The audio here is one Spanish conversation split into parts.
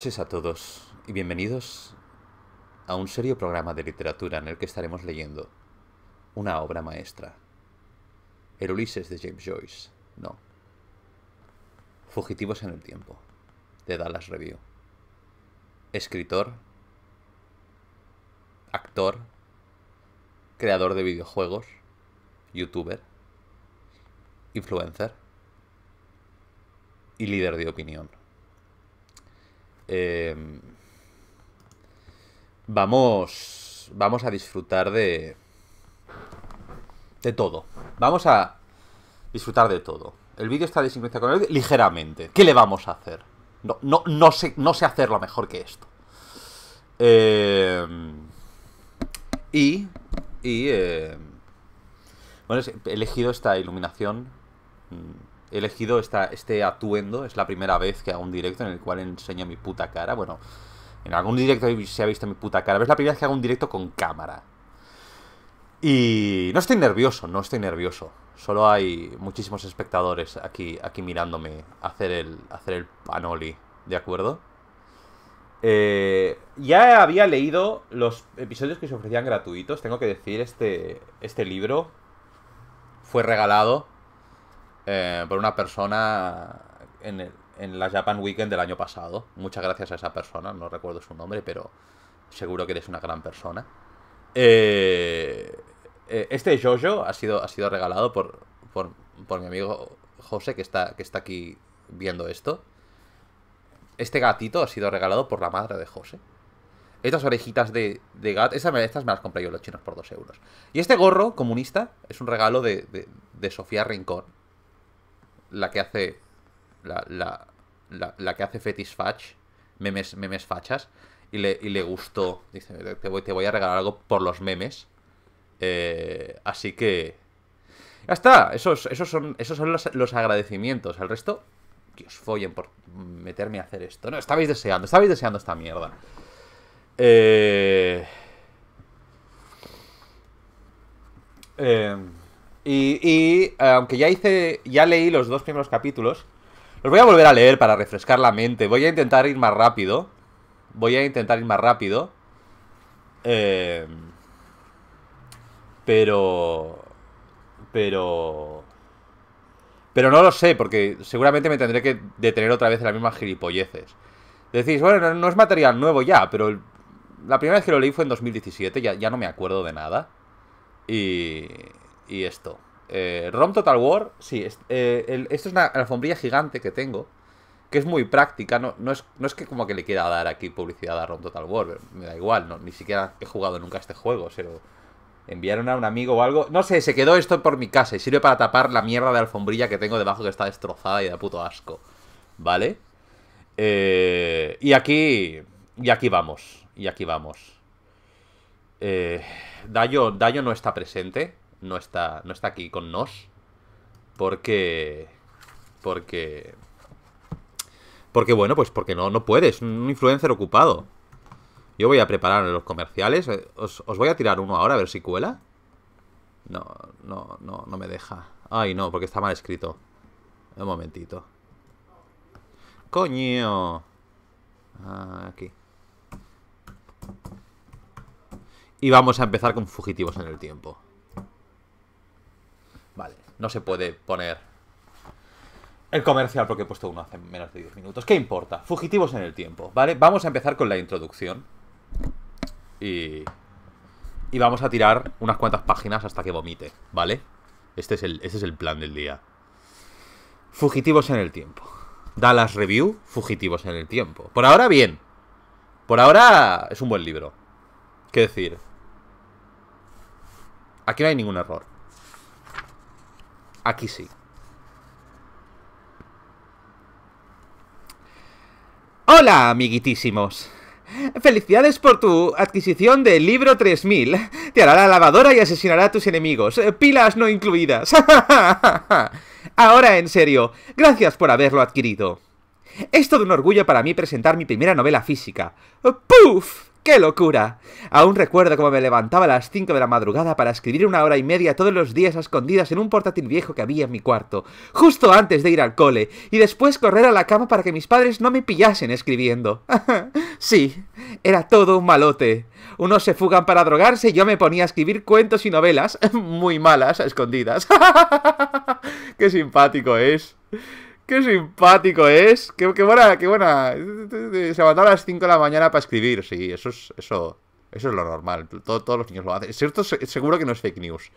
noches a todos y bienvenidos a un serio programa de literatura en el que estaremos leyendo una obra maestra. El Ulises de James Joyce, no. Fugitivos en el tiempo, de Dallas Review. Escritor, actor, creador de videojuegos, youtuber, influencer y líder de opinión. Em, vamos, vamos a disfrutar de, de todo. Vamos a disfrutar de todo. El vídeo está desincronizado con ligeramente. ¿Qué le vamos a hacer? No, no, sé, no sé hacerlo mejor que esto. Em, y. Y. Em, bueno, he elegido esta iluminación mm, He elegido este atuendo, es la primera vez que hago un directo en el cual enseño mi puta cara. Bueno, en algún directo se ha visto mi puta cara, pero es la primera vez que hago un directo con cámara. Y no estoy nervioso, no estoy nervioso. Solo hay muchísimos espectadores aquí, aquí mirándome hacer el, hacer el panoli, ¿de acuerdo? Eh, ya había leído los episodios que se ofrecían gratuitos. Tengo que decir, este, este libro fue regalado eh, por una persona en, el, en, la Japan Weekend del año pasado. Muchas gracias a esa persona, no recuerdo su nombre, pero seguro que eres una gran persona. Eh, eh este Jojo ha sido, ha sido regalado por, por, mi amigo José, que está, que está aquí viendo esto. Este gatito ha sido regalado por la madre de José. Estas orejitas de, de gato, estas, me las compré yo los chinos por 2 euros. Y este gorro comunista es un regalo de Sofía Rincón la que hace. La, la, que hace Fetish Fach, memes, memes fachas, y le, le gustó. Dice: te voy, te voy a regalar algo por los memes. Eh, así que. Ya está. Esos, esos son, esos son los, agradecimientos. Al resto, que os follen por meterme a hacer esto. No, estabais deseando, estabais deseando esta mierda. Eh. Eh, y, eh, aunque ya hice, ya leí los dos primeros capítulos, los voy a volver a leer para refrescar la mente. Voy a intentar ir más rápido. Voy a intentar ir más rápido. Em, pero... Pero... Pero no lo sé, porque seguramente me tendré que detener otra vez en las mismas gilipolleces. Decís, bueno, no, es material nuevo ya, pero la primera vez que lo leí fue en 2017, ya no me acuerdo de nada. Y, y esto. Eh, ROM Total War, sí, eh, esto es una alfombrilla gigante que tengo, que es muy práctica, no, no, es, que como que le quiera dar aquí publicidad a ROM Total War, me da igual, no, ni siquiera he jugado nunca a este juego, lo enviaron a un amigo o algo, no sé, se quedó esto por mi casa y sirve para tapar la mierda de alfombrilla que tengo debajo que está destrozada y da puto asco, ¿vale? Eh, y aquí, y aquí vamos, y aquí vamos. Eh, Dayo, Dayo no está presente, no está, no está aquí con nos. Porque. Porque. Porque bueno, pues porque no, no puedes. Un influencer ocupado. Yo voy a preparar los comerciales. Eh, os, os, voy a tirar uno ahora a ver si cuela. No, no, no, no me deja. Ay, no, porque está mal escrito. Un momentito. ¡Coño! aquí. Y vamos a empezar con fugitivos en el tiempo. Vale, no se puede poner el comercial porque he puesto uno hace menos de 10 minutos. ¿Qué importa? Fugitivos en el tiempo, ¿vale? Vamos a empezar con la introducción. Y... Y vamos a tirar unas cuantas páginas hasta que vomite, ¿vale? Este es el, este es el plan del día. Fugitivos en el tiempo. Dallas Review, Fugitivos en el tiempo. Por ahora bien. Por ahora es un buen libro. ¿Qué decir? Aquí no hay ningún error. Aquí sí. Hola, amiguitísimos. Felicidades por tu adquisición del libro 3000. Te hará la lavadora y asesinará a tus enemigos. Eh, pilas no incluidas. Ahora en serio, gracias por haberlo adquirido. Es todo un orgullo para mí presentar mi primera novela física. ¡Puf! ¡Qué locura! Aún recuerdo cómo me levantaba a las 5 de la madrugada para escribir una hora y media todos los días a escondidas en un portátil viejo que había en mi cuarto, justo antes de ir al cole, y después correr a la cama para que mis padres no me pillasen escribiendo. sí, era todo un malote. Unos se fugan para drogarse y yo me ponía a escribir cuentos y novelas, muy malas, a escondidas. ¡Qué simpático es! Qué simpático es. Qué, buena, qué buena. Se van a las 5 de la mañana para escribir. Sí, eso es, eso, eso es lo normal. todos los niños lo hacen. Cierto, seguro que no es fake news.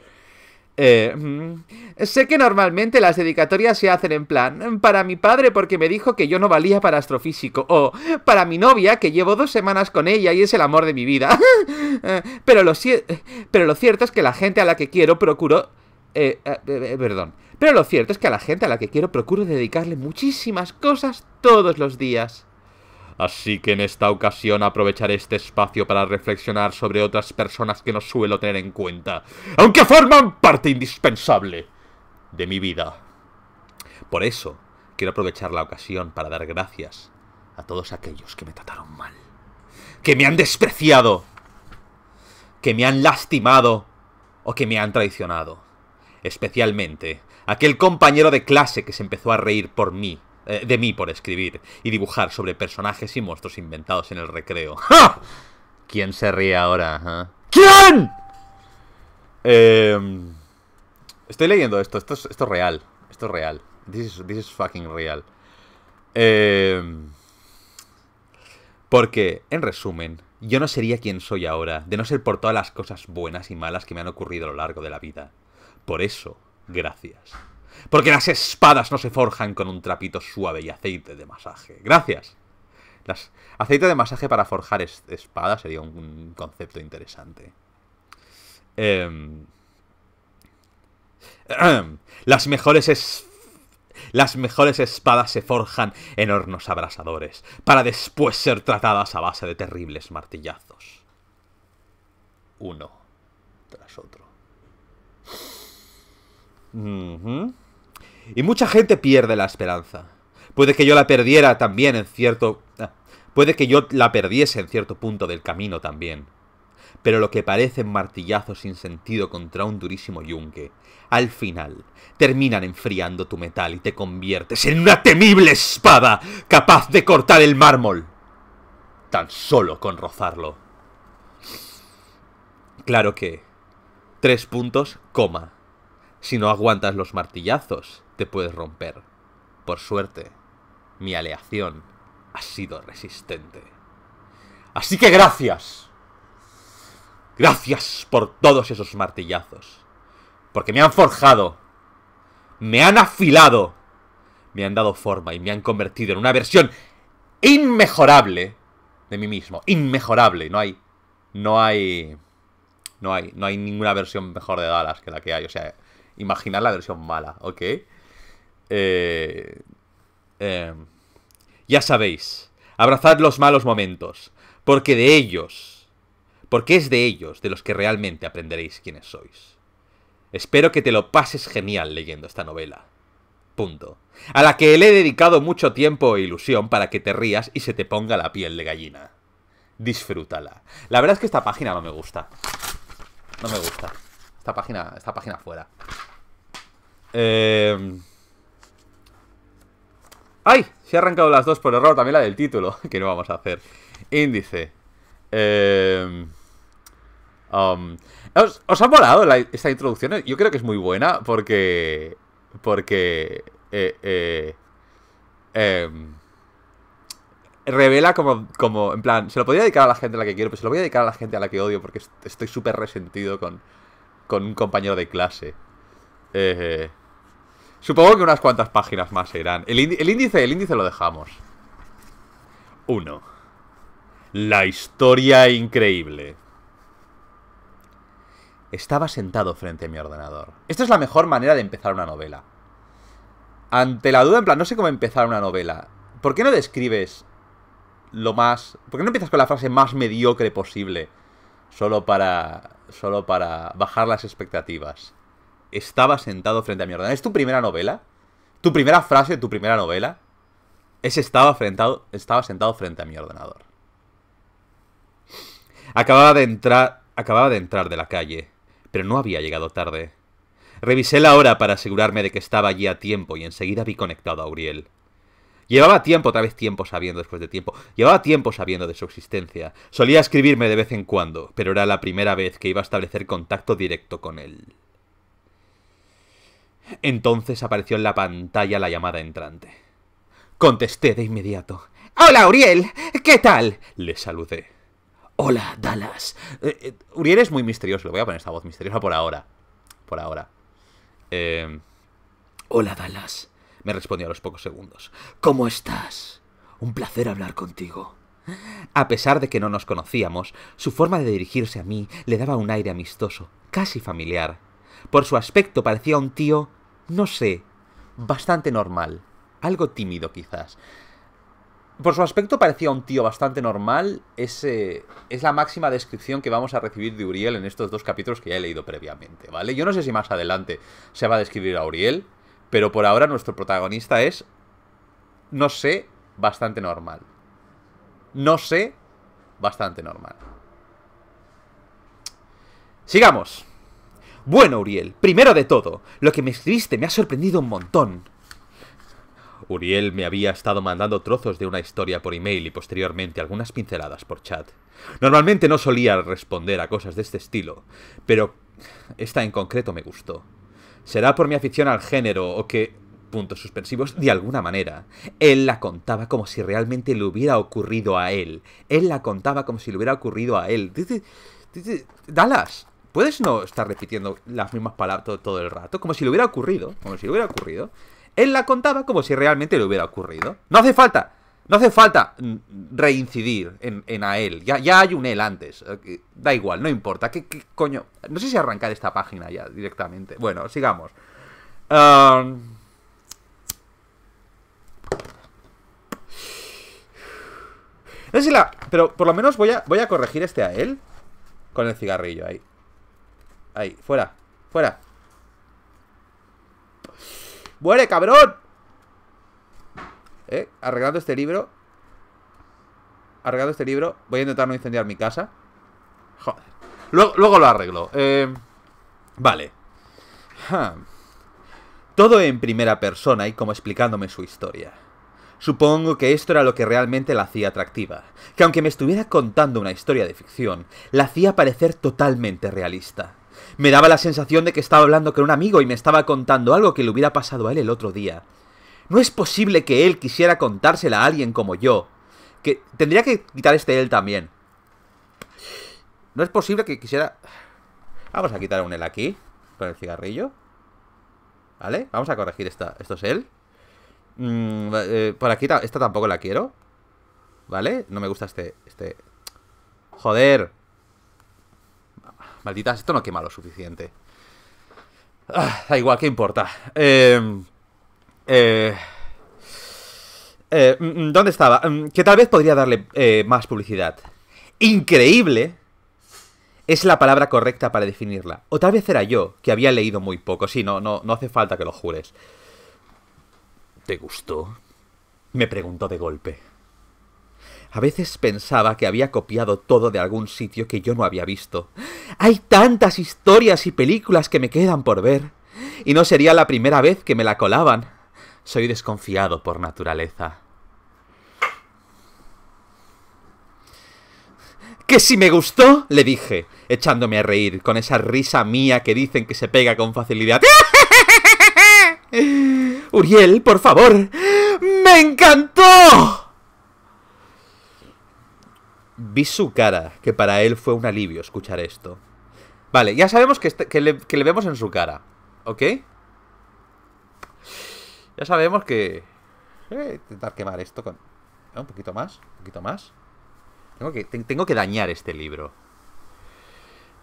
Eh, mm, sé que normalmente las dedicatorias se hacen en plan para mi padre porque me dijo que yo no valía para astrofísico o para mi novia que llevo dos semanas con ella y es el amor de mi vida. Eh, pero, lo, pero lo cierto es que la gente a la que quiero procuro eh, eh, eh, eh, perdón. Pero lo cierto es que a la gente a la que quiero procuro dedicarle muchísimas cosas todos los días. Así que en esta ocasión aprovecharé este espacio para reflexionar sobre otras personas que no suelo tener en cuenta, aunque forman parte indispensable de mi vida. Por eso, quiero aprovechar la ocasión para dar gracias a todos aquellos que me trataron mal, que me han despreciado, que me han lastimado o que me han traicionado especialmente. Aquel compañero de clase que se empezó a reír por mí, eh, de mí por escribir y dibujar sobre personajes y monstruos inventados en el recreo. ¡Ja! ¿Quién se ríe ahora? Ah? ¿Quién? Em, estoy leyendo esto, esto es, esto real, esto es real. This this fucking real. Em, porque, en resumen, yo no sería quien soy ahora, de no ser por todas las cosas buenas y malas que me han ocurrido a lo largo de la vida. Por eso, gracias. Porque las espadas no se forjan con un trapito suave y aceite de masaje. Gracias. Las, aceite de masaje para forjar espadas sería un, concepto interesante. Em, las mejores las mejores espadas se forjan en hornos abrasadores, para después ser tratadas a base de terribles martillazos. Uno tras otro. Y mucha gente pierde la esperanza. Puede que yo la perdiera también en cierto... Ah, puede que yo la perdiese en cierto punto del camino también. Pero lo que parecen martillazos sin sentido contra un durísimo yunque, al final terminan enfriando tu metal y te conviertes en una temible espada capaz de cortar el mármol. Tan solo con rozarlo. Claro que... Tres puntos, coma si no aguantas los martillazos, te puedes romper. Por suerte, mi aleación ha sido resistente. Así que gracias. Gracias por todos esos martillazos. Porque me han forjado. Me han afilado. Me han dado forma y me han convertido en una versión inmejorable de mí mismo. Inmejorable. No hay... No hay... No hay, no hay ninguna versión mejor de Dallas que la que hay. O sea, imaginar la versión mala, ¿ok? eh, em, ya sabéis, abrazad los malos momentos, porque de ellos, porque es de ellos de los que realmente aprenderéis quiénes sois. Espero que te lo pases genial leyendo esta novela. Punto. A la que le he dedicado mucho tiempo e ilusión para que te rías y se te ponga la piel de gallina. Disfrútala. La verdad es que esta página no me gusta. No me gusta. Esta página, esta página fuera. Eh... ¡Ay! Se ha arrancado las dos por error, también la del título, que no vamos a hacer. Índice. Eh, um, ¿Os, ¿Os, ha molado esta introducción? Yo creo que es muy buena porque... Porque... Eh, eh em, revela como, como, en plan, se lo podría dedicar a la gente a la que quiero, pero se lo voy a dedicar a la gente a la que odio porque estoy súper resentido con, con un compañero de clase. Eh, Supongo que unas cuantas páginas más serán. El, índice, el índice lo dejamos. 1. La historia increíble. Estaba sentado frente a mi ordenador. Esta es la mejor manera de empezar una novela. Ante la duda, en plan, no sé cómo empezar una novela. ¿Por qué no describes lo más... ¿Por qué no empiezas con la frase más mediocre posible? Solo para... Solo para bajar las expectativas estaba sentado frente a mi ordenador. ¿Es tu primera novela? ¿Tu primera frase de tu primera novela? Es estaba, estaba sentado frente a mi ordenador. Acababa de entrar, acababa de entrar de la calle, pero no había llegado tarde. Revisé la hora para asegurarme de que estaba allí a tiempo y enseguida vi conectado a Uriel. Llevaba tiempo, otra vez tiempo sabiendo después de tiempo, llevaba tiempo sabiendo de su existencia. Solía escribirme de vez en cuando, pero era la primera vez que iba a establecer contacto directo con él. Entonces apareció en la pantalla la llamada entrante. Contesté de inmediato. Hola, Uriel. ¿Qué tal? Le saludé. Hola, Dallas. Eh, eh, Uriel es muy misterioso, le voy a poner esta voz misteriosa por ahora. Por ahora. Eh, Hola, Dallas. Me respondió a los pocos segundos. ¿Cómo estás? Un placer hablar contigo. A pesar de que no nos conocíamos, su forma de dirigirse a mí le daba un aire amistoso, casi familiar. Por su aspecto parecía un tío no sé, bastante normal, algo tímido quizás. Por su aspecto parecía un tío bastante normal, Ese, es la máxima descripción que vamos a recibir de Uriel en estos dos capítulos que ya he leído previamente, ¿vale? Yo no sé si más adelante se va a describir a Uriel, pero por ahora nuestro protagonista es, no sé, bastante normal. No sé, bastante normal. Sigamos. Bueno, Uriel, primero de todo, lo que me escribiste me ha sorprendido un montón. Uriel me había estado mandando trozos de una historia por email y posteriormente algunas pinceladas por chat. Normalmente no solía responder a cosas de este estilo, pero esta en concreto me gustó. Será por mi afición al género o que, puntos suspensivos, de alguna manera, él la contaba como si realmente le hubiera ocurrido a él. Él la contaba como si le hubiera ocurrido a él. Dallas, ¿Puedes no estar repitiendo las mismas palabras todo, el rato? Como si le hubiera ocurrido. Como si le hubiera ocurrido. Él la contaba como si realmente le hubiera ocurrido. No hace falta. No hace falta mm, reincidir en, a él. Ya, ya hay un él antes. Eh, da igual, no importa. ¿Qué, coño? No sé si arrancar esta página ya directamente. Bueno, sigamos. No sé si la... Pero por lo menos voy a, voy a corregir este a él con el cigarrillo ahí. Ahí, fuera, fuera ¡Muere, cabrón! ¿Eh? Arreglando este libro Arreglando este libro Voy a intentar no incendiar mi casa Joder Luego, lo arreglo eh, Vale Todo en primera persona y como explicándome su historia Supongo que esto era lo que realmente la hacía atractiva, que aunque me estuviera contando una historia de ficción, la hacía parecer totalmente realista. Me daba la sensación de que estaba hablando con un amigo y me estaba contando algo que le hubiera pasado a él el otro día. No es posible que él quisiera contársela a alguien como yo. Que tendría que quitar este él también. No es posible que quisiera... Vamos a quitar un él aquí, con el cigarrillo. ¿Vale? Vamos a corregir esta, es él. Mm, eh, por aquí, esta tampoco la quiero. ¿Vale? No me gusta este... este... Joder, malditas, esto no quema lo suficiente. Ah, da igual, ¿qué importa? Eh, eh, eh, mm, mm, ¿Dónde estaba? Mm, que tal vez podría darle más publicidad. Increíble es la palabra correcta para definirla. O tal vez era yo, que había leído muy poco. Sí, no, no hace falta que lo jures. ¿Te gustó? Me preguntó de golpe. A veces pensaba que había copiado todo de algún sitio que yo no había visto. Hay tantas historias y películas que me quedan por ver. Y no sería la primera vez que me la colaban. Soy desconfiado por naturaleza. ¿Que si me gustó? le dije, echándome a reír con esa risa mía que dicen que se pega con facilidad. Uriel, por favor. ¡Me encantó! Vi su cara, que para él fue un alivio escuchar esto. Vale, ya sabemos que, este, le, vemos en su cara, ¿ok? Ya sabemos que... Eh, intentar quemar esto con... Un poquito más, un poquito más. Tengo que, tengo que dañar este libro.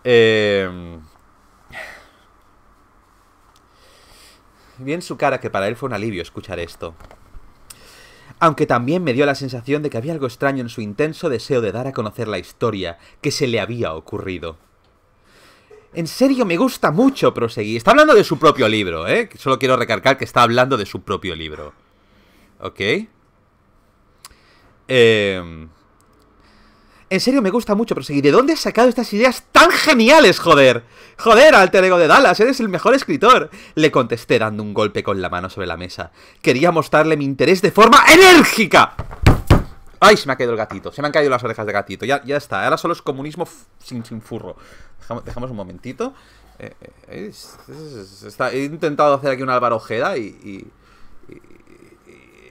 Vi em, Bien su cara, que para él fue un alivio escuchar esto aunque también me dio la sensación de que había algo extraño en su intenso deseo de dar a conocer la historia que se le había ocurrido. En serio, me gusta mucho, proseguir. Está hablando de su propio libro, ¿eh? Solo quiero recargar que está hablando de su propio libro. ¿Ok? Eh... En serio, me gusta mucho pero proseguir. ¿De dónde has sacado estas ideas tan geniales, joder? Joder, alter ego de Dallas, eres el mejor escritor. Le contesté dando un golpe con la mano sobre la mesa. Quería mostrarle mi interés de forma enérgica. ¡Ay, se me ha caído el gatito! Se me han caído las orejas de gatito. Ya, ya está, ahora solo es comunismo sin, furro. Dejamos, un momentito. Eh, eh, eh, está, he intentado hacer aquí un Álvaro Ojeda y, y,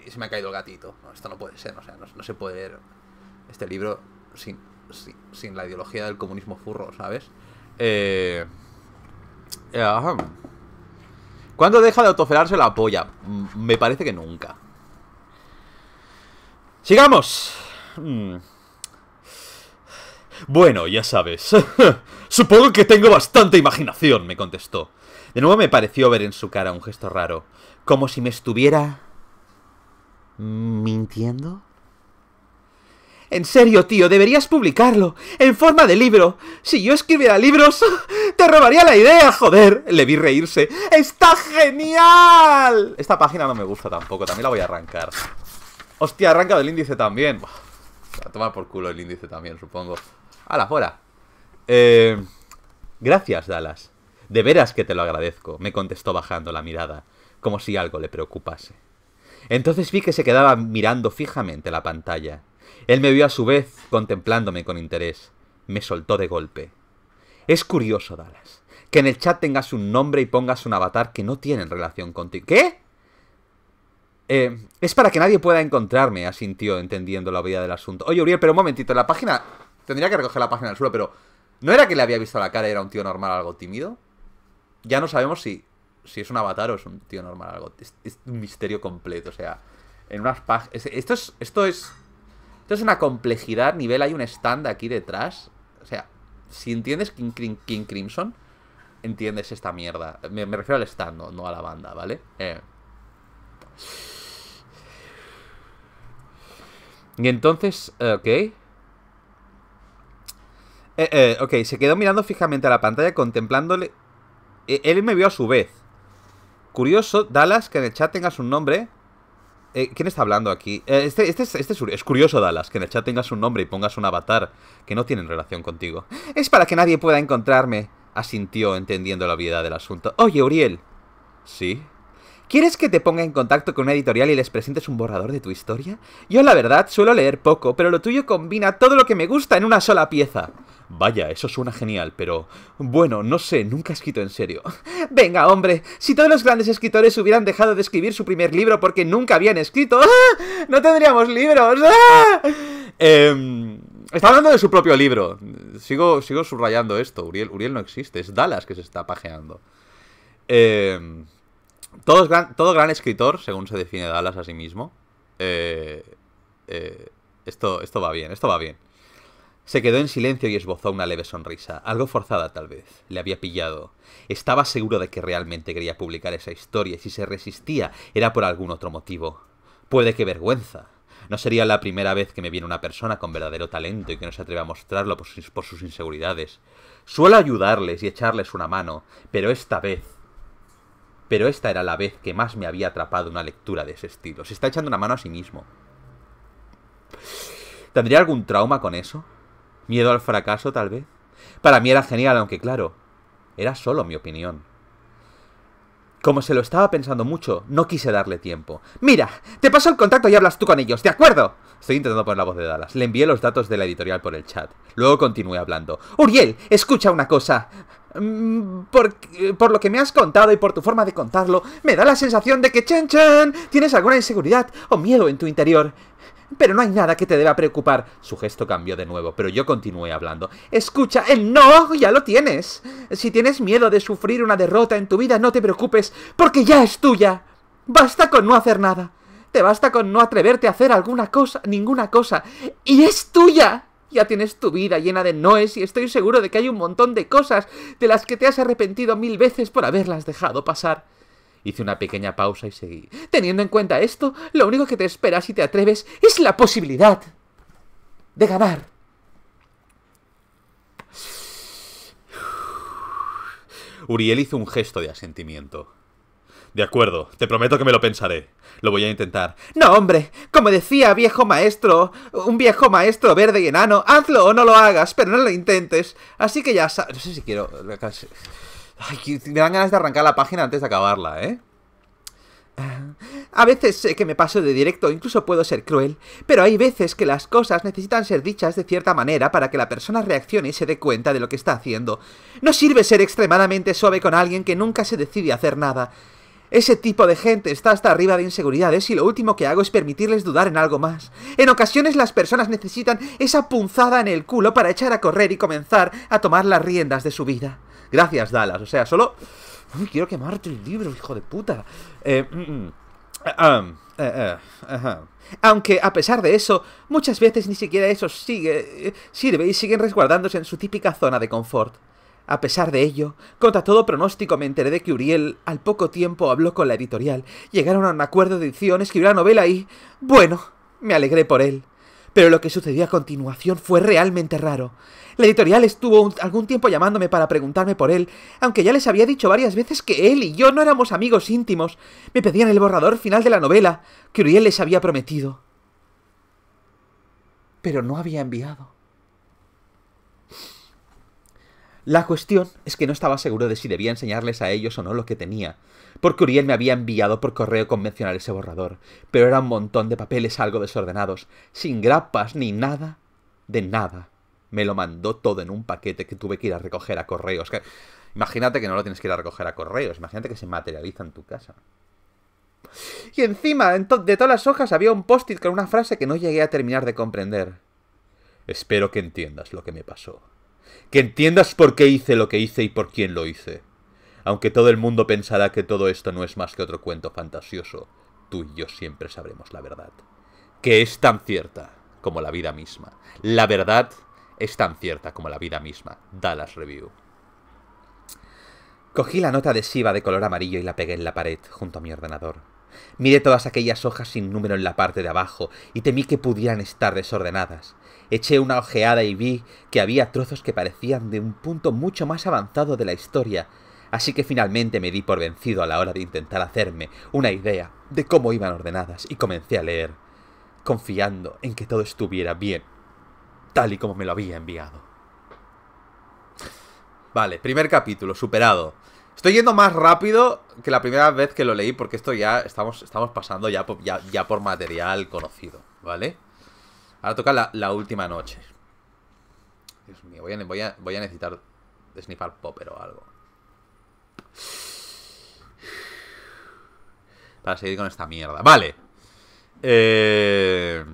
se me ha caído el gatito. esto no puede ser, no, o sea, no, se puede Este libro sin, la ideología del comunismo furro, ¿sabes? Eh, eh ¿Cuándo deja de autofelarse la polla? Mm, me parece que nunca. ¡Sigamos! Mm. Bueno, ya sabes. Supongo que tengo bastante imaginación, me contestó. De nuevo me pareció ver en su cara un gesto raro, como si me estuviera... Mm, mintiendo. En serio, tío, deberías publicarlo, en forma de libro. Si yo escribiera libros, te robaría la idea, joder. Le vi reírse. ¡Está genial! Esta página no me gusta tampoco, también la voy a arrancar. Hostia, arranca del índice también. A tomar por culo el índice también, supongo. ¡Hala, fuera! Eh, gracias, Dallas. De veras que te lo agradezco, me contestó bajando la mirada, como si algo le preocupase. Entonces vi que se quedaba mirando fijamente la pantalla. Él me vio a su vez contemplándome con interés. Me soltó de golpe. Es curioso, Dallas, que en el chat tengas un nombre y pongas un avatar que no tiene relación contigo. ¿Qué? Eh, es para que nadie pueda encontrarme, asintió, entendiendo la vida del asunto. Oye, Uriel, pero un momentito, la página... Tendría que recoger la página del suelo, pero... ¿No era que le había visto la cara y era un tío normal algo tímido? Ya no sabemos si, si es un avatar o es un tío normal algo. Es, es un misterio completo, o sea... En unas páginas... Esto es, esto es esto es una complejidad, nivel, hay un stand aquí detrás. O sea, si entiendes King, Crimson, entiendes esta mierda. Me, refiero al stand, no, a la banda, ¿vale? Eh. Y entonces, ok. Eh, eh, ok, se quedó mirando fijamente a la pantalla, contemplándole. E, él me vio a su vez. Curioso, Dallas, que en el chat tengas un nombre. Eh, ¿Quién está hablando aquí? Eh, este, este, este es curioso, Dallas, que en el chat tengas un nombre y pongas un avatar que no tienen relación contigo. Es para que nadie pueda encontrarme, asintió entendiendo la obviedad del asunto. Oye, Uriel. ¿Sí? ¿Quieres que te ponga en contacto con una editorial y les presentes un borrador de tu historia? Yo la verdad suelo leer poco, pero lo tuyo combina todo lo que me gusta en una sola pieza. Vaya, eso suena genial, pero... Bueno, no sé, nunca he escrito en serio. Venga, hombre, si todos los grandes escritores hubieran dejado de escribir su primer libro porque nunca habían escrito, ¡ah! no tendríamos libros. ¡ah! Em, está hablando de su propio libro. Sigo, sigo subrayando esto. Uriel, Uriel no existe, es Dallas que se está pajeando. Em, todo, gran, escritor, según se define Dallas a sí mismo. Eh, eh, esto, esto va bien, esto va bien. Se quedó en silencio y esbozó una leve sonrisa, algo forzada tal vez. Le había pillado. Estaba seguro de que realmente quería publicar esa historia y si se resistía era por algún otro motivo. Puede que vergüenza. No sería la primera vez que me viene una persona con verdadero talento y que no se atreve a mostrarlo por sus, por sus inseguridades. Suelo ayudarles y echarles una mano, pero esta vez pero esta era la vez que más me había atrapado una lectura de ese estilo. Se está echando una mano a sí mismo. ¿Tendría algún trauma con eso? miedo al fracaso tal vez. Para mí era genial, aunque claro, era solo mi opinión. Como se lo estaba pensando mucho, no quise darle tiempo. Mira, te paso el contacto y hablas tú con ellos, ¿de acuerdo? Estoy intentando poner la voz de Dallas. Le envié los datos de la editorial por el chat. Luego continué hablando. Uriel, escucha una cosa. Mm, por, por, lo que me has contado y por tu forma de contarlo, me da la sensación de que, Chen Chen, tienes alguna inseguridad o miedo en tu interior. Pero no hay nada que te deba preocupar. Su gesto cambió de nuevo, pero yo continué hablando. Escucha, el no ya lo tienes. Si tienes miedo de sufrir una derrota en tu vida, no te preocupes, porque ya es tuya. Basta con no hacer nada. Te basta con no atreverte a hacer alguna cosa, ninguna cosa. Y es tuya. Ya tienes tu vida llena de noes y estoy seguro de que hay un montón de cosas de las que te has arrepentido mil veces por haberlas dejado pasar. Hice una pequeña pausa y seguí. Teniendo en cuenta esto, lo único que te espera si te atreves es la posibilidad de ganar. Uriel hizo un gesto de asentimiento. De acuerdo, te prometo que me lo pensaré. Lo voy a intentar. No, hombre, como decía viejo maestro, un viejo maestro verde y enano, hazlo o no lo hagas, pero no lo intentes. Así que ya sabes... No sé si quiero... Ay, me dan ganas de arrancar la página antes de acabarla, ¿eh? A veces sé que me paso de directo, incluso puedo ser cruel, pero hay veces que las cosas necesitan ser dichas de cierta manera para que la persona reaccione y se dé cuenta de lo que está haciendo. No sirve ser extremadamente suave con alguien que nunca se decide a hacer nada. Ese tipo de gente está hasta arriba de inseguridades y lo último que hago es permitirles dudar en algo más. En ocasiones las personas necesitan esa punzada en el culo para echar a correr y comenzar a tomar las riendas de su vida. Gracias, Dallas. O sea, solo... Uy, quiero quemarte el libro, hijo de puta. Eh, mm, mm. Ah, um, eh, eh, Aunque, a pesar de eso, muchas veces ni siquiera eso sigue, sirve y siguen resguardándose en su típica zona de confort. A pesar de ello, contra todo pronóstico me enteré de que Uriel al poco tiempo habló con la editorial, llegaron a un acuerdo de edición, escribió la novela y... Bueno, me alegré por él. Pero lo que sucedió a continuación fue realmente raro. La editorial estuvo algún tiempo llamándome para preguntarme por él, aunque ya les había dicho varias veces que él y yo no éramos amigos íntimos. Me pedían el borrador final de la novela, que Uriel les había prometido. Pero no había enviado. La cuestión es que no estaba seguro de si debía enseñarles a ellos o no lo que tenía, porque Uriel me había enviado por correo convencional ese borrador, pero era un montón de papeles algo desordenados, sin grapas ni nada, de nada. Me lo mandó todo en un paquete que tuve que ir a recoger a correos. imagínate que no lo tienes que ir a recoger a correos, imagínate que se materializa en tu casa. Y encima de todas las hojas había un post-it con una frase que no llegué a terminar de comprender. Espero que entiendas lo que me pasó. Que entiendas por qué hice lo que hice y por quién lo hice. Aunque todo el mundo pensará que todo esto no es más que otro cuento fantasioso, tú y yo siempre sabremos la verdad. Que es tan cierta como la vida misma. La verdad es tan cierta como la vida misma. Dallas Review. Cogí la nota adhesiva de color amarillo y la pegué en la pared junto a mi ordenador. Miré todas aquellas hojas sin número en la parte de abajo y temí que pudieran estar desordenadas. Eché una ojeada y vi que había trozos que parecían de un punto mucho más avanzado de la historia, así que finalmente me di por vencido a la hora de intentar hacerme una idea de cómo iban ordenadas y comencé a leer, confiando en que todo estuviera bien, tal y como me lo había enviado. Vale, primer capítulo, superado. Estoy yendo más rápido que la primera vez que lo leí, porque esto ya estamos, estamos pasando ya por, ya, por material conocido, ¿vale? Ahora toca la, última noche. Dios mío, voy a, voy a, necesitar snifar popper o algo. Para seguir con esta mierda. Vale. Eh,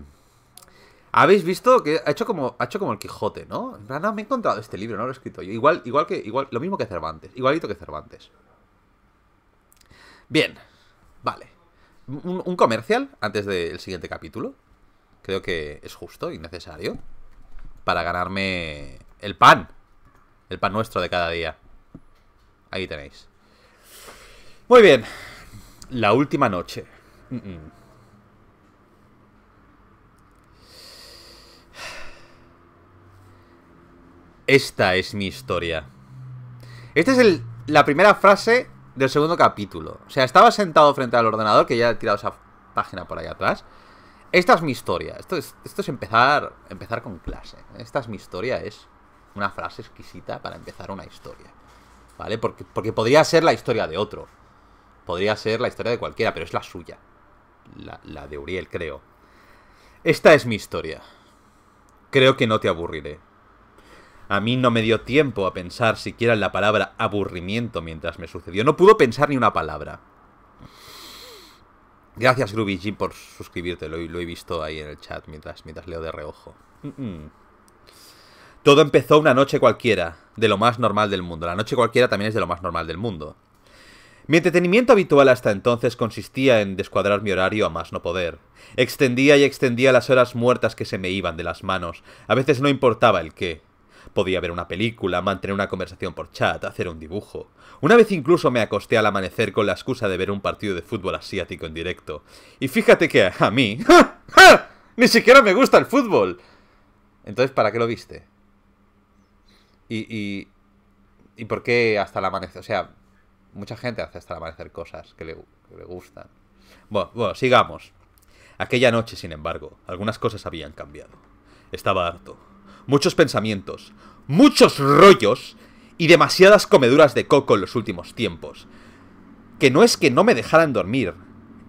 Habéis visto que ha hecho como, ha hecho como el Quijote, ¿no? Nada, ah, no, me he encontrado este libro, no lo he escrito yo. Igual, igual que, igual, lo mismo que Cervantes, igualito que Cervantes. Bien, vale. Un, comercial antes del siguiente capítulo. Creo que es justo y necesario. Para ganarme el pan. El pan nuestro de cada día. Ahí tenéis. Muy bien. La última noche. Esta es mi historia. Esta es la primera frase del segundo capítulo. O sea, estaba sentado frente al ordenador, que ya he tirado esa página por ahí atrás. Esta es mi historia. Esto es, esto es empezar, empezar con clase. Esta es mi historia. Es una frase exquisita para empezar una historia. ¿Vale? Porque, podría ser la historia de otro. Podría ser la historia de cualquiera, pero es la suya. La, de Uriel, creo. Esta es mi historia. Creo que no te aburriré. A mí no me dio tiempo a pensar siquiera en la palabra aburrimiento mientras me sucedió. No pudo pensar ni una palabra. Gracias, Groovy por suscribirte. Lo, lo, he visto ahí en el chat mientras, leo de reojo. Todo empezó una noche cualquiera, de lo más normal del mundo. La noche cualquiera también es de lo más normal del mundo. Mi entretenimiento habitual hasta entonces consistía en descuadrar mi horario a más no poder. Extendía y extendía las horas muertas que se me iban de las manos. A veces no importaba el qué. Podía ver una película, mantener una conversación por chat, hacer un dibujo. Una vez incluso me acosté al amanecer con la excusa de ver un partido de fútbol asiático en directo. Y fíjate que a mí... ¡Ja! Ni siquiera me gusta el fútbol. Entonces, ¿para qué lo viste? Y, por qué hasta el amanecer. O sea, mucha gente hace hasta el amanecer cosas que le, gustan. Bueno, bueno, sigamos. Aquella noche, sin embargo, algunas cosas habían cambiado. Estaba harto. Muchos pensamientos, muchos rollos y demasiadas comeduras de coco en los últimos tiempos. Que no es que no me dejaran dormir,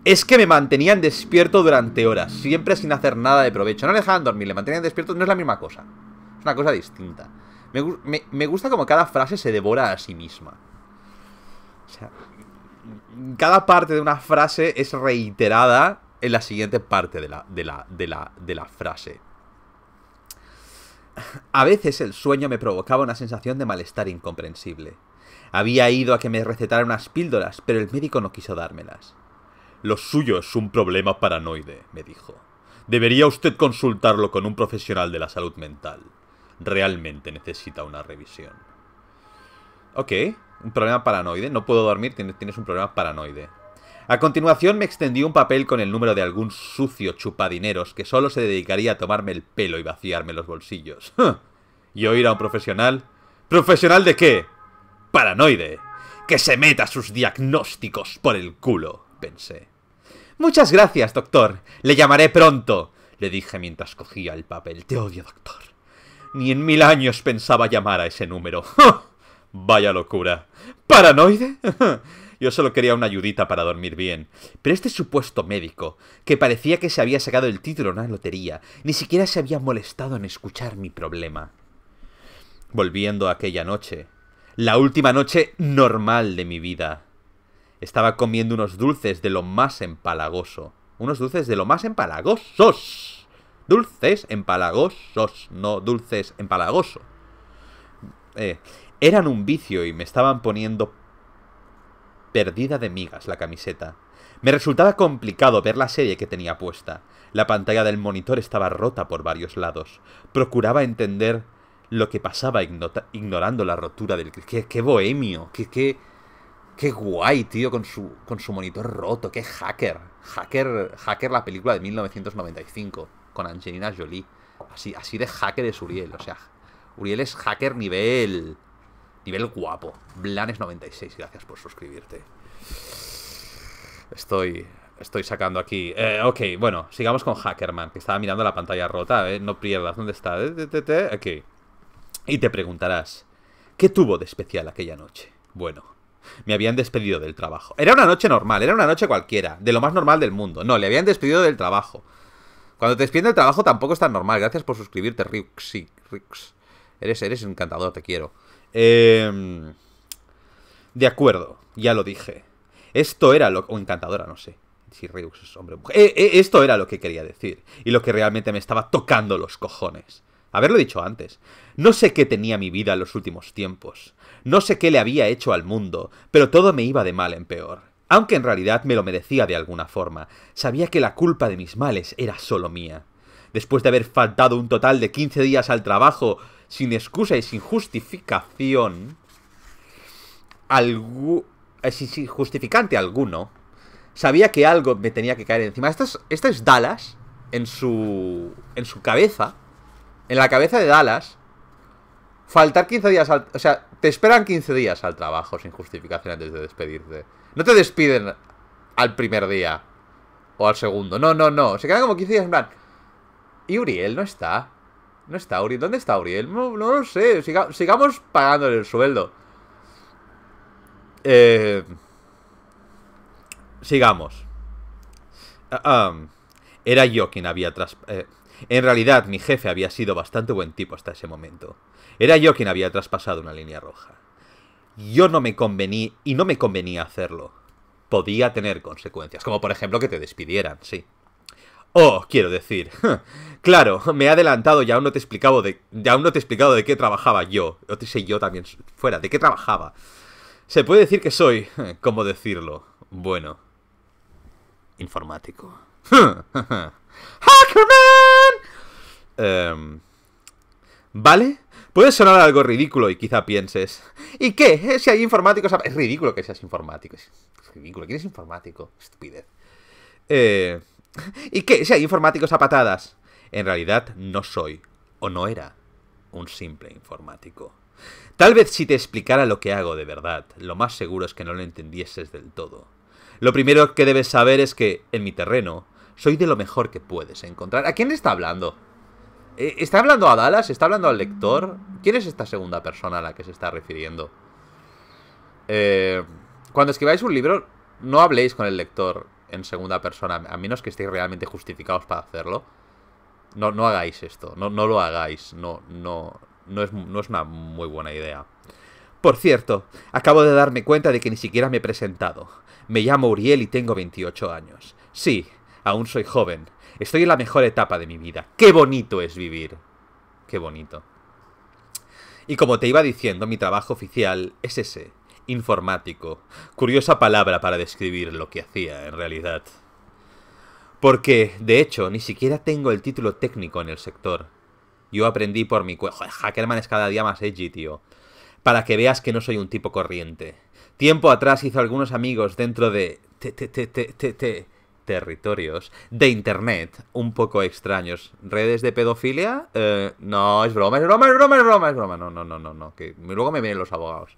es que me mantenían despierto durante horas, siempre sin hacer nada de provecho. No me dejaban dormir, le mantenían despierto, no es la misma cosa. Es una cosa distinta. Me, gusta como cada frase se devora a sí misma. O sea, cada parte de una frase es reiterada en la siguiente parte de la, de la, de la, de la frase. A veces el sueño me provocaba una sensación de malestar incomprensible. Había ido a que me recetaran unas píldoras, pero el médico no quiso dármelas. Lo suyo es un problema paranoide, me dijo. Debería usted consultarlo con un profesional de la salud mental realmente necesita una revisión. Ok, un problema paranoide. No puedo dormir, tienes un problema paranoide. A continuación me extendió un papel con el número de algún sucio chupadineros que solo se dedicaría a tomarme el pelo y vaciarme los bolsillos. ¿Y oír a un profesional. ¿Profesional de qué? Paranoide. Que se meta sus diagnósticos por el culo, pensé. Muchas gracias, doctor. Le llamaré pronto, le dije mientras cogía el papel. Te odio, doctor. Ni en mil años pensaba llamar a ese número. Vaya locura. ¿Paranoide? Yo solo quería una ayudita para dormir bien. Pero este supuesto médico, que parecía que se había sacado el título en la lotería, ni siquiera se había molestado en escuchar mi problema. Volviendo a aquella noche, la última noche normal de mi vida, estaba comiendo unos dulces de lo más empalagoso. Unos dulces de lo más empalagosos. Dulces empalagosos, no dulces empalagoso. Eh, eran un vicio y me estaban poniendo perdida de migas la camiseta. Me resultaba complicado ver la serie que tenía puesta. La pantalla del monitor estaba rota por varios lados. Procuraba entender lo que pasaba ignorando la rotura del... ¡Qué, qué bohemio! ¡Qué, qué, qué guay, tío! Con su, con su monitor roto. ¡Qué hacker! Hacker, hacker la película de 1995 con Angelina Jolie. Así, así de hacker es Uriel. O sea, Uriel es hacker nivel. Nivel guapo. Blanes96, gracias por suscribirte. Estoy. Estoy sacando aquí. Eh, ok, bueno, sigamos con Hackerman, que estaba mirando la pantalla rota, ¿eh? No pierdas, ¿dónde está? Aquí. Y te preguntarás, ¿qué tuvo de especial aquella noche? Bueno, me habían despedido del trabajo. Era una noche normal, era una noche cualquiera, de lo más normal del mundo. No, le habían despedido del trabajo. Cuando te despierta del trabajo tampoco es tan normal. Gracias por suscribirte, Ryux. Sí, Ryux. Eres, eres encantador, te quiero. Em, de acuerdo, ya lo dije. Esto era lo... O encantadora, no sé. Si Ryux es hombre o mujer. Eh, eh, esto era lo que quería decir. Y lo que realmente me estaba tocando los cojones. Haberlo dicho antes. No sé qué tenía mi vida en los últimos tiempos. No sé qué le había hecho al mundo, pero todo me iba de mal en peor aunque en realidad me lo merecía de alguna forma. Sabía que la culpa de mis males era solo mía. Después de haber faltado un total de 15 días al trabajo sin excusa y sin justificación, eh, sin justificante alguno, sabía que algo me tenía que caer encima. Esta es, Dallas en su, en su cabeza, en la cabeza de Dallas, faltar 15 días al... O sea, te esperan 15 días al trabajo sin justificación antes de despedirte. No te despiden al primer día. O al segundo. No, no, no. Se quedan como 15 días en plan. ¿Y Uriel no está? No está Uriel. ¿Dónde está Uriel? No, lo sé. sigamos pagándole el sueldo. Eh, sigamos. Ah, era yo quien había tras... Eh, en realidad, mi jefe había sido bastante buen tipo hasta ese momento. Era yo quien había traspasado una línea roja yo no me convení y no me convenía hacerlo. Podía tener consecuencias, como por ejemplo que te despidieran, sí. Oh, quiero decir. claro, me he adelantado y aún no te explicaba de. aún te he explicado de qué trabajaba yo. O te sé yo también fuera, de qué trabajaba. Se puede decir que soy. ¿Cómo decirlo? Bueno. Informático. ¡Hackerman! Em, vale, Puede sonar algo ridículo y quizá pienses, ¿y qué? Eh, si hay informáticos... Es ridículo que seas informático. Es ridículo. ¿Quién es informático? Estupidez. Eh, ¿Y qué? Si hay informáticos a patadas. En realidad no soy, o no era, un simple informático. Tal vez si te explicara lo que hago de verdad, lo más seguro es que no lo entendieses del todo. Lo primero que debes saber es que, en mi terreno, soy de lo mejor que puedes encontrar. ¿A quién está hablando? Eh, ¿Está hablando a Dallas? ¿Está hablando al lector? ¿Quién es esta segunda persona a la que se está refiriendo? Eh, cuando escribáis un libro, no habléis con el lector en segunda persona, a menos que estéis realmente justificados para hacerlo. No, no hagáis esto, no, no lo hagáis, no, no, no, es, no es una muy buena idea. Por cierto, acabo de darme cuenta de que ni siquiera me he presentado. Me llamo Uriel y tengo 28 años. Sí, aún soy joven, Estoy en la mejor etapa de mi vida. Qué bonito es vivir. Qué bonito. Y como te iba diciendo, mi trabajo oficial es ese, informático. Curiosa palabra para describir lo que hacía en realidad. Porque, de hecho, ni siquiera tengo el título técnico en el sector. Yo aprendí por mi cuello. Hackerman es cada día más edgy, tío. Para que veas que no soy un tipo corriente. Tiempo atrás hizo algunos amigos dentro de... Te, te, te, territorios de internet un poco extraños. ¿Redes de pedofilia? Eh, no, es broma, es broma, es broma, es broma, No, no, no, no, no. Que luego me vienen los abogados.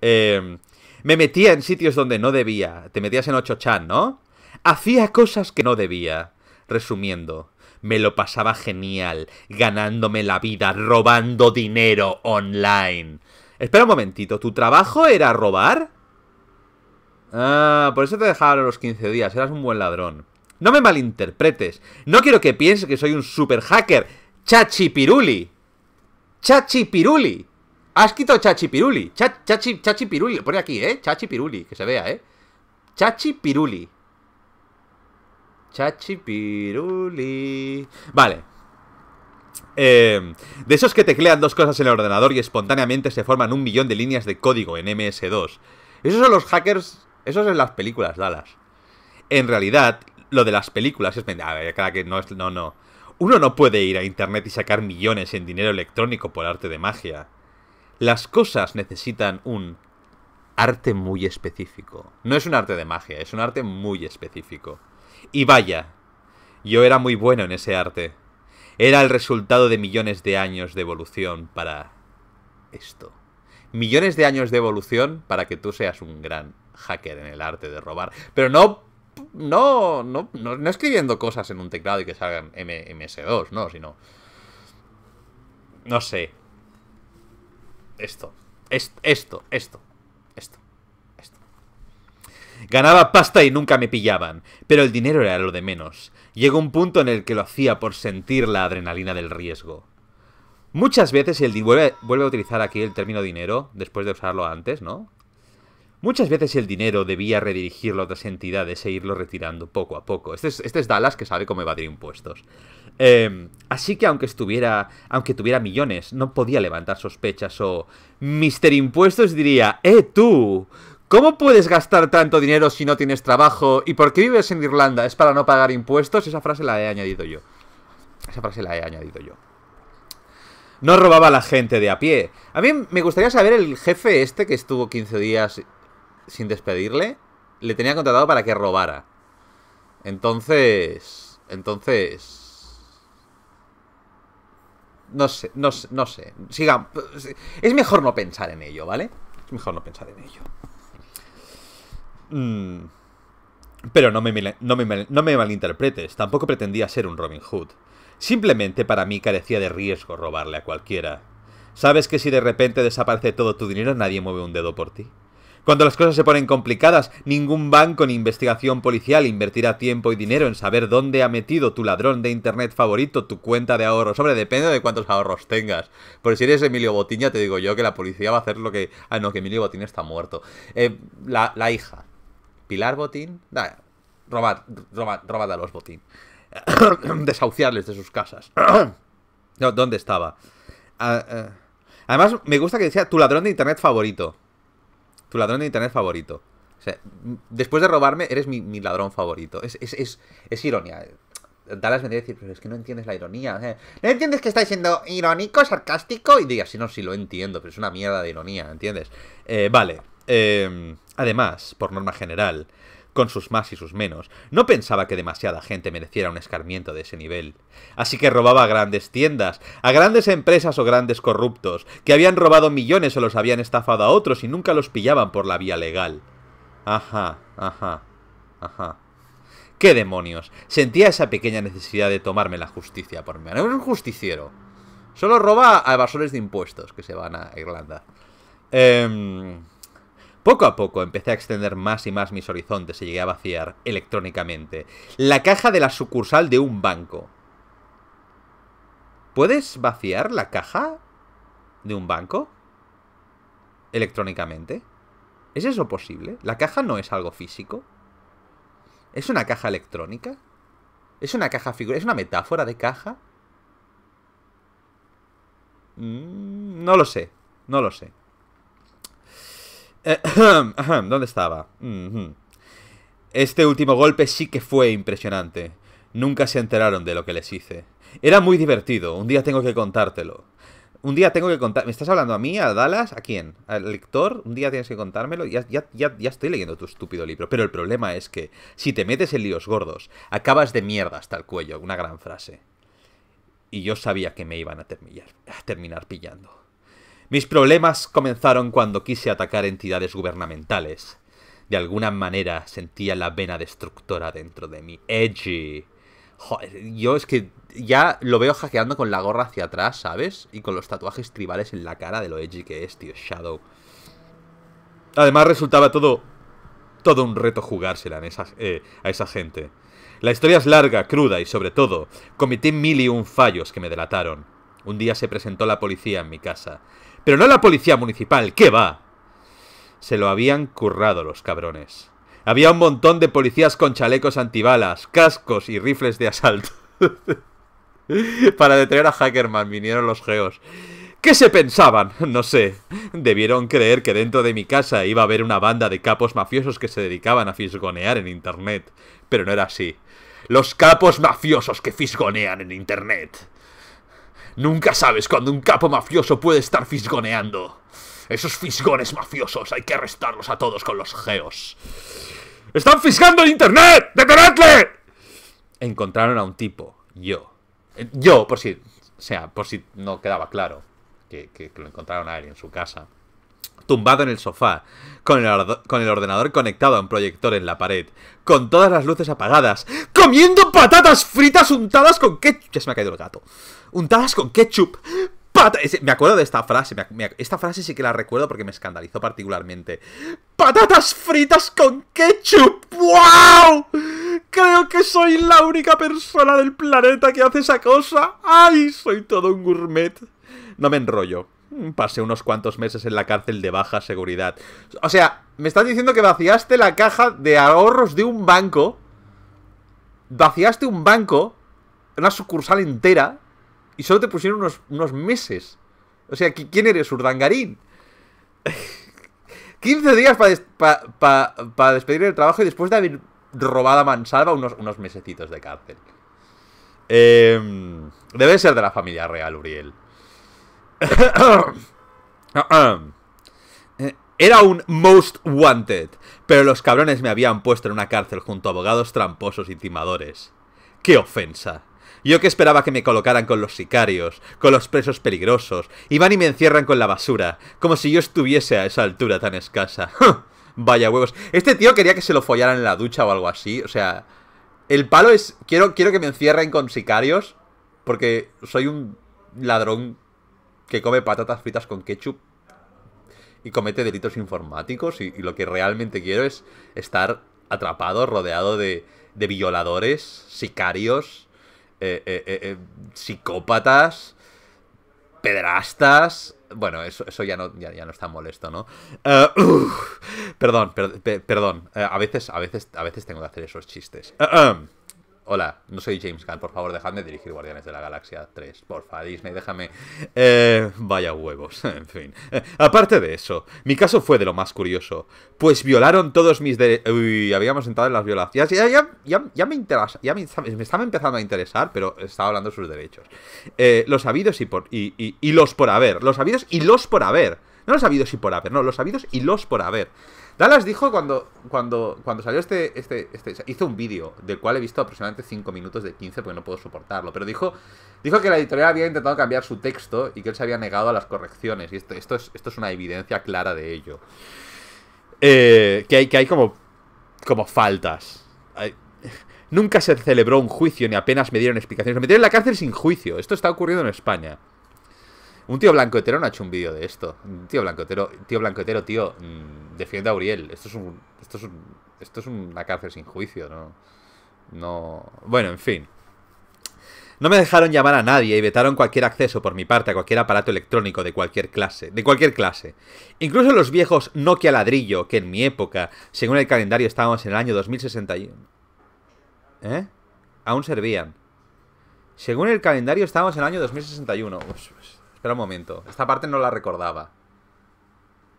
Eh, me metía en sitios donde no debía. Te metías en 8chan, ¿no? Hacía cosas que no debía. Resumiendo, me lo pasaba genial, ganándome la vida, robando dinero online. Espera un momentito, ¿tu trabajo era robar? Ah, por eso te dejaron los 15 días, eras un buen ladrón. No me malinterpretes. No quiero que pienses que soy un super hacker. Chachipiruli. Chachipiruli. Has quitado Chachipiruli. Piruli. chachi, chachipiruli. Lo pone aquí, ¿eh? Piruli. Que se vea, ¿eh? Chachi Piruli. Vale. Em, de esos que teclean dos cosas en el ordenador y espontáneamente se forman un millón de líneas de código en MS2. Esos son los hackers eso es en las películas, Dallas. En realidad, lo de las películas es... claro que no es... No, no. Uno no puede ir a Internet y sacar millones en dinero electrónico por arte de magia. Las cosas necesitan un arte muy específico. No es un arte de magia, es un arte muy específico. Y vaya, yo era muy bueno en ese arte. Era el resultado de millones de años de evolución para esto. Millones de años de evolución para que tú seas un gran hacker en el arte de robar. Pero no no, no, escribiendo cosas en un teclado y que salgan MS2, no, sino. No sé. Esto. Esto, esto, esto, esto, Ganaba pasta y nunca me pillaban, pero el dinero era lo de menos. Llegó un punto en el que lo hacía por sentir la adrenalina del riesgo. Muchas veces el vuelve a utilizar aquí el término dinero, después de usarlo antes, ¿no? Muchas veces el dinero debía redirigirlo a otras entidades e irlo retirando poco a poco. Este es, este Dallas que sabe cómo evadir impuestos. Em, así que aunque estuviera, aunque tuviera millones, no podía levantar sospechas o Mister Impuestos diría, ¡eh tú! ¿Cómo puedes gastar tanto dinero si no tienes trabajo? ¿Y por qué vives en Irlanda? ¿Es para no pagar impuestos? Esa frase la he añadido yo. Esa frase la he añadido yo no robaba a la gente de a pie. A mí me gustaría saber el jefe este que estuvo 15 días sin despedirle, le tenía contratado para que robara. Entonces. Entonces. No sé, no sé, no sé. Es mejor no pensar en ello, ¿vale? Es mejor no pensar en ello. Mm, pero no me malinterpretes, tampoco pretendía ser un Robin Hood. Simplemente para mí carecía de riesgo robarle a cualquiera. ¿Sabes que si de repente desaparece todo tu dinero nadie mueve un dedo por ti? Cuando las cosas se ponen complicadas, ningún banco ni investigación policial invertirá tiempo y dinero en saber dónde ha metido tu ladrón de internet favorito tu cuenta de ahorros. Hombre, depende de cuántos ahorros tengas. Por si eres Emilio ya te digo yo que la policía va a hacer lo que. Ah, no, que Emilio Botín está muerto. Eh, la, hija. Pilar Botín. Nah, robad, roba a los Botín. Desahuciarles de sus casas. ¿Dónde estaba? Ah, eh. Además, me gusta que decía tu ladrón de internet favorito tu ladrón de internet favorito. O sea, después de robarme, eres mi, ladrón favorito. Es, es, es, es ironía. Dallas vendría a decir, pero es que no entiendes la ironía. Eh". No entiendes que estáis siendo irónico, sarcástico. Y digo, si no, si lo entiendo, pero es una mierda de ironía, ¿entiendes? Eh, vale. Eh, además, por norma general, con sus más y sus menos. No pensaba que demasiada gente mereciera un escarmiento de ese nivel. Así que robaba a grandes tiendas, a grandes empresas o grandes corruptos, que habían robado millones o los habían estafado a otros y nunca los pillaban por la vía legal. Ajá, ajá, ajá. ¿Qué demonios? Sentía esa pequeña necesidad de tomarme la justicia por mí. No es un justiciero. Solo roba a evasores de impuestos que se van a Irlanda. Eh... Poco a poco empecé a extender más y más mis horizontes y llegué a vaciar electrónicamente la caja de la sucursal de un banco. ¿Puedes vaciar la caja de un banco? Electrónicamente. ¿Es eso posible? ¿La caja no es algo físico? ¿Es una caja electrónica? ¿Es una caja figura? ¿Es una metáfora de caja? Mm, no lo sé, no lo sé. Eh, ¿Dónde estaba? Este último golpe sí que fue impresionante. Nunca se enteraron de lo que les hice. Era muy divertido. Un día tengo que contártelo. Un día tengo que contar... ¿Me estás hablando a mí, a Dallas? ¿A quién? ¿Al lector? Un día tienes que contármelo. Ya, ya, estoy leyendo tu estúpido libro. Pero el problema es que si te metes en líos gordos, acabas de mierda hasta el cuello. Una gran frase. Y yo sabía que me iban a terminar, a terminar pillando. Mis problemas comenzaron cuando quise atacar entidades gubernamentales. De alguna manera sentía la vena destructora dentro de mí. Edgy. yo es que ya lo veo hackeando con la gorra hacia atrás, ¿sabes? Y con los tatuajes tribales en la cara de lo edgy que es, tío, Shadow. Además resultaba todo todo un reto jugársela en esa, eh, a esa gente. La historia es larga, cruda y sobre todo, cometí mil y un fallos que me delataron. Un día se presentó la policía en mi casa. Pero no la policía municipal, ¿qué va? Se lo habían currado los cabrones. Había un montón de policías con chalecos antibalas, cascos y rifles de asalto. Para detener a Hackerman vinieron los geos. ¿Qué se pensaban? No sé. Debieron creer que dentro de mi casa iba a haber una banda de capos mafiosos que se dedicaban a fisgonear en Internet. Pero no era así. Los capos mafiosos que fisgonean en Internet Nunca sabes cuando un capo mafioso puede estar fisgoneando. Esos fisgones mafiosos hay que arrestarlos a todos con los geos. ¡Están fisgando en internet! ¡Detenedle! Encontraron a un tipo, yo. Eh, yo, por si. O sea, por si no quedaba claro que, que lo encontraron a él en su casa tumbado en el sofá, con el, con el ordenador conectado a un proyector en la pared, con todas las luces apagadas, comiendo patatas fritas untadas con ketchup. Ya se me ha caído el gato. Untadas con ketchup. me acuerdo de esta frase. esta frase sí que la recuerdo porque me escandalizó particularmente. ¡Patatas fritas con ketchup! ¡Wow! Creo que soy la única persona del planeta que hace esa cosa. ¡Ay! Soy todo un gourmet. No me enrollo. Mm, pasé unos cuantos meses en la cárcel de baja seguridad. O sea, me estás diciendo que vaciaste la caja de ahorros de un banco. Vaciaste un banco, una sucursal entera, y solo te pusieron unos, meses. O sea, ¿quién eres, Urdangarín? 15 días para despedir el trabajo y después de haber robado a Mansalva unos, mesecitos de cárcel. Em, debe ser de la familia real, Uriel. Eh, era un most wanted, pero los cabrones me habían puesto en una cárcel junto a abogados tramposos y timadores. ¡Qué ofensa! Yo que esperaba que me colocaran con los sicarios, con los presos peligrosos, y van y me encierran con la basura, como si yo estuviese a esa altura tan escasa. Vaya huevos. Este tío quería que se lo follaran en la ducha o algo así, o sea... El palo es... Quiero, quiero que me encierren con sicarios, porque soy un ladrón que come patatas fritas con ketchup y comete delitos informáticos y, lo que realmente quiero es estar atrapado, rodeado de, de violadores, sicarios, eh, eh, eh, psicópatas, pedrastas. Bueno, eso, eso ya, no, ya, no está molesto, ¿no? perdón, perdón. a, veces, a, veces, a veces tengo que hacer esos chistes. Hola, no soy James Gunn, por favor, dejadme dirigir Guardianes de la Galaxia 3. Porfa, Disney, déjame. Eh, vaya huevos, en fin. Eh, aparte de eso, mi caso fue de lo más curioso. Pues violaron todos mis derechos. Uy, habíamos entrado en las violaciones. Ya, me estaba empezando a interesar, pero estaba hablando de sus derechos. Eh, los habidos y, por, y, y los por haber. Los habidos y los por haber. No los habidos y por haber, no, los habidos y los por haber. Dallas dijo cuando, cuando, cuando salió este, este, este Hizo un vídeo del cual he visto aproximadamente 5 minutos de 15 porque no puedo soportarlo. Pero dijo, dijo que la editorial había intentado cambiar su texto y que él se había negado a las correcciones. Y esto, esto, es, esto es una evidencia clara de ello. Eh, que, hay, que hay como, como faltas. nunca se celebró un juicio ni apenas me dieron explicaciones. Me metieron en la cárcel sin juicio. Esto está ocurriendo en España. Un tío blanquetero no ha hecho un vídeo de esto. Un tío blanquetero, tío tío, mm, defiende a Uriel. Esto es esto es esto es una cárcel sin juicio, ¿no? No. Bueno, en fin. No me dejaron llamar a nadie y vetaron cualquier acceso por mi parte a cualquier aparato electrónico de cualquier clase, de cualquier clase. Incluso los viejos Nokia ladrillo, que en mi época, según el calendario, estábamos en el año 2061. ¿Eh? Aún servían. Según el calendario, estábamos en el año 2061. Espera un momento. Esta parte no la recordaba.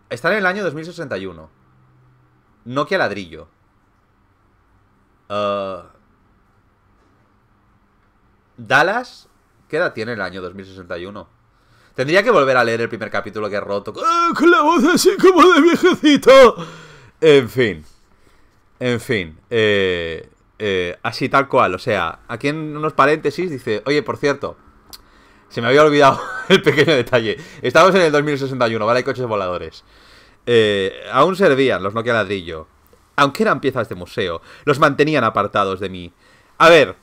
Está en el año 2061. Nokia ladrillo. Uh, Dallas. ¿Qué edad tiene el año 2061? Tendría que volver a leer el primer capítulo que he roto. ¡Ah, con la voz así como de viejecito. En fin. En fin. Eh, eh, así tal cual. O sea, aquí en unos paréntesis dice, oye, por cierto, se me había olvidado el pequeño detalle. Estamos en el 2061, ¿vale? Hay coches voladores. Eh, aún servían los Nokia ladrillo. Aunque eran piezas de museo, los mantenían apartados de mí. A ver,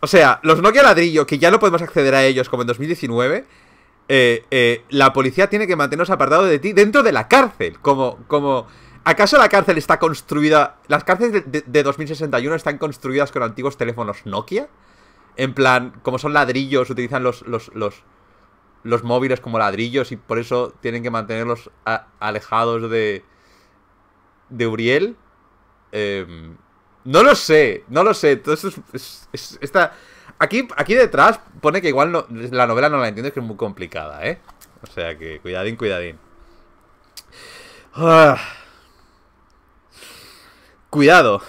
o sea, los Nokia ladrillo, que ya no podemos acceder a ellos como en 2019, eh, eh, la policía tiene que mantenernos apartados de ti dentro de la cárcel. Como, como, ¿acaso la cárcel está construida? ¿Las cárceles de 2061 están construidas con antiguos teléfonos Nokia? En plan, como son ladrillos, utilizan los, los, los, móviles como ladrillos y por eso tienen que mantenerlos alejados de, de Uriel. Em, no lo sé, no lo sé. Entonces, aquí, aquí detrás pone que igual la novela no la entiendes, que es muy complicada, ¿eh? O sea que, cuidadín, cuidadín. Ah. Cuidado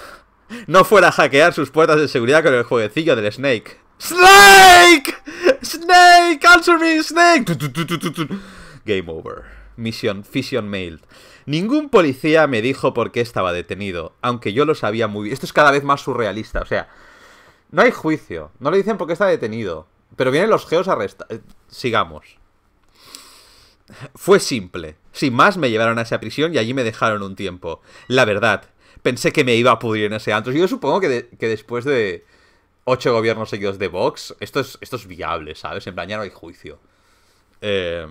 no fuera a hackear sus puertas de seguridad con el jueguecillo del Snake. ¡Snake! ¡Snake! ¡Answer me, Snake! Game over. Misión. fission mailed. Ningún policía me dijo por qué estaba detenido, aunque yo lo sabía muy bien. Esto es cada vez más surrealista, o sea, no hay juicio, no le dicen por qué está detenido, pero vienen los geos a arrestar. Eh, sigamos. Fue simple. Sin más, me llevaron a esa prisión y allí me dejaron un tiempo. La verdad, pensé que me iba a pudrir en ese antro. Yo supongo que, después de ocho gobiernos seguidos de Vox, esto es, esto es viable, ¿sabes? En plan, ya no hay juicio. Eh,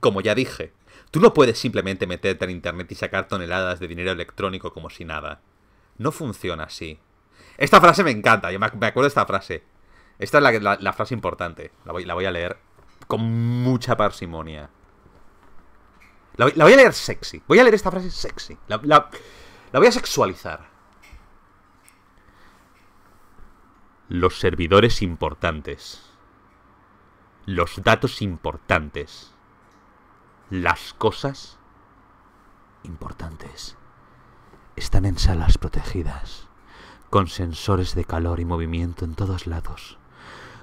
como ya dije, tú no puedes simplemente meterte en Internet y sacar toneladas de dinero electrónico como si nada. No funciona así. Esta frase me encanta, yo me acuerdo de esta frase. Esta es la, frase importante, la voy, la voy, a leer con mucha parsimonia. La, voy a leer sexy, voy a leer esta frase sexy. La, la voy a sexualizar. Los servidores importantes. Los datos importantes. Las cosas importantes. Están en salas protegidas, con sensores de calor y movimiento en todos lados,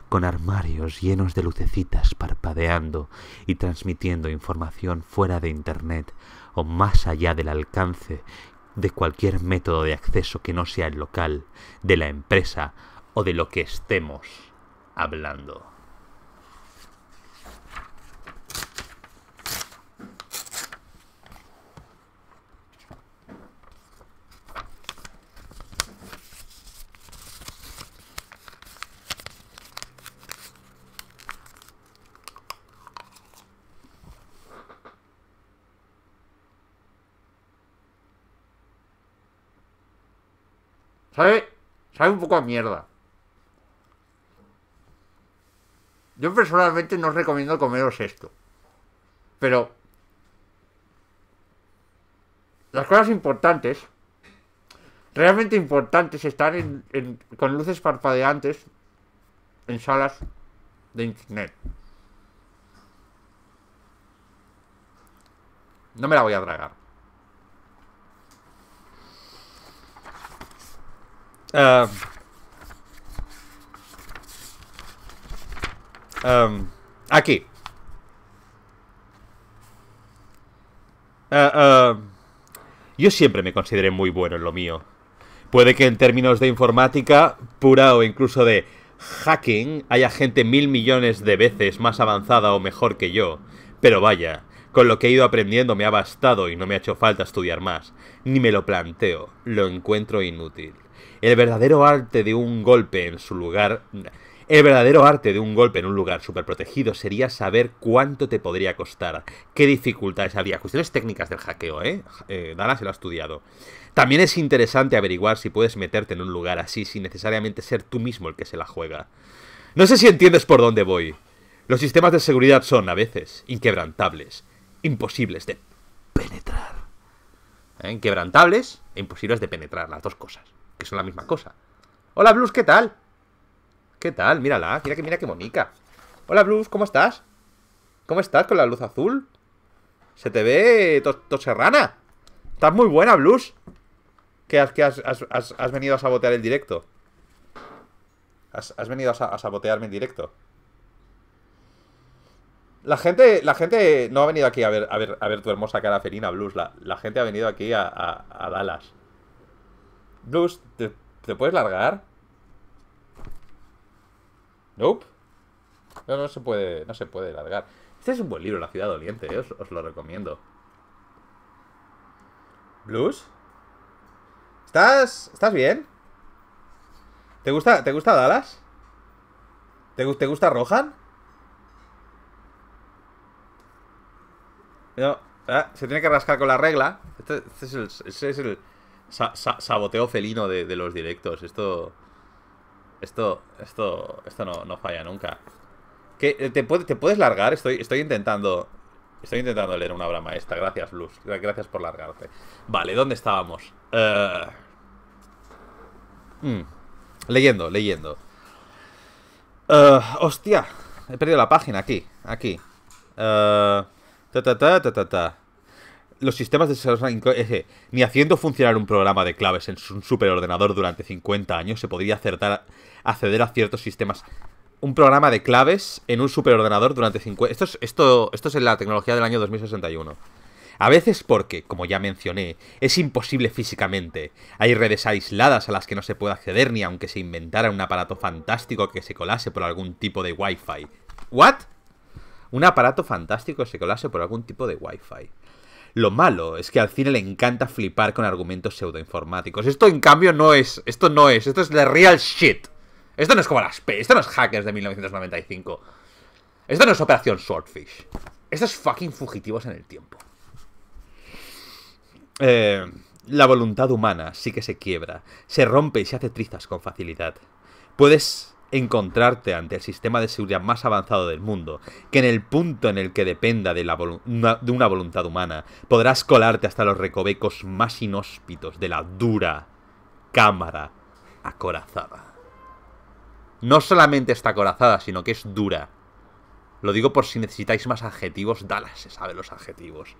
con armarios llenos de lucecitas parpadeando y transmitiendo información fuera de Internet o más allá del alcance de cualquier método de acceso que no sea el local, de la empresa o de lo que estemos hablando. Sabe un poco a mierda. Yo personalmente no os recomiendo comeros esto. Pero las cosas importantes, realmente importantes, están con luces parpadeantes en salas de internet. No me la voy a tragar. Em, em, aquí. Eh, em, yo siempre me consideré muy bueno en lo mío. Puede que en términos de informática pura o incluso de hacking haya gente mil millones de veces más avanzada o mejor que yo. Pero vaya, con lo que he ido aprendiendo me ha bastado y no me ha hecho falta estudiar más. Ni me lo planteo, lo encuentro inútil. El verdadero arte de un golpe en su lugar... El verdadero arte de un golpe en un lugar protegido sería saber cuánto te podría costar, qué dificultades había. Cuestiones técnicas del hackeo, ¿eh? eh Dana se lo ha estudiado. También es interesante averiguar si puedes meterte en un lugar así sin necesariamente ser tú mismo el que se la juega. No sé si entiendes por dónde voy. Los sistemas de seguridad son, a veces, inquebrantables, imposibles de penetrar. ¿Eh? Inquebrantables e imposibles de penetrar, las dos cosas que son la misma cosa. Hola, Blues, ¿qué tal? ¿Qué tal? Mírala, mira que mira qué monica. Hola, Blues, ¿cómo estás? ¿Cómo estás con la luz azul? Se te ve toserrana. estás muy buena, Blues. Que, has, has, has, has, venido a sabotear el directo. Has, venido a, sabotearme en directo. La gente, la gente no ha venido aquí a ver, a ver, a ver tu hermosa cara felina, Blues. La, gente ha venido aquí a, a, a Dallas. Blues, ¿te, puedes largar? Nope. No, no se puede, no se puede largar. Este es un buen libro, La ciudad doliente, eh, os, lo recomiendo. ¿Blues? ¿Estás, estás bien? ¿Te gusta, ¿Te gusta Dallas? ¿Te, ¿Te gusta Rohan? No, ah, se tiene que rascar con la regla. este, este es el saboteo felino de, los directos. Esto. Esto. Esto. Esto no, no falla nunca. que eh, te, ¿Te puedes largar? Estoy, estoy intentando. Estoy intentando leer una obra maestra. Gracias, luz Gracias por largarte. Vale, ¿dónde estábamos? Eh, mm, leyendo, leyendo. Eh, hostia. He perdido la página aquí. Aquí. ta ta ta ta. ta los sistemas de ni haciendo funcionar un programa de claves en un superordenador durante 50 años se podría acertar, acceder a ciertos sistemas. Un programa de claves en un superordenador durante 50... Esto es, esto, esto es en la tecnología del año 2061. A veces porque, como ya mencioné, es imposible físicamente. Hay redes aisladas a las que no se puede acceder ni aunque se inventara un aparato fantástico que se colase por algún tipo de wifi ¿What? Un aparato fantástico que se colase por algún tipo de Wi-Fi. Lo malo es que al cine le encanta flipar con argumentos pseudoinformáticos. Esto, en cambio, no es. Esto no es. Esto es the real shit. Esto no es como las... Esto no es hackers de 1995. Esto no es Operación Swordfish. Esto es fucking fugitivos en el tiempo. Eh, la voluntad humana sí que se quiebra, se rompe y se hace trizas con facilidad. Puedes encontrarte ante el sistema de seguridad más avanzado del mundo, que en el punto en el que dependa de, la una, una voluntad humana, podrás colarte hasta los recovecos más inhóspitos de la dura cámara acorazada. No solamente está acorazada, sino que es dura. Lo digo por si necesitáis más adjetivos, Dallas se sabe los adjetivos.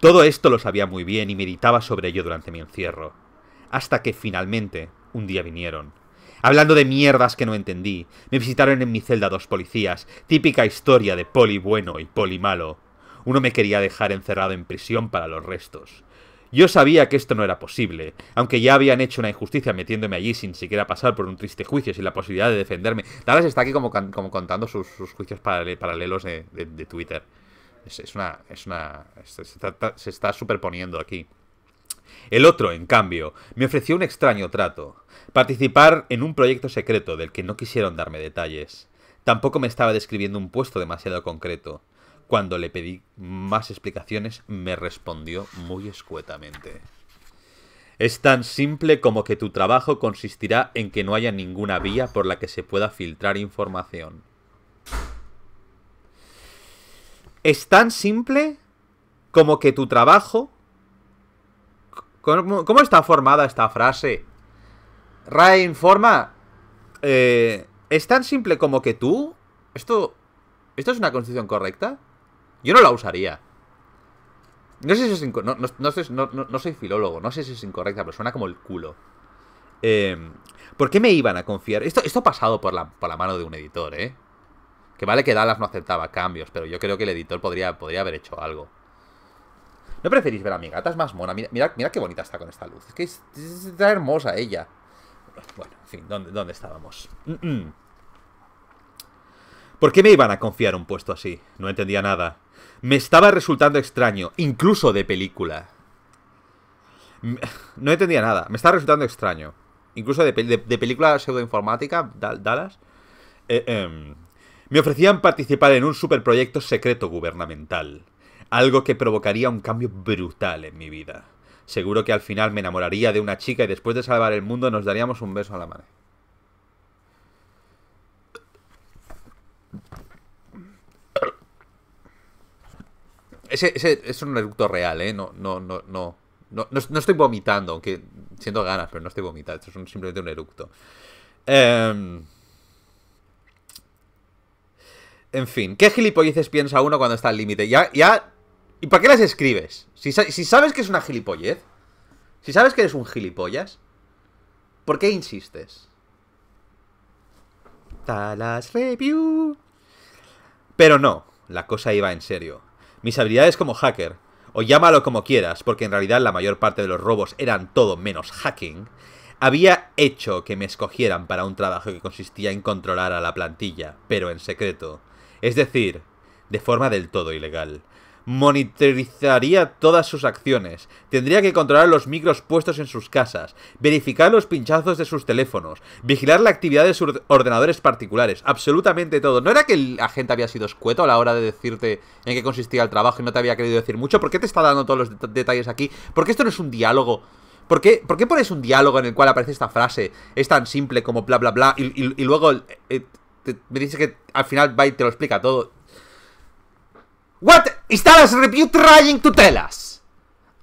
Todo esto lo sabía muy bien y meditaba sobre ello durante mi encierro, hasta que finalmente un día vinieron hablando de mierdas que no entendí. Me visitaron en mi celda dos policías, típica historia de poli bueno y poli malo. Uno me quería dejar encerrado en prisión para los restos. Yo sabía que esto no era posible, aunque ya habían hecho una injusticia metiéndome allí sin siquiera pasar por un triste juicio, sin la posibilidad de defenderme. vez está aquí como, como contando sus, juicios paralelos de, Twitter. Es, una... Es una se está superponiendo aquí. El otro, en cambio, me ofreció un extraño trato, participar en un proyecto secreto del que no quisieron darme detalles. Tampoco me estaba describiendo un puesto demasiado concreto. Cuando le pedí más explicaciones, me respondió muy escuetamente. Es tan simple como que tu trabajo consistirá en que no haya ninguna vía por la que se pueda filtrar información. Es tan simple como que tu trabajo ¿Cómo, está formada esta frase? Rae informa. Eh, ¿Es tan simple como que tú? ¿Esto, ¿Esto es una constitución correcta? Yo no la usaría. No sé si es no, no, soy filólogo, no sé si es incorrecta, pero suena como el culo. Em, ¿Por qué me iban a confiar? Esto, esto ha pasado por la, mano de un editor, ¿eh? Que vale que Dallas no aceptaba cambios, pero yo creo que el editor podría, podría haber hecho algo. ¿No preferís ver a mi gata? Es más mona. Mira, mira, qué bonita está con esta luz. Es que es, tan hermosa ella. Bueno, en fin, ¿dónde, estábamos? ¿Por qué me iban a confiar un puesto así? No entendía nada. Me estaba resultando extraño, incluso de película. No entendía nada. Me estaba resultando extraño. Incluso de, película pseudoinformática, Dallas. Eh, em, me ofrecían participar en un superproyecto secreto gubernamental algo que provocaría un cambio brutal en mi vida. Seguro que al final me enamoraría de una chica y después de salvar el mundo nos daríamos un beso a la madre. Ese, es un eructo real, ¿eh? No, no, no, no. No, estoy vomitando, aunque siento ganas, pero no estoy vomitando. Esto es simplemente un eructo. Em, en fin, ¿qué gilipollices piensa uno cuando está al límite? Ya, ya ¿Y para qué las escribes? Si, sabes que es una gilipollez, si sabes que eres un gilipollas, ¿por qué insistes? Talas Review. Pero no, la cosa iba en serio. Mis habilidades como hacker, o llámalo como quieras, porque en realidad la mayor parte de los robos eran todo menos hacking, había hecho que me escogieran para un trabajo que consistía en controlar a la plantilla, pero en secreto. Es decir, de forma del todo ilegal monitorizaría todas sus acciones, tendría que controlar los micros puestos en sus casas, verificar los pinchazos de sus teléfonos, vigilar la actividad de sus ordenadores particulares, absolutamente todo. ¿No era que el agente había sido escueto a la hora de decirte en qué consistía el trabajo y no te había querido decir mucho? ¿Por qué te está dando todos los detalles aquí? ¿Por qué esto no es un diálogo? ¿Por qué, ¿Por qué pones un diálogo en el cual aparece esta frase? Es tan simple como bla bla bla y, luego eh, me dice que al final va te lo explica todo. What is Dallas Review trying to tell us?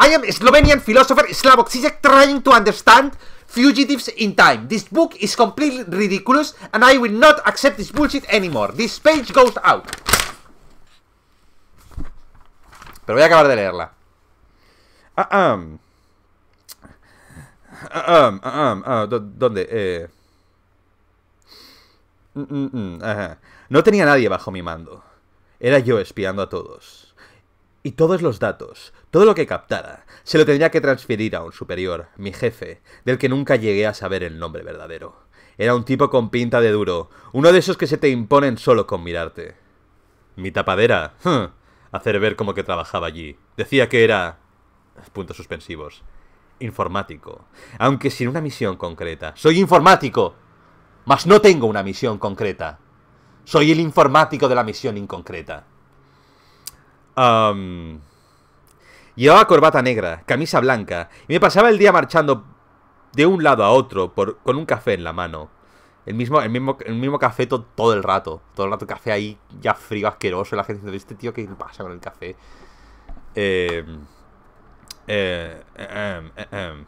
I am Slovenian philosopher Slavoj Zizek trying to understand fugitives in time. This book is completely ridiculous and I will not accept this bullshit anymore. This page goes out. Pero voy a acabar de leerla. Ah, ah, ah, ¿Dónde? Eh... Mm, mm, ajá. No tenía nadie bajo mi mando. Era yo espiando a todos. Y todos los datos, todo lo que captara, se lo tendría que transferir a un superior, mi jefe, del que nunca llegué a saber el nombre verdadero. Era un tipo con pinta de duro, uno de esos que se te imponen solo con mirarte. Mi tapadera, hacer ver como que trabajaba allí. Decía que era... puntos suspensivos. Informático. Aunque sin una misión concreta. Soy informático. Mas no tengo una misión concreta. Soy el informático de la misión inconcreta. Um, llevaba corbata negra, camisa blanca, y me pasaba el día marchando de un lado a otro con un café en la mano. El mismo, el mismo, el mismo café todo el rato. Todo el rato café ahí ya frío, asqueroso. La gente diciendo, ¿este tío qué pasa con el café? Em, em, em,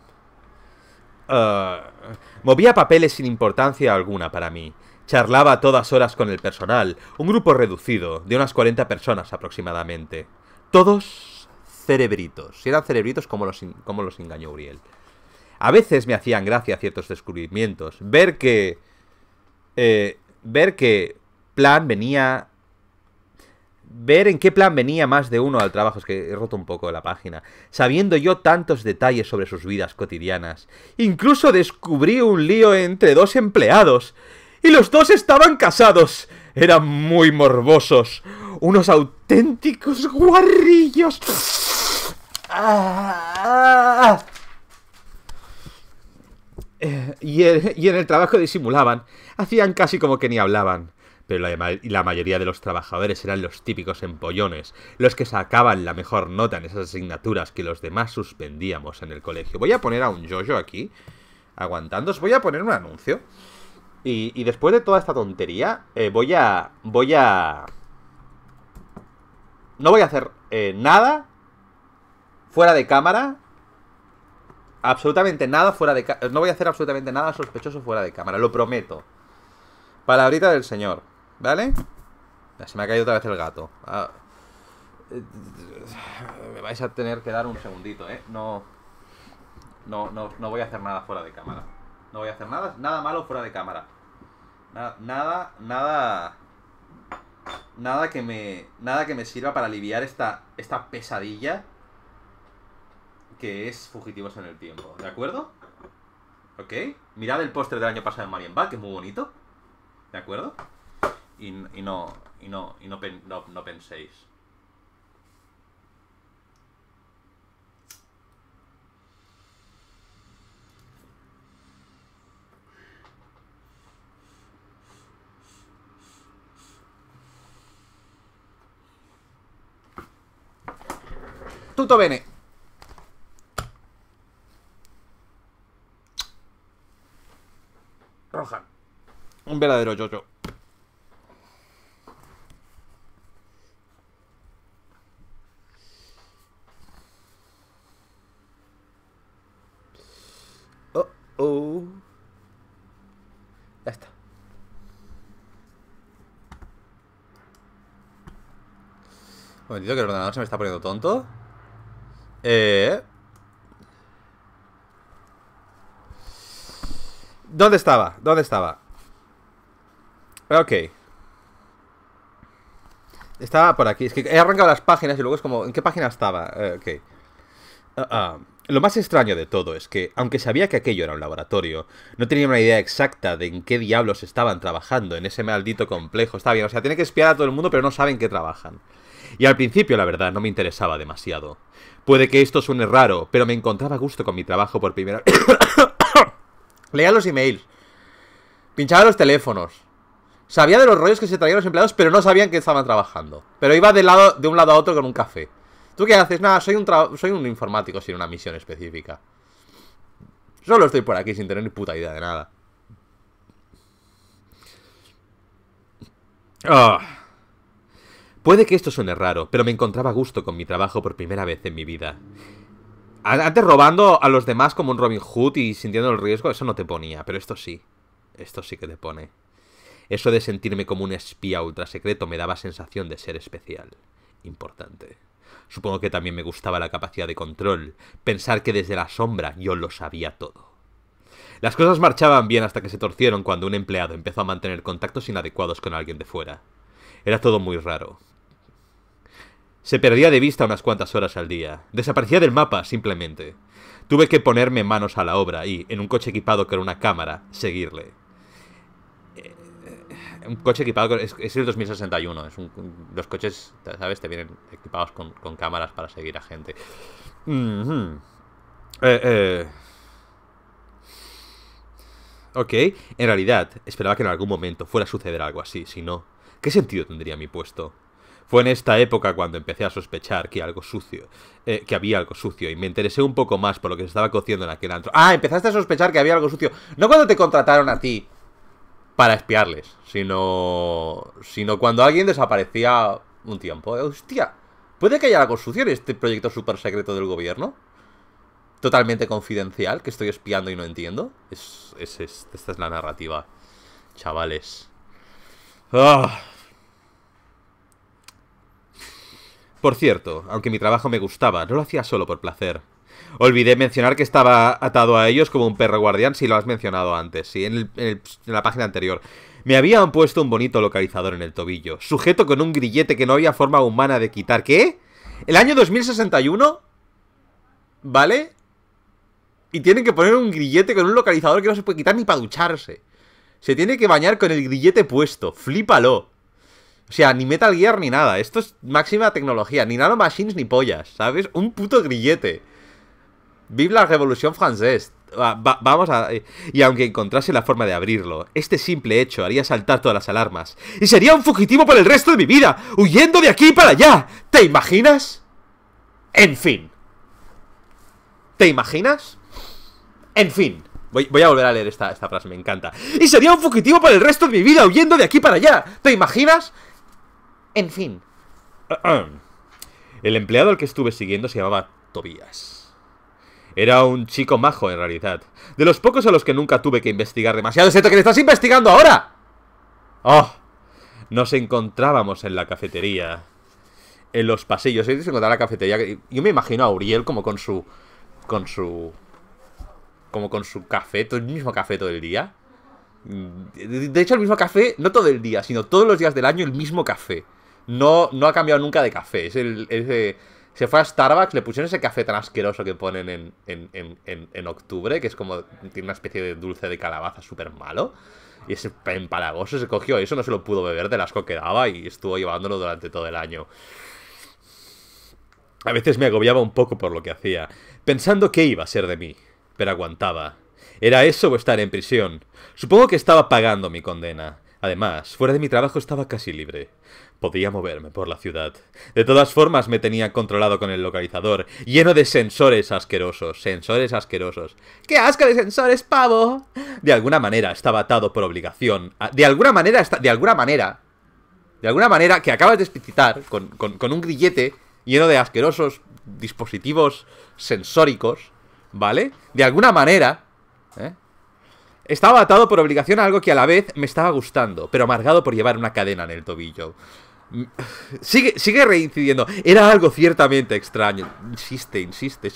uh, movía papeles sin importancia alguna para mí. Charlaba todas horas con el personal, un grupo reducido, de unas 40 personas aproximadamente. Todos cerebritos, Si eran cerebritos como los, como los engañó Uriel. A veces me hacían gracia ciertos descubrimientos. Ver que... Eh, ver que plan venía... Ver en qué plan venía más de uno al trabajo, es que he roto un poco la página, sabiendo yo tantos detalles sobre sus vidas cotidianas. Incluso descubrí un lío entre dos empleados y los dos estaban casados. Eran muy morbosos. Unos auténticos guarrillos. y, en el trabajo disimulaban. Hacían casi como que ni hablaban. Pero la, mayoría de los trabajadores eran los típicos empollones, los que sacaban la mejor nota en esas asignaturas que los demás suspendíamos en el colegio. Voy a poner a un yoyo aquí, aguantando. Os voy a poner un anuncio. Y, después de toda esta tontería, eh, voy a. Voy a. No voy a hacer eh, nada fuera de cámara. Absolutamente nada fuera de cámara. No voy a hacer absolutamente nada sospechoso fuera de cámara, lo prometo. Palabrita del señor, ¿vale? Se me ha caído otra vez el gato. Ah. Me vais a tener que dar un segundito, ¿eh? No, no, no, no voy a hacer nada fuera de cámara. No voy a hacer nada, nada malo fuera de cámara. Nada, nada, nada, que me, nada que me sirva para aliviar esta, esta pesadilla que es Fugitivos en el Tiempo, ¿de acuerdo? ¿Ok? Mirad el póster del año pasado de Marienbad, que es muy bonito, ¿de acuerdo? Y, y no, y no, y no, no, no penséis. tutto bene. Roja. Un verdadero yo Oh, oh. Ya está. Un momentito que el ordenador se me está poniendo tonto. Eh. ¿Dónde estaba? ¿Dónde estaba? Ok. Estaba por aquí. Es que he arrancado las páginas y luego es como... ¿En qué página estaba? Eh, ok. Ah, ah. Lo más extraño de todo es que, aunque sabía que aquello era un laboratorio, no tenía una idea exacta de en qué diablos estaban trabajando en ese maldito complejo. Está bien, o sea, tiene que espiar a todo el mundo, pero no saben qué trabajan y al principio la verdad no me interesaba demasiado. Puede que esto suene raro, pero me encontraba gusto con mi trabajo por primera vez. Leía los emails, pinchaba los teléfonos, sabía de los rollos que se traían los empleados, pero no sabían que estaban trabajando. Pero iba de, lado, de un lado a otro con un café. ¿Tú qué haces? Nada, soy un, soy un informático sin una misión específica. Solo estoy por aquí sin tener ni puta idea de nada. Ah. Puede que esto suene raro, pero me encontraba gusto con mi trabajo por primera vez en mi vida. Antes robando a los demás como un Robin Hood y sintiendo el riesgo, eso no te ponía, pero esto sí. Esto sí que te pone. Eso de sentirme como un espía ultra secreto me daba sensación de ser especial. Importante. Supongo que también me gustaba la capacidad de control, pensar que desde la sombra yo lo sabía todo. Las cosas marchaban bien hasta que se torcieron cuando un empleado empezó a mantener contactos inadecuados con alguien de fuera. Era todo muy raro, se perdía de vista unas cuantas horas al día. Desaparecía del mapa, simplemente. Tuve que ponerme manos a la obra y, en un coche equipado con una cámara, seguirle. Eh, un coche equipado con, es, el 2061. Es los coches, ¿sabes? Te vienen equipados con, cámaras para seguir a gente. Eh, eh. Ok, en realidad esperaba que en algún momento fuera a suceder algo así, si no, ¿qué sentido tendría mi puesto? Fue en esta época cuando empecé a sospechar que algo sucio, eh, que había algo sucio y me interesé un poco más por lo que se estaba cociendo en aquel antro. Ah, empezaste a sospechar que había algo sucio. No cuando te contrataron a ti para espiarles, sino, sino cuando alguien desaparecía un tiempo. Eh, hostia, puede que haya algo sucio en este proyecto súper secreto del gobierno. Totalmente confidencial, que estoy espiando y no entiendo. es, esta es la narrativa, chavales. ¡Ah! Por cierto, aunque mi trabajo me gustaba, no lo hacía solo por placer. Olvidé mencionar que estaba atado a ellos como un perro guardián, si lo has mencionado antes, sí, en, la página anterior. Me habían puesto un bonito localizador en el tobillo, sujeto con un grillete que no había forma humana de quitar. ¿Qué? ¿El año 2061? ¿Vale? Y tienen que poner un grillete con un localizador que no se puede quitar ni para ducharse. Se tiene que bañar con el grillete puesto. Flípalo. O sea, ni Metal Gear ni nada. Esto es máxima tecnología. Ni machines ni pollas, ¿sabes? Un puto grillete. Vive la revolución francesa. vamos a... Y aunque encontrase la forma de abrirlo, este simple hecho haría saltar todas las alarmas. Y sería un fugitivo por el resto de mi vida, huyendo de aquí para allá. ¿Te imaginas? En fin. ¿Te imaginas? En fin. Voy, a volver a leer esta frase, me encanta. Y sería un fugitivo por el resto de mi vida, huyendo de aquí para allá. ¿Te imaginas? En fin. El empleado al que estuve siguiendo se llamaba Tobías. Era un chico majo, en realidad. De los pocos a los que nunca tuve que investigar demasiado, excepto que le estás investigando ahora. ¡Oh! Nos encontrábamos en la cafetería. En los pasillos. Se encontraba la cafetería. Yo me imagino a Uriel como con su. Con su. Como con su café. Todo el mismo café todo el día. Mm, de hecho, el mismo café, no todo el día, sino todos los días del año, el mismo café no, no ha cambiado nunca de café. Es se fue a Starbucks, le pusieron ese café tan asqueroso que ponen en, octubre, que es como tiene una especie de dulce de calabaza súper malo. Y ese empalagoso, se cogió eso, no se lo pudo beber del asco que daba y estuvo llevándolo durante todo el año. A veces me agobiaba un poco por lo que hacía, pensando qué iba a ser de mí, pero aguantaba. ¿Era eso o estar en prisión? Supongo que estaba pagando mi condena. Además, fuera de mi trabajo estaba casi libre. Podía moverme por la ciudad. De todas formas me tenía controlado con el localizador, lleno de sensores asquerosos, sensores asquerosos. ¡Qué asco de sensores, pavo! De alguna manera estaba atado por obligación. Ah, de alguna manera, de alguna manera, de alguna manera que acabas de explicitar con, con un grillete lleno de asquerosos dispositivos sensóricos, ¿vale? De alguna manera, ¿eh? Estaba atado por obligación a algo que a la vez me estaba gustando, pero amargado por llevar una cadena en el tobillo. Sigue, sigue reincidiendo. Era algo ciertamente extraño. Insiste, insiste.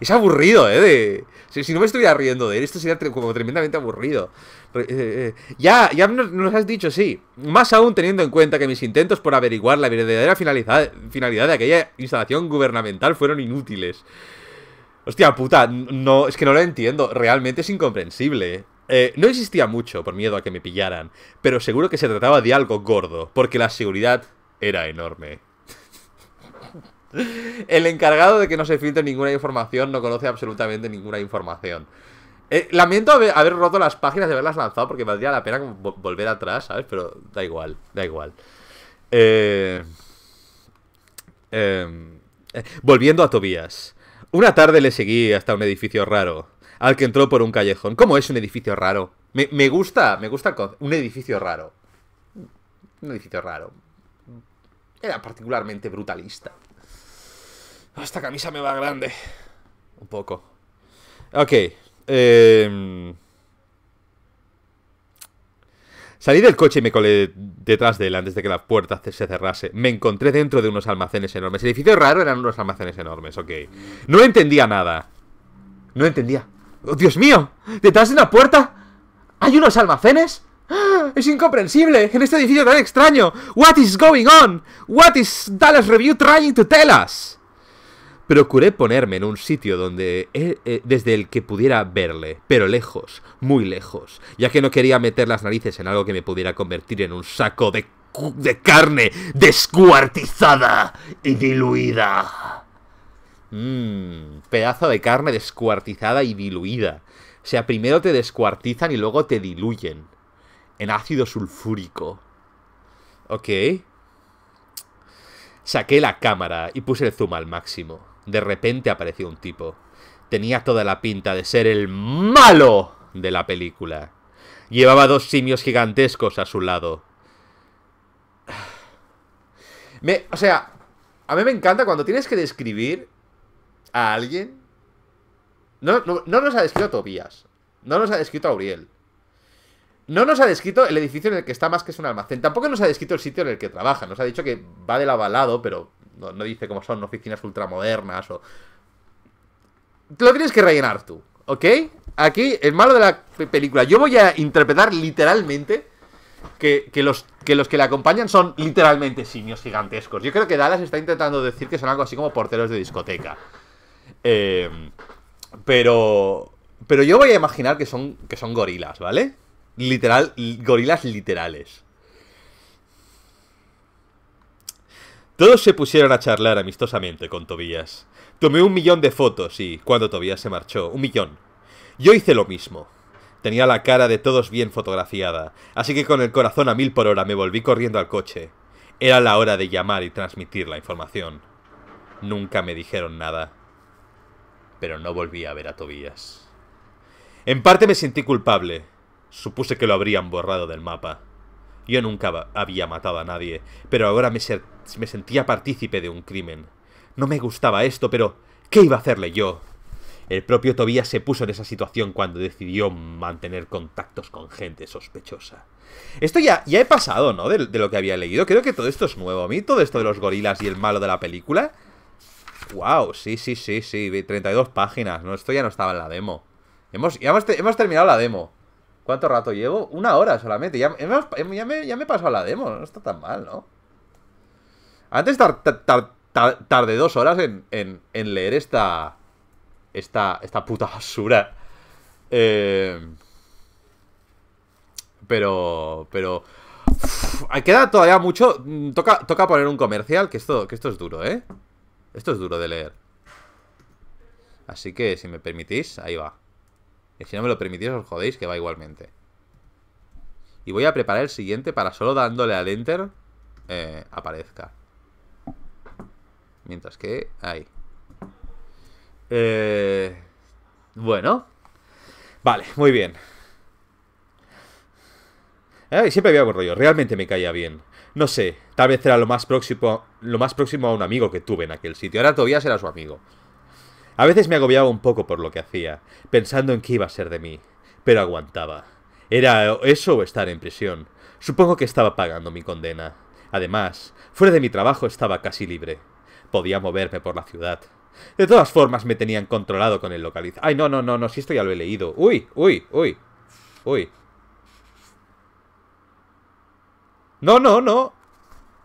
Es, aburrido, ¿eh? si, no me estuviera riendo de él, esto sería como tremendamente aburrido. Eh, eh, ya, ya nos, has dicho, sí. Más aún teniendo en cuenta que mis intentos por averiguar la verdadera finalidad, de aquella instalación gubernamental fueron inútiles. Hostia puta, no, es que no lo entiendo. Realmente es incomprensible. ¿eh? Eh, no existía mucho por miedo a que me pillaran, pero seguro que se trataba de algo gordo, porque la seguridad era enorme. El encargado de que no se filtre ninguna información no conoce absolutamente ninguna información. Eh, lamento haber, roto las páginas De haberlas lanzado porque valdría la pena volver atrás, ¿sabes? Pero da igual, da igual. Eh, em, volviendo a Tobías. Una tarde le seguí hasta un edificio raro al que entró por un callejón. ¿Cómo es un edificio raro? Me, me gusta, me gusta un edificio raro. Un edificio raro. Era particularmente brutalista. Ah, esta camisa me va grande. Un poco. Ok. Em, salí del coche y me colé detrás de él antes de que la puerta se cerrase. Me encontré dentro de unos almacenes enormes. El edificio raro eran unos almacenes enormes, ok. No entendía nada. No entendía Oh, ¡Dios mío! ¡Detrás de una puerta! ¿Hay unos almacenes? ¡Es incomprensible! ¡En este edificio tan extraño! ¿What is going on? ¿What is Dallas Review trying to tell us? Procuré ponerme en un sitio donde eh, eh, desde el que pudiera verle, pero lejos, muy lejos, ya que no quería meter las narices en algo que me pudiera convertir en un saco de, de carne descuartizada y diluida. Mmm, pedazo de carne descuartizada y diluida. O sea, primero te descuartizan y luego te diluyen. En ácido sulfúrico. Ok. Saqué la cámara y puse el zoom al máximo. De repente apareció un tipo. Tenía toda la pinta de ser el malo de la película. Llevaba dos simios gigantescos a su lado. Me, o sea, a mí me encanta cuando tienes que describir a alguien. No, nos ha descrito Tobías. No nos ha descrito Auriel. No nos ha descrito el edificio en el que está más que es un almacén. Tampoco nos ha descrito el sitio en el que trabaja. Nos ha dicho que va del avalado, pero no, dice cómo son oficinas ultramodernas o. Lo tienes que rellenar tú, ¿ok? Aquí, el malo de la película. Yo voy a interpretar literalmente que, los, que los que le acompañan son literalmente simios gigantescos. Yo creo que Dallas está intentando decir que son algo así como porteros de discoteca. Em, pero. Pero yo voy a imaginar que son, que son gorilas, ¿vale? Literal, gorilas literales. Todos se pusieron a charlar amistosamente con Tobías. Tomé un millón de fotos y, cuando Tobías se marchó, un millón. Yo hice lo mismo. Tenía la cara de todos bien fotografiada, así que con el corazón a mil por hora me volví corriendo al coche. Era la hora de llamar y transmitir la información. Nunca me dijeron nada pero no volví a ver a Tobías. En parte me sentí culpable. Supuse que lo habrían borrado del mapa. Yo nunca había matado a nadie, pero ahora me, sentía partícipe de un crimen. No me gustaba esto, pero ¿qué iba a hacerle yo? El propio Tobías se puso en esa situación cuando decidió mantener contactos con gente sospechosa. Esto ya, ya he pasado, ¿no? De, de, lo que había leído. Creo que todo esto es nuevo. A mí todo esto de los gorilas y el malo de la película Wow, sí, sí, sí, sí, 32 páginas, no, esto ya no estaba en la demo. Hemos, hemos, terminado la demo. ¿Cuánto rato llevo? Una hora solamente. Ya, me, he pasado la demo, no está tan mal, ¿no? Antes tardé dos horas en, leer esta, esta. Esta puta basura. Eh, pero. Pero. que queda todavía mucho. Mm, toca, toca poner un comercial, que esto, que esto es duro, ¿eh? Esto es duro de leer. Así que, si me permitís, ahí va. Y si no me lo permitís, os jodéis que va igualmente. Y voy a preparar el siguiente para solo dándole al Enter eh, aparezca. Mientras que... Ahí. Eh, bueno. Vale, muy bien. Eh, siempre había un rollo. Realmente me caía bien. No sé, tal vez era lo más próximo lo más próximo a un amigo que tuve en aquel sitio. Ahora todavía era su amigo. A veces me agobiaba un poco por lo que hacía, pensando en qué iba a ser de mí, pero aguantaba. Era eso o estar en prisión. Supongo que estaba pagando mi condena. Además, fuera de mi trabajo estaba casi libre. Podía moverme por la ciudad. De todas formas me tenían controlado con el localiz... Ay, no, no, no, no, si esto ya lo he leído. Uy, uy, uy. Uy. No, no, no.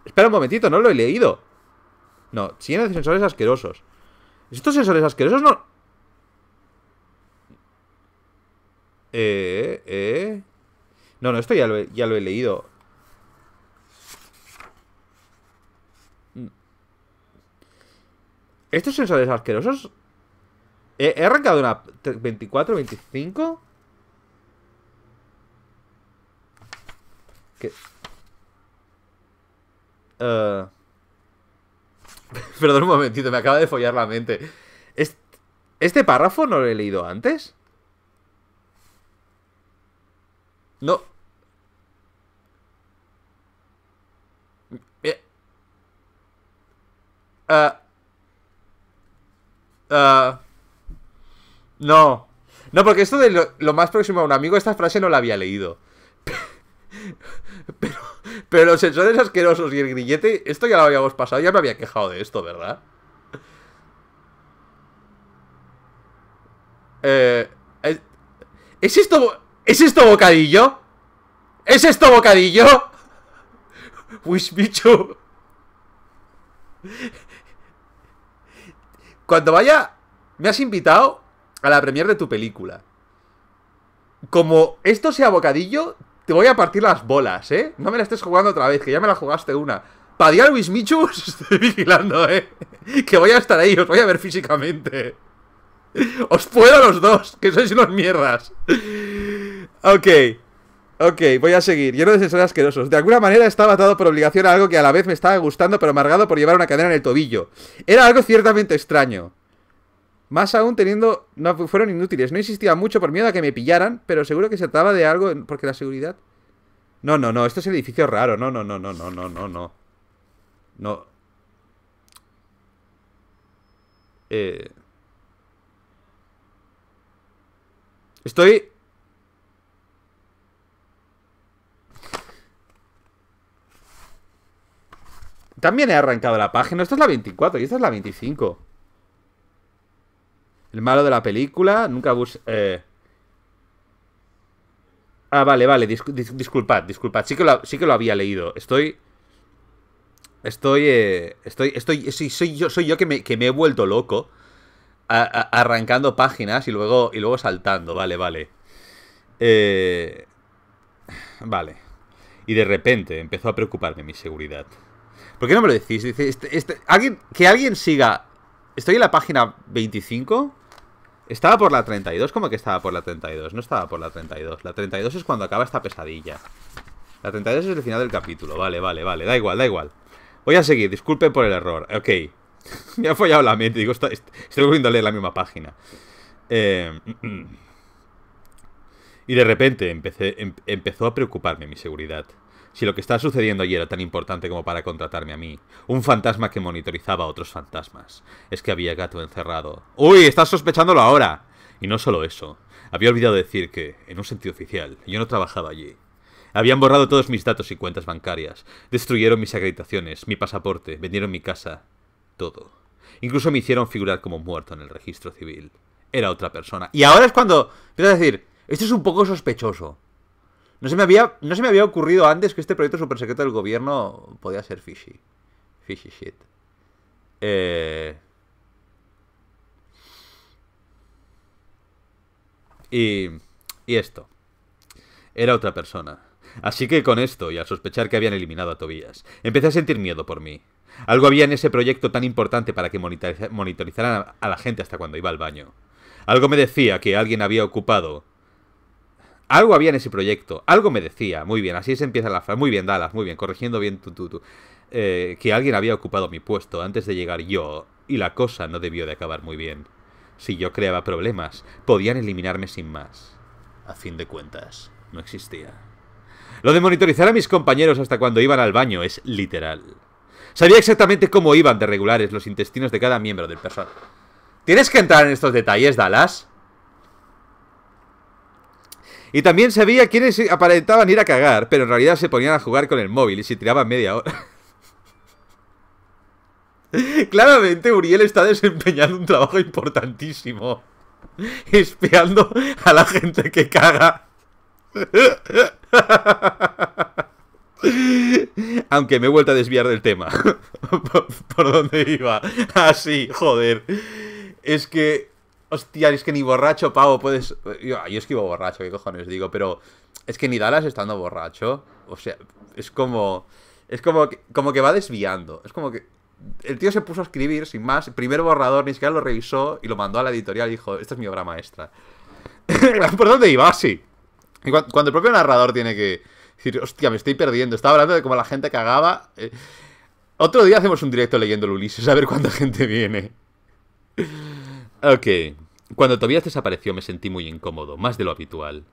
Espera un momentito, no lo he leído. No, tiene sensores asquerosos. Estos sensores asquerosos no... Eh, eh... No, no, esto ya lo he, leído. Estos sensores asquerosos... ¿He, arrancado una 24, 25? ¿Qué? Eh, perdón un momentito, me acaba de follar la mente. Este, este párrafo no lo he leído antes. No. Eh. Ah. Ah. no. No, porque esto de lo, más próximo a un amigo, esta frase no la había leído. Pero, pero los sensores asquerosos y el grillete, esto ya lo habíamos pasado, ya me había quejado de esto, ¿verdad? Eh, ¿es, esto... ¿Es esto bocadillo? ¿Es esto bocadillo? Wish bicho. Cuando vaya, me has invitado a la premier de tu película. Como esto sea bocadillo, te voy a partir las bolas, ¿eh? No me la estés jugando otra vez, que ya me la jugaste una. Padía Luis Michu, os estoy vigilando, ¿eh? Que voy a estar ahí, os voy a ver físicamente. Os puedo a los dos, que sois unos mierdas. Ok. Ok, voy a seguir. Lleno de sensores asquerosos. De alguna manera estaba atado por obligación a algo que a la vez me estaba gustando, pero amargado por llevar una cadena en el tobillo. Era algo ciertamente extraño. Más aún teniendo. No, fueron inútiles. No insistía mucho por miedo a que me pillaran, pero seguro que se trataba de algo. Porque la seguridad. No, no, no. Esto es edificio raro. No, no, no, no, no, no, no, no. No. Eh. Estoy. También he arrancado la página. Esta es la 24 y esta es la 25. El malo de la película, nunca bus... Eh. Ah, vale, vale, disculpad, disculpad. Sí que, lo, había leído. Estoy... Estoy, eh, estoy, estoy, soy yo, soy yo que me, he vuelto loco arrancando páginas y luego, y luego saltando, vale, vale. Eh, vale. Y de repente empezó a preocuparme mi seguridad. ¿Por qué no me lo decís? Este, este, ¿alguien, que alguien siga. Estoy en la página 25 estaba por la 32, ¿cómo que estaba por la 32? No estaba por la 32. La 32 es cuando acaba esta pesadilla. La 32 es el final del capítulo. Vale, vale, vale. Da igual, da igual. Voy a seguir, disculpen por el error. Ok. Me ha follado la mente. estoy volviendo a leer la misma página. Eh, mm, mm. y de repente empecé, em, empezó a preocuparme mi seguridad. Si lo que estaba sucediendo allí era tan importante como para contratarme a mí, un fantasma que monitorizaba a otros fantasmas, es que había gato encerrado. ¡Uy! ¡Estás sospechándolo ahora! Y no solo eso, había olvidado decir que, en un sentido oficial, yo no trabajaba allí. Habían borrado todos mis datos y cuentas bancarias, destruyeron mis acreditaciones, mi pasaporte, vendieron mi casa, todo. Incluso me hicieron figurar como muerto en el registro civil. Era otra persona. Y ahora es cuando voy a decir, esto es un poco sospechoso. No se, me había, no se me había ocurrido antes que este proyecto supersecreto secreto del gobierno podía ser fishy. Fishy shit. Eh... Y, y esto. Era otra persona. Así que con esto, y al sospechar que habían eliminado a Tobías, empecé a sentir miedo por mí. Algo había en ese proyecto tan importante para que monitorizaran a la gente hasta cuando iba al baño. Algo me decía que alguien había ocupado algo había en ese proyecto, algo me decía, muy bien, así se empieza la frase, muy bien Dallas, muy bien, corrigiendo bien tu, tu, eh, que alguien había ocupado mi puesto antes de llegar yo, y la cosa no debió de acabar muy bien. Si yo creaba problemas, podían eliminarme sin más. A fin de cuentas, no existía. Lo de monitorizar a mis compañeros hasta cuando iban al baño es literal. Sabía exactamente cómo iban de regulares los intestinos de cada miembro del personal. ¿Tienes que entrar en estos detalles, Dallas? Y también sabía quiénes aparentaban ir a cagar, pero en realidad se ponían a jugar con el móvil y se tiraban media hora. Claramente Uriel está desempeñando un trabajo importantísimo. Espiando a la gente que caga. Aunque me he vuelto a desviar del tema. ¿Por dónde iba? Así, ah, joder. Es que Hostia, es que ni borracho, pavo, puedes. Yo, escribo borracho, qué cojones digo, pero es que ni Dallas estando borracho. O sea, es como. Es como que, como que va desviando. Es como que. El tío se puso a escribir, sin más. Primer borrador, ni siquiera lo revisó y lo mandó a la editorial y dijo: Esta es mi obra maestra. ¿Por dónde iba? Sí. cuando, el propio narrador tiene que Hostia, me estoy perdiendo. Estaba hablando de cómo la gente cagaba. Eh, otro día hacemos un directo leyendo el Ulises, a ver cuánta gente viene. Ok. Cuando todavía desapareció me sentí muy incómodo, más de lo habitual.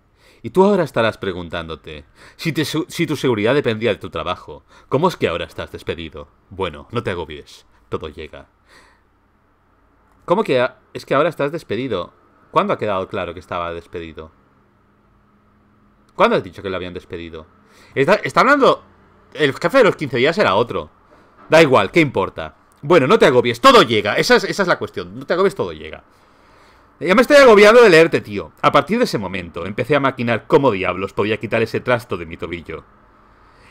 Y tú ahora estarás preguntándote, si, tu seguridad dependía de tu trabajo, ¿cómo es que ahora estás despedido? Bueno, no te agobies, todo llega. ¿Cómo que es que ahora estás despedido? ¿Cuándo ha quedado claro que estaba despedido? ¿Cuándo has dicho que lo habían despedido? Está, está hablando... El jefe de los 15 días era otro. Da igual, ¿qué importa? Bueno, no te agobies, todo llega. Esa es, la cuestión. No te agobies, todo llega. Ya me estoy agobiando de leerte, tío. A partir de ese momento, empecé a maquinar cómo diablos podía quitar ese trasto de mi tobillo.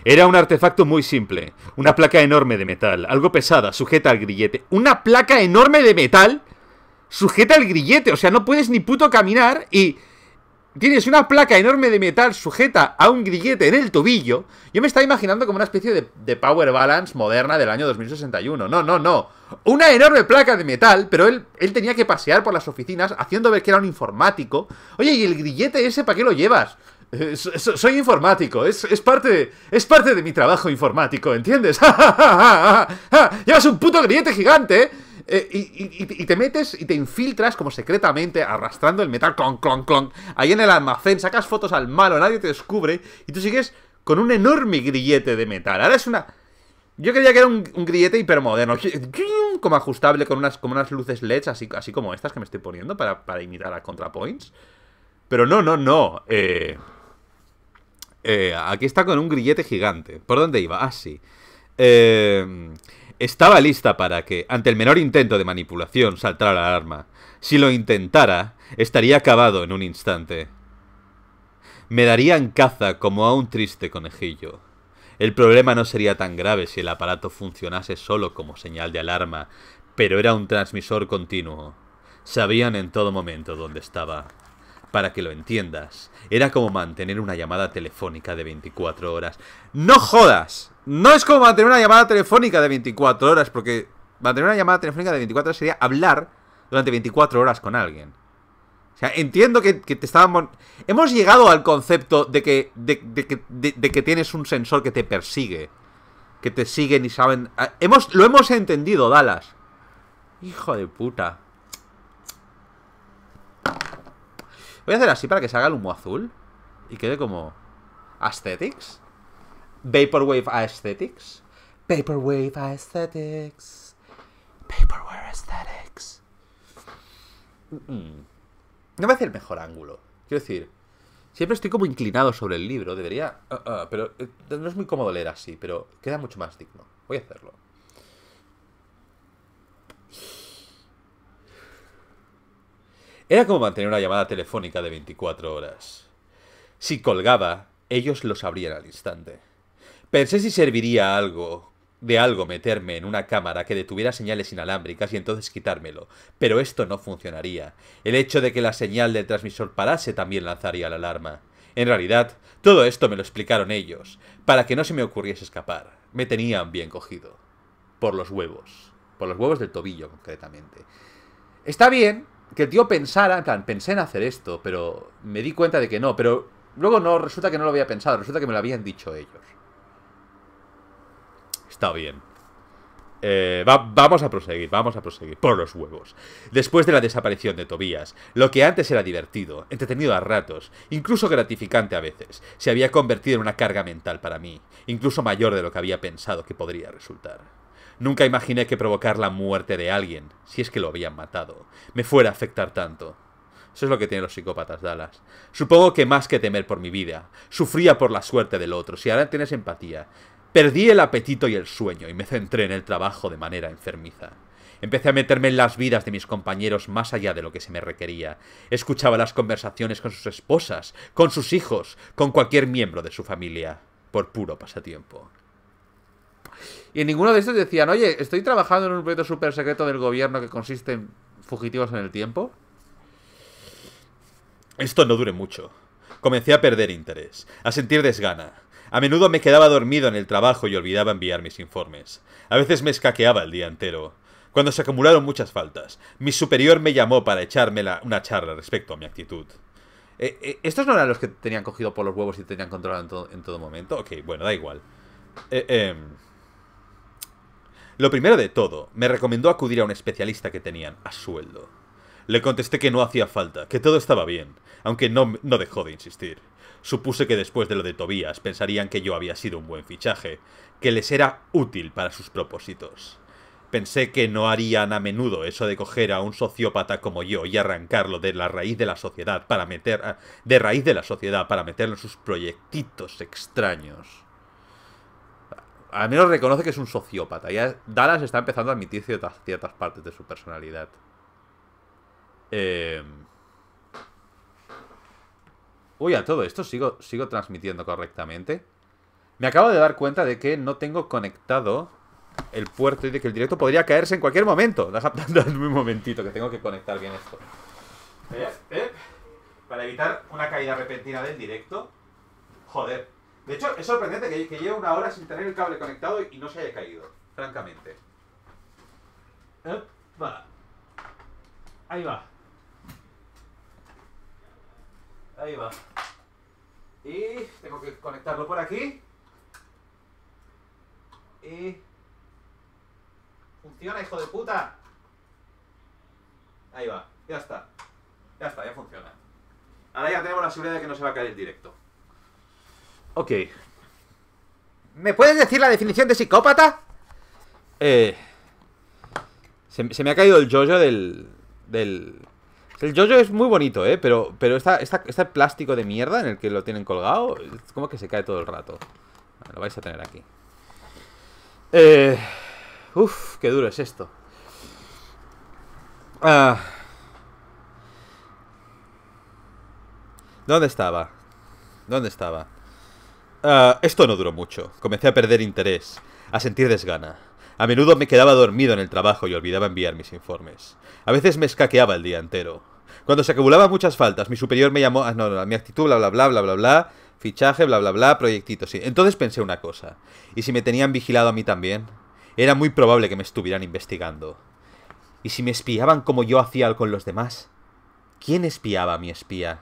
Era un artefacto muy simple, una placa enorme de metal, algo pesada, sujeta al grillete. ¿Una placa enorme de metal? Sujeta al grillete, o sea, no puedes ni puto caminar y tienes una placa enorme de metal sujeta a un grillete en el tobillo, yo me estaba imaginando como una especie de, power balance moderna del año 2061. No, no, no. Una enorme placa de metal, pero él, él tenía que pasear por las oficinas haciendo ver que era un informático. Oye, ¿y el grillete ese para qué lo llevas? Eh, soy informático, es, parte, es parte de mi trabajo informático, ¿entiendes? ¡Ja, ja, ja, Llevas un puto grillete gigante eh, y, te metes y te infiltras como secretamente, arrastrando el metal, clon, clon, clon, ahí en el almacén, sacas fotos al malo, nadie te descubre, y tú sigues con un enorme grillete de metal. Ahora es una... Yo creía que era un, grillete hipermoderno, como ajustable, con unas, unas luces LEDs, así, así como estas que me estoy poniendo para, imitar a ContraPoints. Pero no, no, no. Eh, eh, aquí está con un grillete gigante. ¿Por dónde iba? Ah, sí. Eh, estaba lista para que, ante el menor intento de manipulación, saltara la alarma. Si lo intentara, estaría acabado en un instante. Me darían caza como a un triste conejillo. El problema no sería tan grave si el aparato funcionase solo como señal de alarma, pero era un transmisor continuo. Sabían en todo momento dónde estaba. Para que lo entiendas, era como mantener una llamada telefónica de 24 horas. ¡No jodas! No es como mantener una llamada telefónica de 24 horas, porque mantener una llamada telefónica de 24 horas sería hablar durante 24 horas con alguien. O sea, entiendo que, te estaban... Hemos llegado al concepto de que, de, que tienes un sensor que te persigue. Que te siguen y saben... Ah, hemos, lo hemos entendido, Dallas. Hijo de puta. Voy a hacer así para que se haga el humo azul. Y quede como... Aesthetics. Vaporwave Aesthetics. Vaporwave Aesthetics. paperware Aesthetics. No me hace el mejor ángulo. Quiero decir, siempre estoy como inclinado sobre el libro. Debería. Uh, uh, pero eh, no es muy cómodo leer así, pero queda mucho más digno. Voy a hacerlo. Era como mantener una llamada telefónica de 24 horas. Si colgaba, ellos lo sabrían al instante. Pensé si serviría algo, de algo meterme en una cámara que detuviera señales inalámbricas y entonces quitármelo, pero esto no funcionaría. El hecho de que la señal del transmisor parase también lanzaría la alarma. En realidad, todo esto me lo explicaron ellos, para que no se me ocurriese escapar. Me tenían bien cogido. Por los huevos. Por los huevos del tobillo, concretamente. Está bien que el tío pensara, en plan, pensé en hacer esto, pero me di cuenta de que no, pero luego no, resulta que no lo había pensado, resulta que me lo habían dicho ellos está bien. Eh, vamos a proseguir, vamos a proseguir, por los huevos. Después de la desaparición de Tobías, lo que antes era divertido, entretenido a ratos, incluso gratificante a veces, se había convertido en una carga mental para mí, incluso mayor de lo que había pensado que podría resultar. Nunca imaginé que provocar la muerte de alguien, si es que lo habían matado, me fuera a afectar tanto. Eso es lo que tienen los psicópatas, Dallas. Supongo que más que temer por mi vida, sufría por la suerte del otro, si ahora tienes empatía, Perdí el apetito y el sueño y me centré en el trabajo de manera enfermiza. Empecé a meterme en las vidas de mis compañeros más allá de lo que se me requería. Escuchaba las conversaciones con sus esposas, con sus hijos, con cualquier miembro de su familia, por puro pasatiempo. Y en ninguno de estos decían, oye, estoy trabajando en un proyecto súper secreto del gobierno que consiste en fugitivos en el tiempo. Esto no dure mucho. Comencé a perder interés, a sentir desgana. A menudo me quedaba dormido en el trabajo y olvidaba enviar mis informes. A veces me escaqueaba el día entero. Cuando se acumularon muchas faltas, mi superior me llamó para echarme una charla respecto a mi actitud. Eh, eh, ¿Estos no eran los que tenían cogido por los huevos y tenían controlado en, todo momento? Ok, bueno, da igual. Eh, em, lo primero de todo, me recomendó acudir a un especialista que tenían a sueldo. Le contesté que no hacía falta, que todo estaba bien, aunque no dejó de insistir. Supuse que después de lo de Tobías pensarían que yo había sido un buen fichaje, que les era útil para sus propósitos. Pensé que no harían a menudo eso de coger a un sociópata como yo y arrancarlo de la raíz de la sociedad para meter de raíz de la sociedad para meterlo en sus proyectitos extraños. Al menos reconoce que es un sociópata. Ya Dallas está empezando a admitir ciertas, ciertas partes de su personalidad. Eh, Uy, a todo esto sigo, sigo transmitiendo correctamente. Me acabo de dar cuenta de que no tengo conectado el puerto y de que el directo podría caerse en cualquier momento. Dame un momentito que tengo que conectar bien esto. Eh, para evitar una caída repentina del directo. Joder. De hecho, es sorprendente que, lleve una hora sin tener el cable conectado y no se haya caído, francamente. Eh, Ahí va. Ahí va. Y tengo que conectarlo por aquí. Y... Funciona, hijo de puta. Ahí va, ya está. Ya está, ya funciona. Ahora ya tenemos la seguridad de que no se va a caer directo. Ok. ¿Me puedes decir la definición de psicópata? Eh... Se, se me ha caído el yo-yo del... del el yo es muy bonito, ¿eh? Pero, pero este plástico de mierda en el que lo tienen colgado, como que se cae todo el rato. lo vais a tener aquí. Eh, uf, qué duro es esto. Ah, ¿Dónde estaba? ¿Dónde estaba? Ah, esto no duró mucho. Comencé a perder interés, a sentir desgana. A menudo me quedaba dormido en el trabajo y olvidaba enviar mis informes. A veces me escaqueaba el día entero. Cuando se acumulaban muchas faltas, mi superior me llamó, ah, no, no, mi actitud, bla, bla, bla, bla, bla, bla, fichaje, bla, bla, bla, proyectitos. sí. Entonces pensé una cosa. ¿Y si me tenían vigilado a mí también? Era muy probable que me estuvieran investigando. ¿Y si me espiaban como yo hacía con los demás? ¿Quién espiaba a mi espía?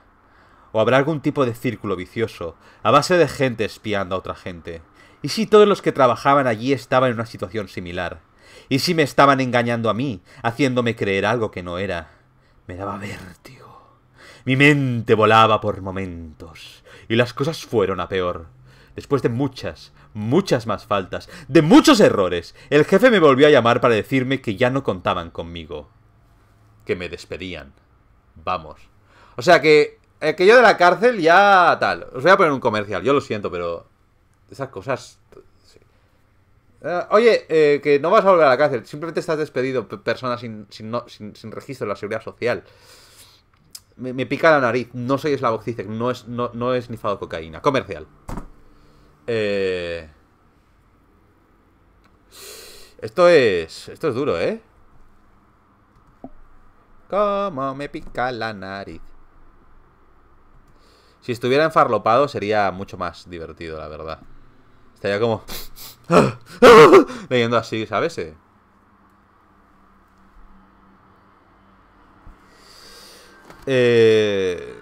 ¿O habrá algún tipo de círculo vicioso, a base de gente espiando a otra gente? ¿Y si todos los que trabajaban allí estaban en una situación similar? ¿Y si me estaban engañando a mí, haciéndome creer algo que no era? Me daba vértigo. Mi mente volaba por momentos. Y las cosas fueron a peor. Después de muchas, muchas más faltas, de muchos errores, el jefe me volvió a llamar para decirme que ya no contaban conmigo. Que me despedían. Vamos. O sea que aquello eh, de la cárcel ya tal. Os voy a poner un comercial, yo lo siento, pero esas cosas. Eh, oye, eh, que no vas a volver a la cárcel, simplemente estás despedido, persona sin, sin, registro de la seguridad social. Me, pica la nariz, no soy Slavoxicec, no es, no, no es nifado cocaína. Comercial. Eh, esto es. Esto es duro, ¿eh? Cómo me pica la nariz. Si estuviera enfarlopado sería mucho más divertido, la verdad. Estaría como... Leyendo así, ¿sabes? Eh? eh.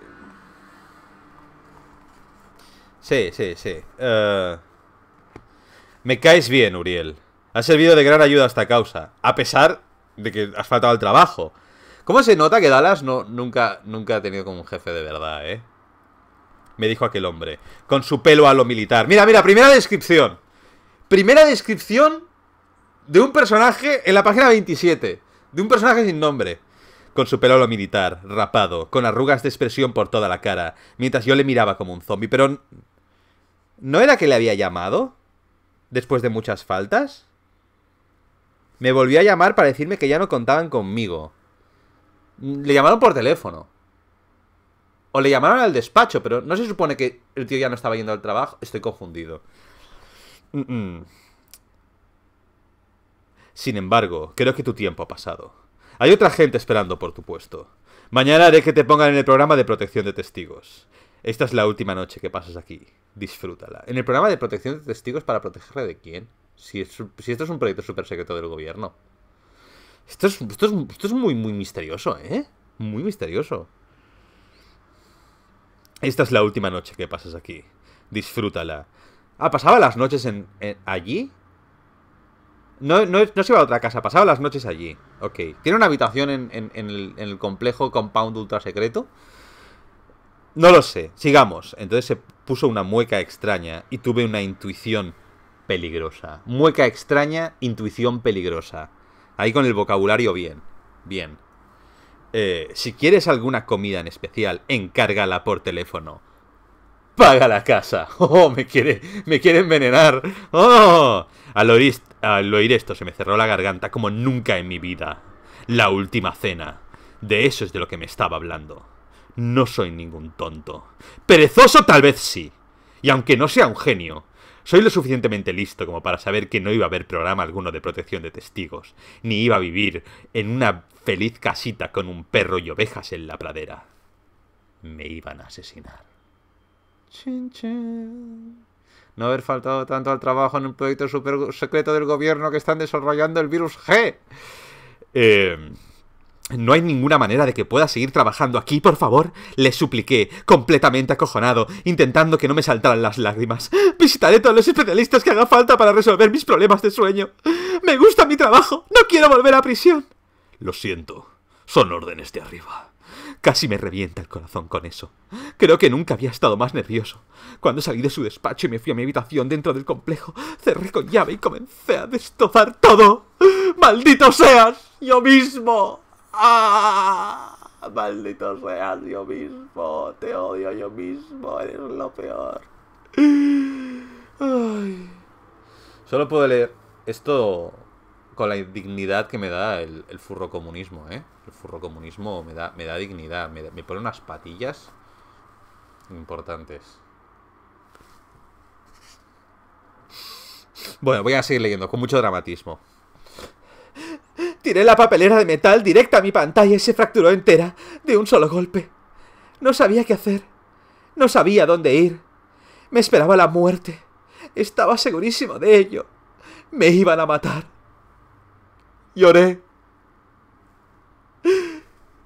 Sí, sí, sí. Eh. Me caes bien, Uriel. Has servido de gran ayuda a esta causa, a pesar de que has faltado al trabajo. ¿Cómo se nota que Dallas no, nunca, nunca ha tenido como un jefe de verdad, eh? me dijo aquel hombre, con su pelo a lo militar. Mira, mira, primera descripción. Primera descripción de un personaje en la página 27. De un personaje sin nombre. Con su pelo a lo militar, rapado, con arrugas de expresión por toda la cara, mientras yo le miraba como un zombie, pero... ¿No era que le había llamado? Después de muchas faltas. Me volvió a llamar para decirme que ya no contaban conmigo. Le llamaron por teléfono. O le llamaron al despacho, pero no se supone que el tío ya no estaba yendo al trabajo. Estoy confundido. Sin embargo, creo que tu tiempo ha pasado. Hay otra gente esperando por tu puesto. Mañana haré que te pongan en el programa de protección de testigos. Esta es la última noche que pasas aquí. Disfrútala. ¿En el programa de protección de testigos para protegerle de quién? Si, esto es un proyecto súper secreto del gobierno. Esto es, muy, muy misterioso, ¿eh? Muy misterioso. Esta es la última noche que pasas aquí. Disfrútala. Ah, ¿pasaba las noches en, allí? No, no, no, se iba a otra casa, pasaba las noches allí. Ok. Tiene una habitación en, el, el, complejo compound ultra secreto. No lo sé, sigamos. Entonces se puso una mueca extraña y tuve una intuición peligrosa. Mueca extraña, intuición peligrosa. Ahí con el vocabulario bien. Bien. Eh, si quieres alguna comida en especial, encárgala por teléfono. Paga la casa. Oh, me quiere, me quiere envenenar. Oh. al oír esto se me cerró la garganta como nunca en mi vida. La última cena. De eso es de lo que me estaba hablando. No soy ningún tonto. Perezoso tal vez sí. Y aunque no sea un genio, soy lo suficientemente listo como para saber que no iba a haber programa alguno de protección de testigos, ni iba a vivir en una feliz casita con un perro y ovejas en la pradera. Me iban a asesinar. Chin, chin. No haber faltado tanto al trabajo en un proyecto super secreto del gobierno que están desarrollando el virus G. Eh, no hay ninguna manera de que pueda seguir trabajando aquí, por favor. Le supliqué, completamente acojonado, intentando que no me saltaran las lágrimas. Visitaré todos los especialistas que haga falta para resolver mis problemas de sueño. Me gusta mi trabajo. No quiero volver a prisión. Lo siento. Son órdenes de arriba. Casi me revienta el corazón con eso. Creo que nunca había estado más nervioso. Cuando salí de su despacho y me fui a mi habitación dentro del complejo, cerré con llave y comencé a destrozar todo. ¡Maldito seas! ¡Yo mismo! ¡Ah! Maldito seas yo mismo, te odio yo mismo, eres lo peor. Solo puedo leer esto con la dignidad que me da el, furro comunismo, ¿eh? El comunismo me da, me da dignidad, me, me pone unas patillas importantes. Bueno, voy a seguir leyendo con mucho dramatismo. Tiré la papelera de metal directa a mi pantalla y se fracturó entera, de un solo golpe. No sabía qué hacer. No sabía dónde ir. Me esperaba la muerte. Estaba segurísimo de ello. Me iban a matar. Lloré.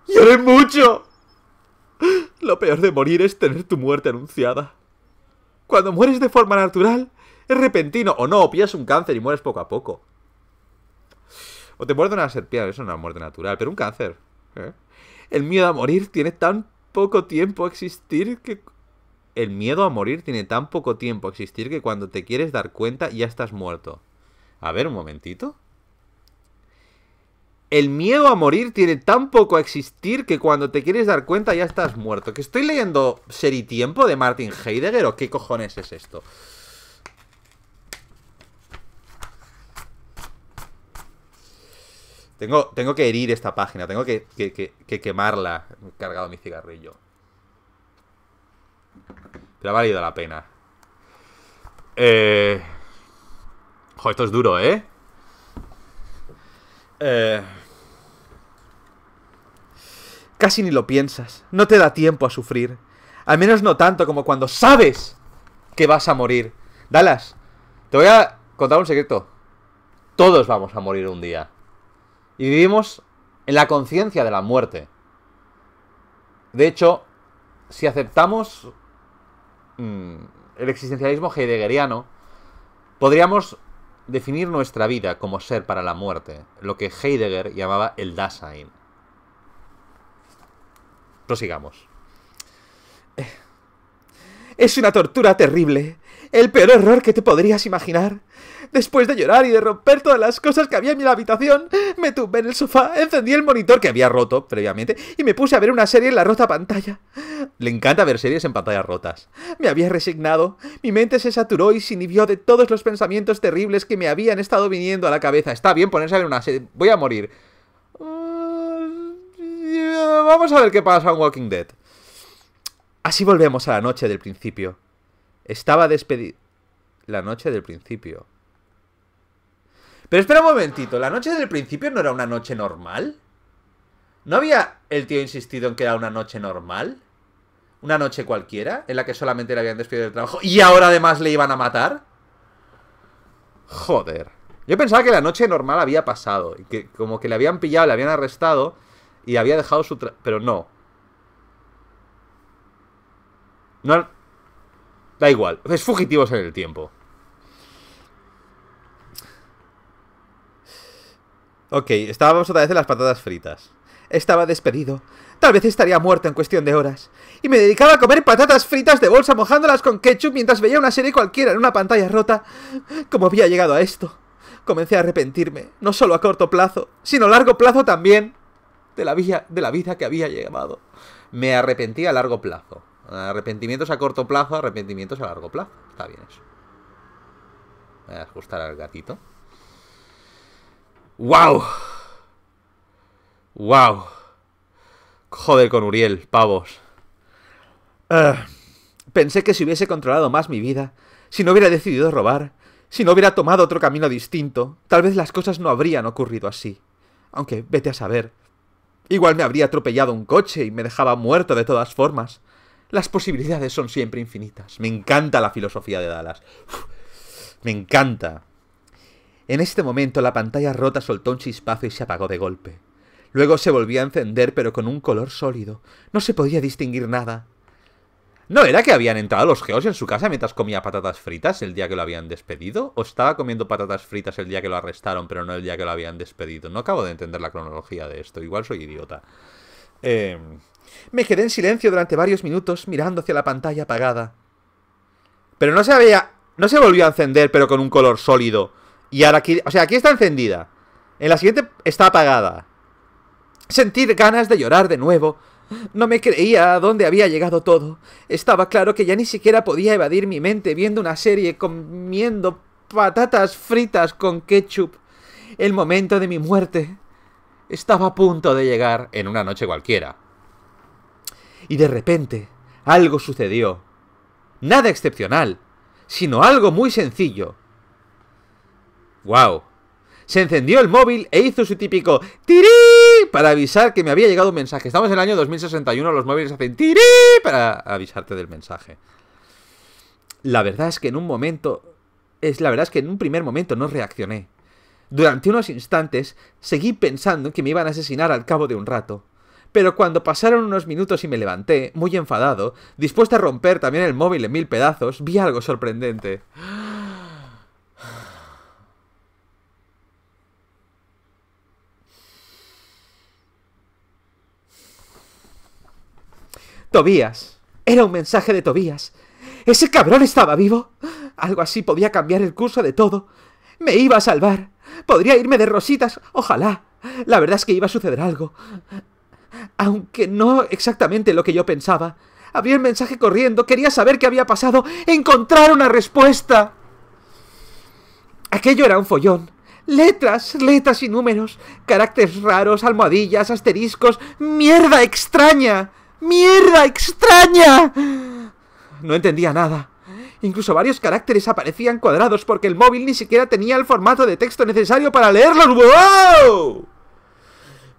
Lloré mucho. Lo peor de morir es tener tu muerte anunciada. Cuando mueres de forma natural, es repentino o no, pillas un cáncer y mueres poco a poco te muerde una serpiente, eso es una muerte natural, pero un cáncer. ¿eh? El miedo a morir tiene tan poco tiempo a existir que... El miedo a morir tiene tan poco tiempo a existir que cuando te quieres dar cuenta ya estás muerto. A ver, un momentito. El miedo a morir tiene tan poco a existir que cuando te quieres dar cuenta ya estás muerto. ¿Que estoy leyendo Ser Tiempo de Martin Heidegger o qué cojones es esto? Tengo, que herir esta página, tengo que, quemarla. he cargado mi cigarrillo. Pero ha valido la pena. Eh... Joder, esto es duro, ¿eh? Eh... Casi ni lo piensas. No te da tiempo a sufrir. Al menos no tanto como cuando sabes que vas a morir. Dallas, te voy a contar un secreto. Todos vamos a morir un día. Y vivimos en la conciencia de la muerte. De hecho, si aceptamos mm, el existencialismo heideggeriano, podríamos definir nuestra vida como ser para la muerte, lo que Heidegger llamaba el Dasein. Prosigamos. Es una tortura terrible el peor error que te podrías imaginar. Después de llorar y de romper todas las cosas que había en mi habitación, me tumbé en el sofá, encendí el monitor que había roto previamente y me puse a ver una serie en la rota pantalla. Le encanta ver series en pantallas rotas. Me había resignado, mi mente se saturó y se inhibió de todos los pensamientos terribles que me habían estado viniendo a la cabeza. Está bien ponerse a ver una serie, voy a morir. Mm, vamos a ver qué pasa en Walking Dead. Así volvemos a la noche del principio. Estaba despedido. La noche del principio. Pero espera un momentito, ¿la noche del principio no era una noche normal? ¿No había el tío insistido en que era una noche normal? ¿Una noche cualquiera? ¿En la que solamente le habían despedido del trabajo? ¿Y ahora además le iban a matar? Joder. Yo pensaba que la noche normal había pasado. Y que como que le habían pillado, le habían arrestado. Y había dejado su... Pero no. No, Da igual, es fugitivos en el tiempo. Ok, estábamos otra vez en las patatas fritas. Estaba despedido. Tal vez estaría muerto en cuestión de horas. Y me dedicaba a comer patatas fritas de bolsa mojándolas con ketchup mientras veía una serie cualquiera en una pantalla rota. ¿Cómo había llegado a esto? Comencé a arrepentirme, no solo a corto plazo, sino a largo plazo también, de la vida, de la vida que había llevado. Me arrepentí a largo plazo. Arrepentimientos a corto plazo, arrepentimientos a largo plazo. Está bien eso. Voy a ajustar al gatito. ¡Wow! ¡Wow! Joder con Uriel, pavos. Ah, pensé que si hubiese controlado más mi vida, si no hubiera decidido robar, si no hubiera tomado otro camino distinto, tal vez las cosas no habrían ocurrido así. Aunque vete a saber. Igual me habría atropellado un coche y me dejaba muerto de todas formas. Las posibilidades son siempre infinitas. Me encanta la filosofía de Dallas. me encanta. En este momento la pantalla rota soltó un chispazo y se apagó de golpe. Luego se volvió a encender pero con un color sólido. No se podía distinguir nada. ¿No era que habían entrado los geos en su casa mientras comía patatas fritas el día que lo habían despedido? ¿O estaba comiendo patatas fritas el día que lo arrestaron, pero no el día que lo habían despedido? No acabo de entender la cronología de esto, igual soy idiota. Eh, me quedé en silencio durante varios minutos mirando hacia la pantalla apagada. Pero no se había... No se volvió a encender, pero con un color sólido. Y ahora aquí... O sea, aquí está encendida. En la siguiente está apagada. Sentir ganas de llorar de nuevo. No me creía a dónde había llegado todo. Estaba claro que ya ni siquiera podía evadir mi mente viendo una serie comiendo patatas fritas con ketchup. El momento de mi muerte estaba a punto de llegar en una noche cualquiera. Y de repente, algo sucedió. Nada excepcional, sino algo muy sencillo. ¡Wow! Se encendió el móvil e hizo su típico ¡Tirí! para avisar que me había llegado un mensaje. Estamos en el año 2061, los móviles hacen ¡Tirí! para avisarte del mensaje. La verdad es que en un momento... Es, la verdad es que en un primer momento no reaccioné. Durante unos instantes seguí pensando en que me iban a asesinar al cabo de un rato pero cuando pasaron unos minutos y me levanté, muy enfadado, dispuesto a romper también el móvil en mil pedazos, vi algo sorprendente. Tobías. Era un mensaje de Tobías. ¿Ese cabrón estaba vivo? Algo así podía cambiar el curso de todo. Me iba a salvar. Podría irme de rositas. Ojalá. La verdad es que iba a suceder algo aunque no exactamente lo que yo pensaba. había el mensaje corriendo, quería saber qué había pasado, encontrar una respuesta. Aquello era un follón. Letras, letras y números, caracteres raros, almohadillas, asteriscos, mierda extraña, mierda extraña. No entendía nada. Incluso varios caracteres aparecían cuadrados porque el móvil ni siquiera tenía el formato de texto necesario para leerlos. ¡Wow!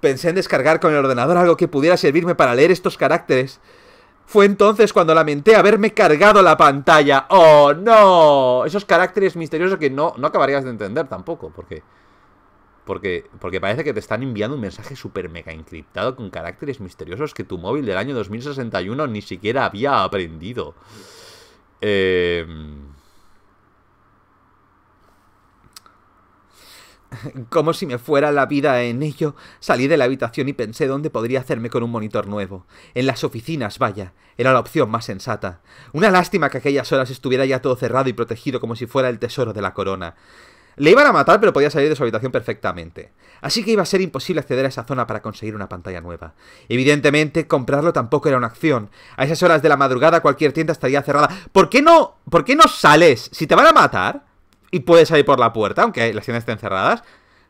pensé en descargar con el ordenador algo que pudiera servirme para leer estos caracteres. Fue entonces cuando lamenté haberme cargado la pantalla. ¡Oh, no! Esos caracteres misteriosos que no, no acabarías de entender tampoco, porque... Porque, porque parece que te están enviando un mensaje super mega encriptado con caracteres misteriosos que tu móvil del año 2061 ni siquiera había aprendido. Eh... Como si me fuera la vida en ello, salí de la habitación y pensé dónde podría hacerme con un monitor nuevo. En las oficinas, vaya, era la opción más sensata. Una lástima que aquellas horas estuviera ya todo cerrado y protegido como si fuera el tesoro de la corona. Le iban a matar, pero podía salir de su habitación perfectamente. Así que iba a ser imposible acceder a esa zona para conseguir una pantalla nueva. Evidentemente, comprarlo tampoco era una acción. A esas horas de la madrugada cualquier tienda estaría cerrada. ¿Por qué no? ¿Por qué no sales? Si te van a matar y puedes salir por la puerta, aunque las tiendas estén cerradas,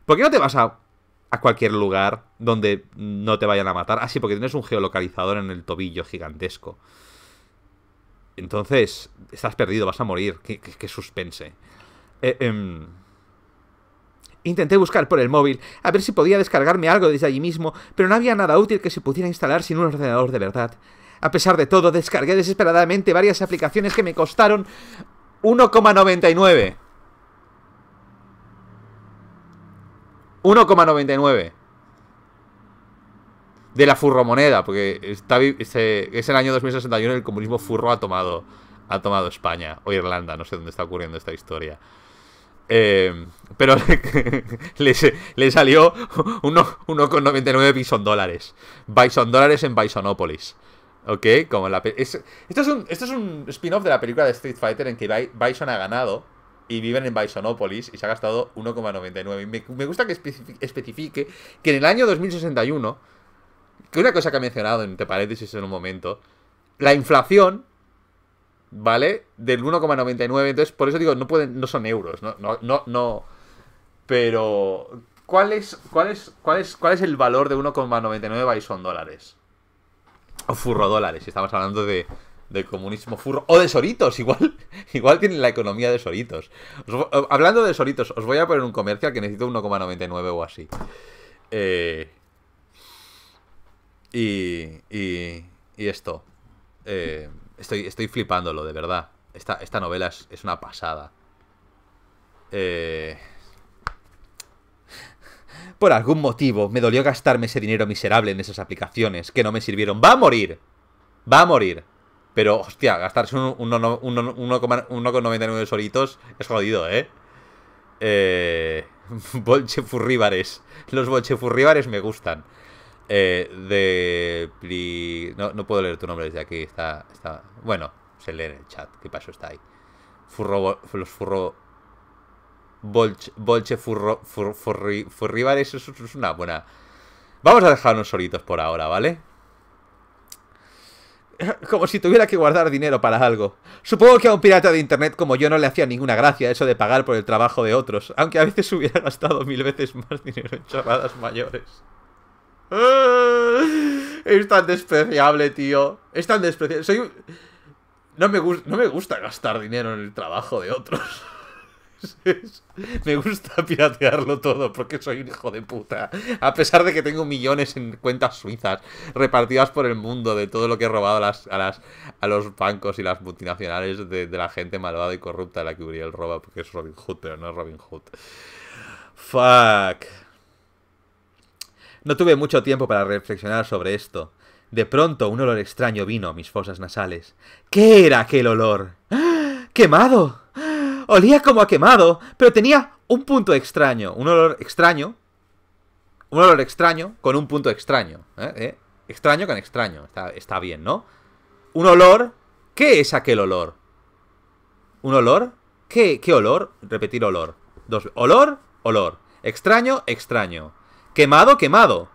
¿por qué no te vas a, a cualquier lugar donde no te vayan a matar? Así, ah, sí, porque tienes un geolocalizador en el tobillo gigantesco. Entonces, estás perdido, vas a morir. Qué, suspense. Eh, em, intenté buscar por el móvil, a ver si podía descargarme algo desde allí mismo, pero no había nada útil que se pudiera instalar sin un ordenador de verdad. A pesar de todo, descargué desesperadamente varias aplicaciones que me costaron 1,99. 1,99 de la furromoneda, porque es el año 2061 el comunismo furro ha tomado, ha tomado España o Irlanda, no sé dónde está ocurriendo esta historia. Eh, pero le, salió 1,99 bison dólares. Bison dólares en Bisonopolis ¿Ok? Como esto es un, esto es un spin-off de la película de Street Fighter en que Bison ha ganado y viven en Bisonópolis y se ha gastado 1,99. Me, me gusta que especifique, que en el año 2061, que una cosa que ha mencionado entre paréntesis en un momento, la inflación, ¿vale? Del 1,99, entonces por eso digo, no pueden no son euros, no no no, pero ¿cuál es cuál es cuál es cuál es el valor de 1,99 Bison dólares? O furro dólares, si estamos hablando de de comunismo furro o de Soritos, igual, igual tienen la economía de Soritos. Eh, hablando de Soritos, os voy a poner un comercial que necesito 1,99 o así. Eh, y, y, y, esto. Eh, estoy, estoy flipándolo, de verdad. Esta, esta novela es, es, una pasada. Eh, por algún motivo me dolió gastarme ese dinero miserable en esas aplicaciones que no me sirvieron. ¡Va a morir! ¡Va a morir! Pero, hostia, gastarse un 1,99 solitos es jodido, ¿eh? Eh... Furribares. Los Furribares me gustan. Eh, de... No, puedo leer tu nombre desde aquí. Está, está... Bueno, se lee en el chat. ¿Qué pasó? Está ahí. Furro... Los furro... Bolche, furro, furri, furribares es, una buena... Vamos a dejar unos solitos por ahora, ¿vale? Como si tuviera que guardar dinero para algo. Supongo que a un pirata de internet como yo no le hacía ninguna gracia eso de pagar por el trabajo de otros, aunque a veces hubiera gastado mil veces más dinero en chorradas mayores. ¡Ah! Es tan despreciable, tío. Es tan despreciable. Soy... No no me gusta gastar dinero en el trabajo de otros. Me gusta piratearlo todo porque soy un hijo de puta. A pesar de que tengo millones en cuentas suizas repartidas por el mundo de todo lo que he robado a, los bancos y las multinacionales de, la gente malvada y corrupta la que el roba, porque es Robin Hood, pero no es Robin Hood. Fuck. No tuve mucho tiempo para reflexionar sobre esto. De pronto un olor extraño vino a mis fosas nasales. ¿Qué era aquel olor? ¡Ah! ¡Quemado! olía como a quemado, pero tenía un punto extraño, un olor extraño, un olor extraño con un punto extraño. ¿eh? Eh, extraño con extraño, está, bien, ¿no? Un olor... ¿Qué es aquel olor? ¿Un olor? ¿Qué, qué olor? Repetir olor. Dos, olor, olor. Extraño, extraño. Quemado, quemado.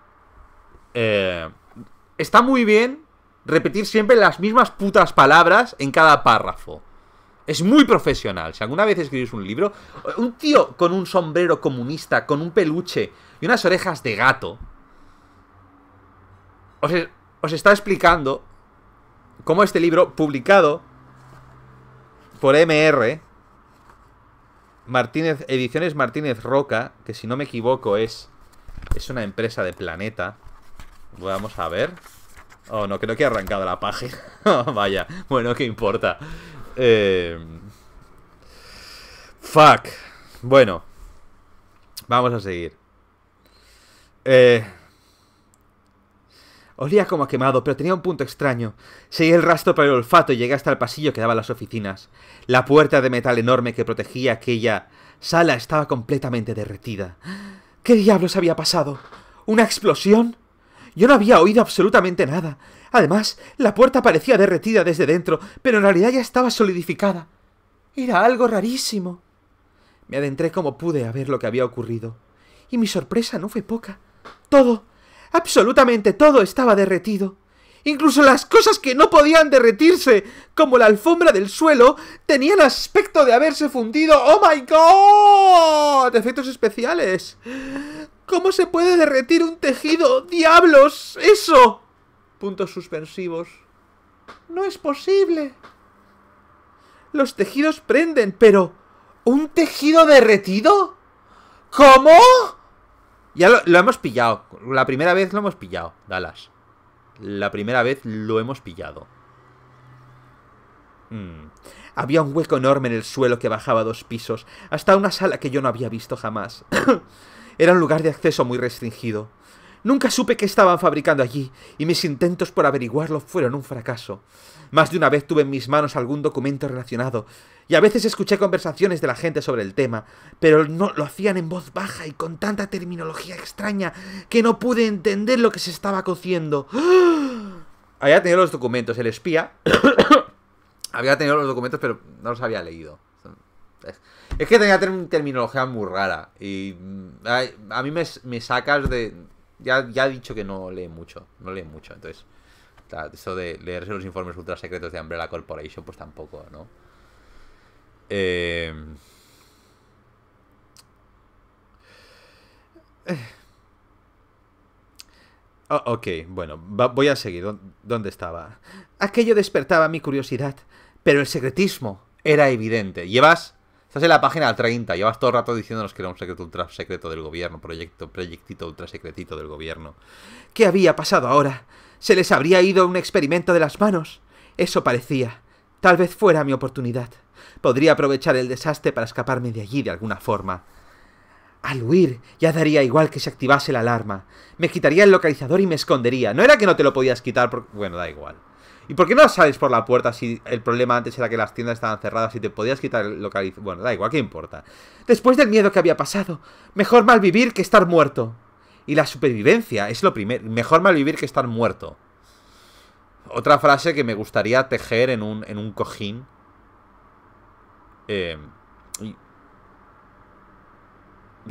Eh, está muy bien repetir siempre las mismas putas palabras en cada párrafo. Es muy profesional. Si alguna vez escribís un libro, un tío con un sombrero comunista, con un peluche y unas orejas de gato, os, está explicando cómo este libro, publicado por MR, Martínez, Ediciones Martínez Roca, que si no me equivoco es, es una empresa de Planeta. Vamos a ver. Oh, no, creo que he arrancado la página. Vaya, bueno, qué importa. Eh, fuck. Bueno. Vamos a seguir. Eh... Olía como a quemado, pero tenía un punto extraño. Seguí el rastro por el olfato y llegué hasta el pasillo que daba a las oficinas. La puerta de metal enorme que protegía aquella sala estaba completamente derretida. ¿Qué diablos había pasado? ¿Una explosión? Yo no había oído absolutamente nada. Además, la puerta parecía derretida desde dentro, pero en realidad ya estaba solidificada. Era algo rarísimo. Me adentré como pude a ver lo que había ocurrido. Y mi sorpresa no fue poca. Todo, absolutamente todo estaba derretido. Incluso las cosas que no podían derretirse, como la alfombra del suelo, tenían aspecto de haberse fundido. ¡Oh my god! Efectos especiales. ¿Cómo se puede derretir un tejido? ¡Diablos! ¡Eso! puntos suspensivos. ¡No es posible! Los tejidos prenden, pero... ¿Un tejido derretido? ¿Cómo? Ya lo, hemos pillado. La primera vez lo hemos pillado, Dallas. La primera vez lo hemos pillado. Mm. Había un hueco enorme en el suelo que bajaba dos pisos, hasta una sala que yo no había visto jamás. Era un lugar de acceso muy restringido. Nunca supe qué estaban fabricando allí, y mis intentos por averiguarlo fueron un fracaso. Más de una vez tuve en mis manos algún documento relacionado, y a veces escuché conversaciones de la gente sobre el tema, pero no lo hacían en voz baja y con tanta terminología extraña que no pude entender lo que se estaba cociendo. Había tenido los documentos, el espía había tenido los documentos, pero no los había leído. Es que tenía terminología muy rara. Y mm, a, mí me sacas de, ya, he dicho que no lee mucho, no lee mucho, entonces, eso de leerse los informes ultra secretos de Umbrella Corporation, pues tampoco, ¿no? Eh... eh. Oh, ok, bueno, voy a seguir. ¿Dónde estaba? Aquello despertaba mi curiosidad, pero el secretismo era evidente. Llevas Estás en la página 30, llevas todo el rato diciéndonos que era un secreto ultra secreto del gobierno, proyecto, proyectito ultra secretito del gobierno. ¿Qué había pasado ahora? Se les habría ido un experimento de las manos. Eso parecía. Tal vez fuera mi oportunidad. Podría aprovechar el desastre para escaparme de allí de alguna forma. Al huir, ya daría igual que se activase la alarma. Me quitaría el localizador y me escondería. No era que no te lo podías quitar porque... Bueno, da igual. ¿Y por qué no sales por la puerta si el problema antes era que las tiendas estaban cerradas y te podías quitar el localizador? Bueno, da igual, ¿qué importa? Después del miedo que había pasado, mejor mal vivir que estar muerto. Y la supervivencia es lo primero. Mejor mal vivir que estar muerto. Otra frase que me gustaría tejer en un, en un cojín. Eh, y,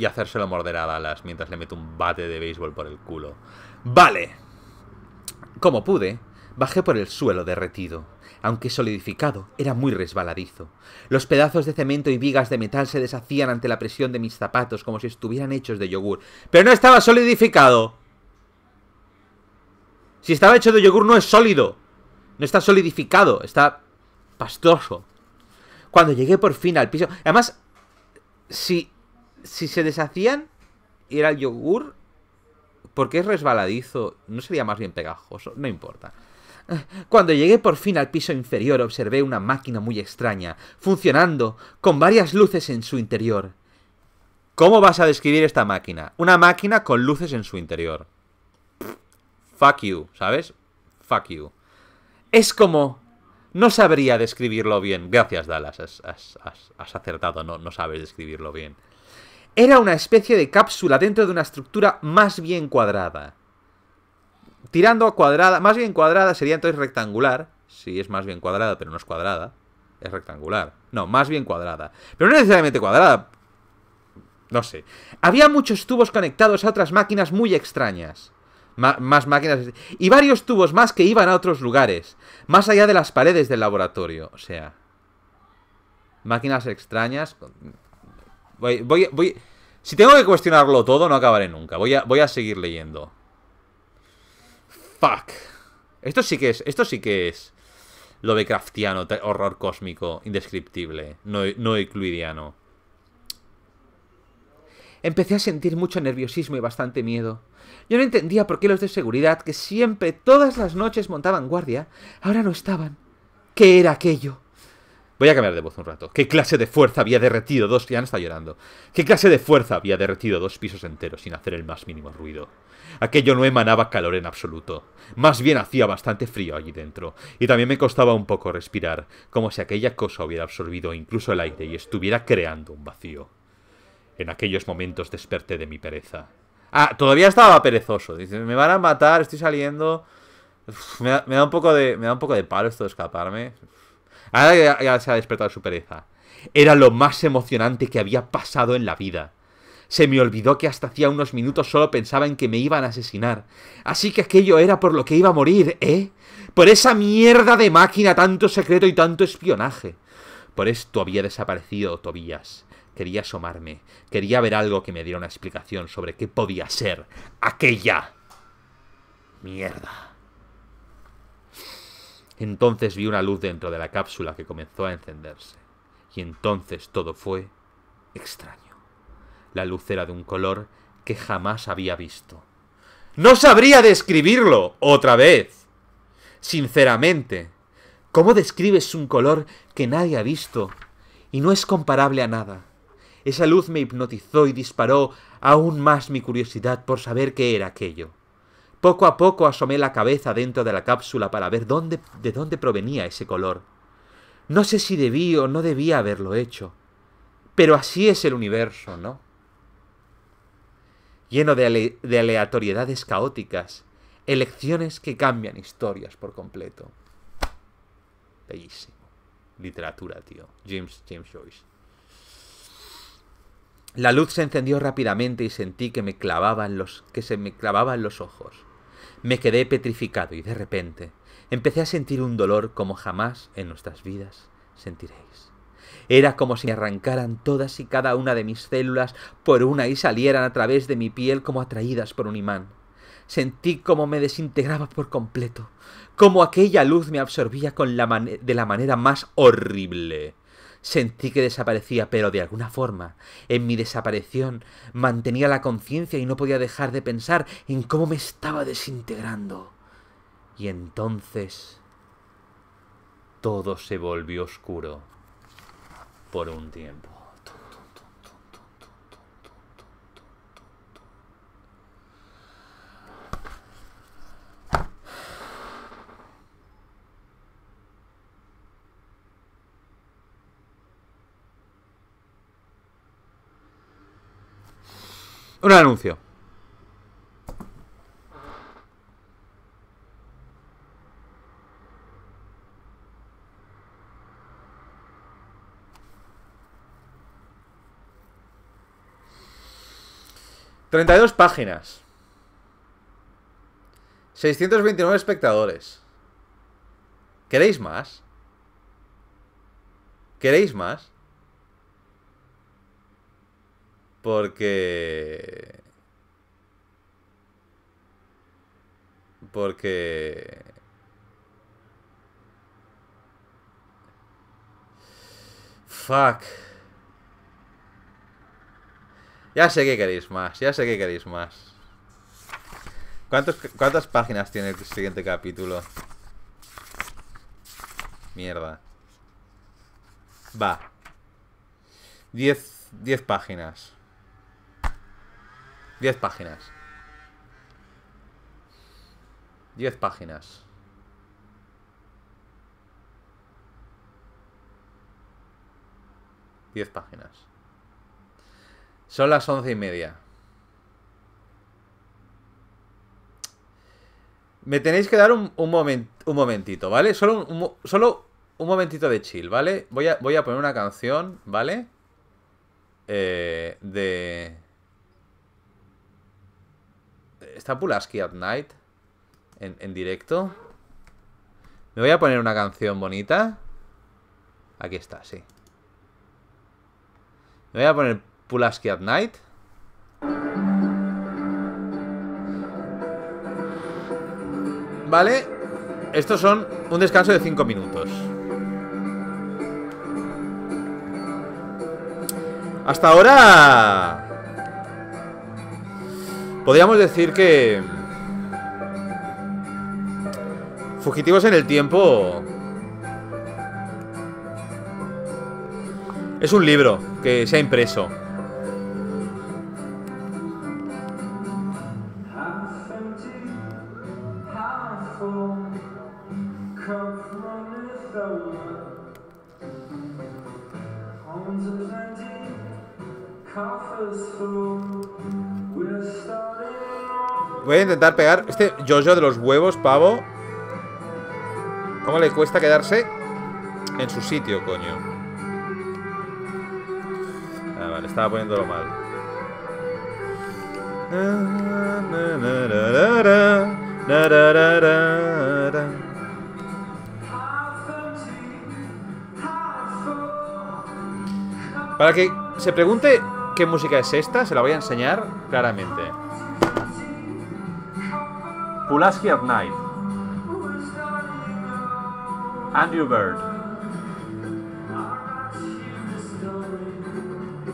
hacérselo morder a Dalas mientras le meto un bate de béisbol por el culo. Vale. Como pude, Bajé por el suelo derretido. Aunque solidificado, era muy resbaladizo. Los pedazos de cemento y vigas de metal se deshacían ante la presión de mis zapatos como si estuvieran hechos de yogur. ¡Pero no estaba solidificado! Si estaba hecho de yogur no es sólido. No está solidificado, está pastoso. Cuando llegué por fin al piso... Además, si, si se deshacían era el yogur, porque es resbaladizo, no sería más bien pegajoso, no importa. Cuando llegué por fin al piso inferior observé una máquina muy extraña, funcionando, con varias luces en su interior. ¿Cómo vas a describir esta máquina? Una máquina con luces en su interior. Fuck you, ¿sabes? Fuck you. Es como... No sabría describirlo bien. Gracias, Dallas. Has, acertado. no sabes describirlo bien. Era una especie de cápsula dentro de una estructura más bien cuadrada tirando a cuadrada, más bien cuadrada sería entonces rectangular. Sí, es más bien cuadrada, pero no es cuadrada. Es rectangular. No, más bien cuadrada. Pero no necesariamente cuadrada. No sé. Había muchos tubos conectados a otras máquinas muy extrañas. más máquinas. Y varios tubos más que iban a otros lugares. Más allá de las paredes del laboratorio. O sea. Máquinas extrañas. Voy, voy, voy. Si tengo que cuestionarlo todo, no acabaré nunca. Voy voy a seguir leyendo. Fuck. Esto sí que es, esto sí que es lo de craftiano, horror cósmico, indescriptible, no, no Empecé a sentir mucho nerviosismo y bastante miedo. Yo no entendía por qué los de seguridad, que siempre, todas las noches montaban guardia, ahora no estaban. ¿Qué era aquello? Voy a cambiar de voz un rato. ¿Qué clase de fuerza había derretido dos... Ya está llorando. ¿Qué clase de fuerza había derretido dos pisos enteros sin hacer el más mínimo ruido? Aquello no emanaba calor en absoluto. Más bien hacía bastante frío allí dentro. Y también me costaba un poco respirar, como si aquella cosa hubiera absorbido incluso el aire y estuviera creando un vacío. En aquellos momentos desperté de mi pereza. Ah, todavía estaba perezoso. Dice, me van a matar, estoy saliendo. me, un poco de. Me da un poco de palo esto de escaparme. Ahora ya, se ha despertado su pereza. Era lo más emocionante que había pasado en la vida. Se me olvidó que hasta hacía unos minutos solo pensaba en que me iban a asesinar. Así que aquello era por lo que iba a morir, ¿eh? Por esa mierda de máquina, tanto secreto y tanto espionaje. Por esto había desaparecido Tobías. Quería asomarme, quería ver algo que me diera una explicación sobre qué podía ser aquella mierda. Entonces vi una luz dentro de la cápsula que comenzó a encenderse. Y entonces todo fue extraño. La luz era de un color que jamás había visto. No sabría describirlo otra vez. Sinceramente, ¿cómo describes un color que nadie ha visto y no es comparable a nada? Esa luz me hipnotizó y disparó aún más mi curiosidad por saber qué era aquello. Poco a poco asomé la cabeza dentro de la cápsula para ver dónde, de dónde provenía ese color. No sé si debí o no debía haberlo hecho, pero así es el universo, ¿no? Lleno de, aleatoriedades caóticas, elecciones que cambian historias por completo. Bellísimo. Literatura, tío. James, James Joyce. La luz se encendió rápidamente y sentí que me clavaban los que se me clavaban los ojos. Me quedé petrificado y de repente empecé a sentir un dolor como jamás en nuestras vidas sentiréis. Era como si me arrancaran todas y cada una de mis células por una y salieran a través de mi piel como atraídas por un imán. Sentí como me desintegraba por completo, como aquella luz me absorbía con la de la manera más horrible. Sentí que desaparecía, pero de alguna forma, en mi desaparición, mantenía la conciencia y no podía dejar de pensar en cómo me estaba desintegrando. Y entonces todo se volvió oscuro por un tiempo. Un anuncio. ...32 páginas... ...629 espectadores... ¿Queréis más? ¿Queréis más? Porque... Porque... Fuck. Ya sé que queréis más, ya sé que queréis más. ¿Cuántos, ¿Cuántas páginas tiene el siguiente capítulo? Mierda. Va. Diez páginas. Diez páginas. 10 páginas. Diez páginas. Son las once y media. Me tenéis que dar un, un, moment, un momentito, ¿vale? Solo un, solo un momentito de chill, ¿vale? Voy a, voy a poner una canción, ¿vale? Eh, de... ¿Está Pulaski at Night? ¿En, directo? Me voy a poner una canción bonita. Aquí está, sí. Me voy a poner Pulaski at Night. Vale. Estos son un descanso de 5 minutos. Hasta ahora... Podríamos decir que... Fugitivos en el tiempo... Es un libro que se ha impreso. pegar. Este Jojo de los huevos, pavo. ¿Cómo le cuesta quedarse en su sitio, coño? Ah, estaba poniéndolo mal. Para que se pregunte qué música es esta, se la voy a enseñar claramente. Pulaski at Night, Andrew Bird.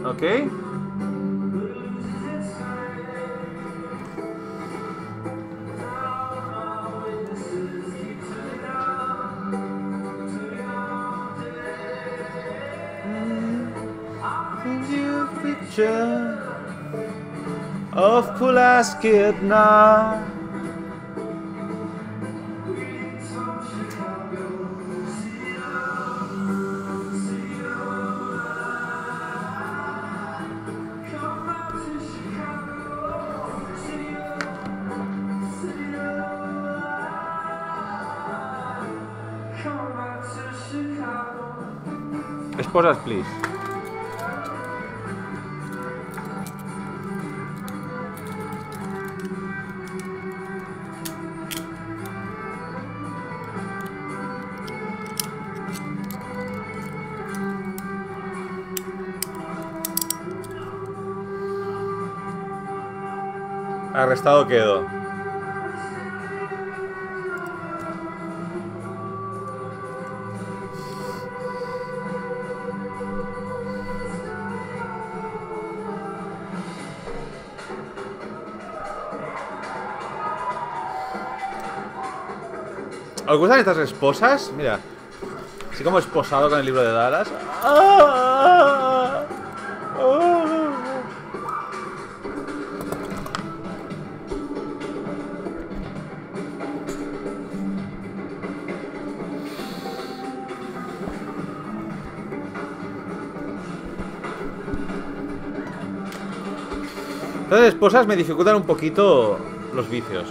Okay? of Pulaski at night. cosas, please. Arrestado quedo. Me gustan estas esposas? Mira. Así como esposado con el libro de Dallas. Estas esposas me dificultan un poquito los vicios.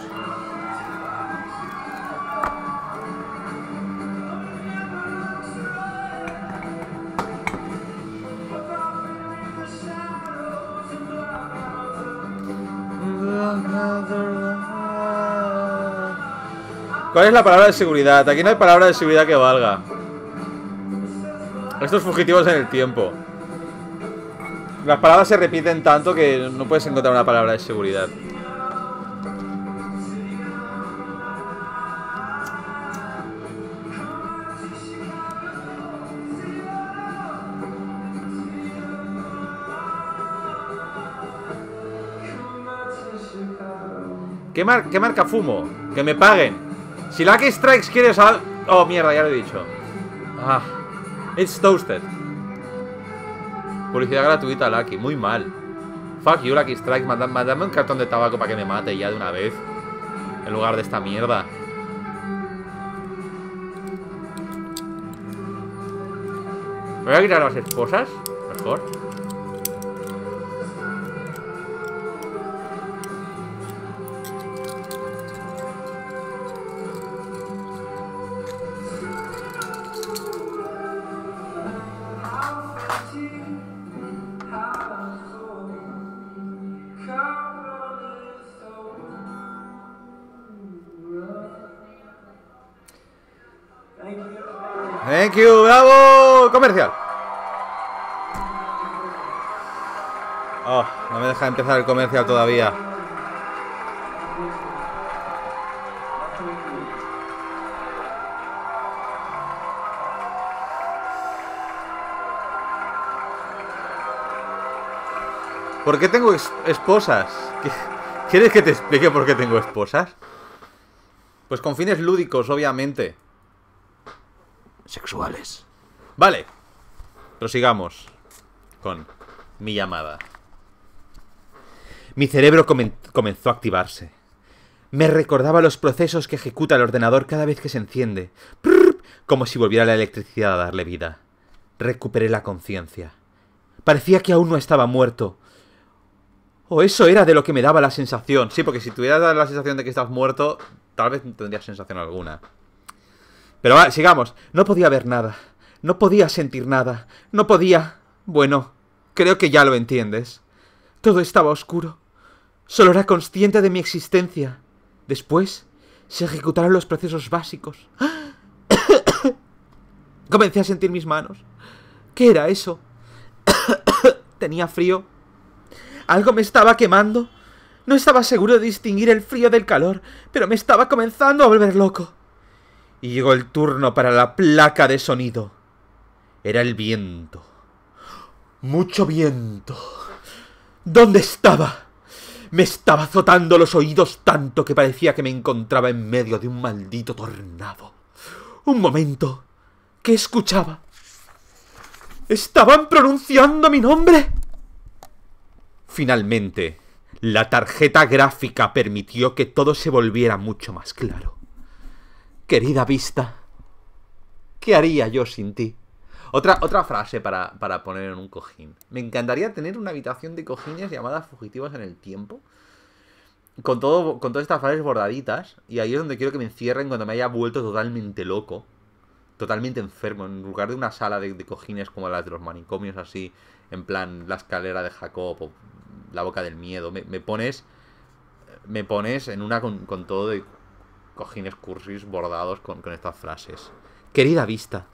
¿Cuál es la palabra de seguridad? Aquí no hay palabra de seguridad que valga. Estos fugitivos en el tiempo. Las palabras se repiten tanto que no puedes encontrar una palabra de seguridad. ¿Qué, marca fumo? Que me paguen. Si Lucky Strikes quiere sal Oh, mierda, ya lo he dicho. Ah, it's toasted. Publicidad gratuita, Lucky. Muy mal. Fuck you, Lucky Strikes. Mandame, un cartón de tabaco para que me mate ya de una vez. En lugar de esta mierda. voy a quitar las esposas. Mejor. deja empezar el comercial todavía. ¿Por qué tengo esposas? ¿Quieres que te explique por qué tengo esposas? Pues con fines lúdicos, obviamente. Sexuales. Vale. Prosigamos con mi llamada. Mi cerebro comenzó a activarse. Me recordaba los procesos que ejecuta el ordenador cada vez que se enciende, como si volviera la electricidad a darle vida. Recuperé la conciencia. Parecía que aún no estaba muerto. O eso era de lo que me daba la sensación. Sí, porque si tuviera la sensación de que estás muerto, tal vez no tendrías sensación alguna. Pero sigamos. No podía ver nada. No podía sentir nada. No podía... Bueno, creo que ya lo entiendes. Todo estaba oscuro. Solo era consciente de mi existencia. Después se ejecutaron los procesos básicos. Comencé a sentir mis manos. ¿Qué era eso? Tenía frío. Algo me estaba quemando. No estaba seguro de distinguir el frío del calor, pero me estaba comenzando a volver loco. Y llegó el turno para la placa de sonido. Era el viento. Mucho viento. ¿Dónde estaba? Me estaba azotando los oídos tanto que parecía que me encontraba en medio de un maldito tornado. Un momento. ¿Qué escuchaba? ¿Estaban pronunciando mi nombre? Finalmente, la tarjeta gráfica permitió que todo se volviera mucho más claro. Querida vista, ¿qué haría yo sin ti? Otra, frase para, poner en un cojín. Me encantaría tener una habitación de cojines llamadas fugitivas en el tiempo. Con, todo, con todas estas frases bordaditas. Y ahí es donde quiero que me encierren cuando me haya vuelto totalmente loco. Totalmente enfermo. En lugar de una sala de, cojines como las de los manicomios así. En plan, la escalera de Jacob o la boca del miedo. Me, pones... Me pones en una con, todo de cojines cursis bordados con estas frases. Querida vista,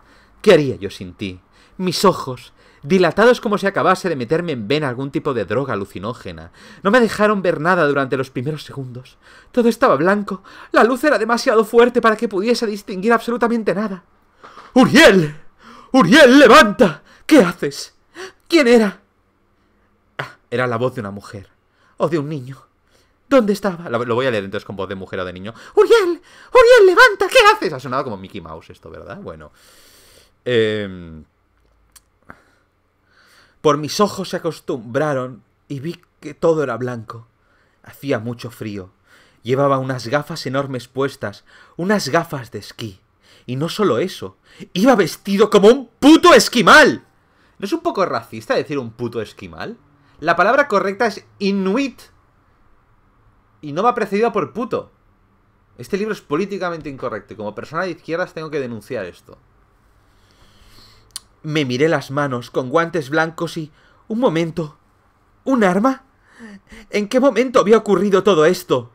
¿Qué haría yo sin ti? Mis ojos, dilatados como si acabase de meterme en vena algún tipo de droga alucinógena. No me dejaron ver nada durante los primeros segundos. Todo estaba blanco, la luz era demasiado fuerte para que pudiese distinguir absolutamente nada. ¡Uriel! ¡Uriel, levanta! ¿Qué haces? ¿Quién era? Ah, era la voz de una mujer. O de un niño. ¿Dónde estaba? Lo, voy a leer entonces con voz de mujer o de niño. ¡Uriel! ¡Uriel, levanta! ¿Qué haces? Ha sonado como Mickey Mouse esto, ¿verdad? Bueno. Em, por mis ojos se acostumbraron y vi que todo era blanco. Hacía mucho frío. Llevaba unas gafas enormes puestas, unas gafas de esquí. Y no solo eso, iba vestido como un puto esquimal. ¿No es un poco racista decir un puto esquimal? La palabra correcta es inuit. Y no va precedida por puto. Este libro es políticamente incorrecto y como persona de izquierdas tengo que denunciar esto. Me miré las manos con guantes blancos y... Un momento. ¿Un arma? ¿En qué momento había ocurrido todo esto?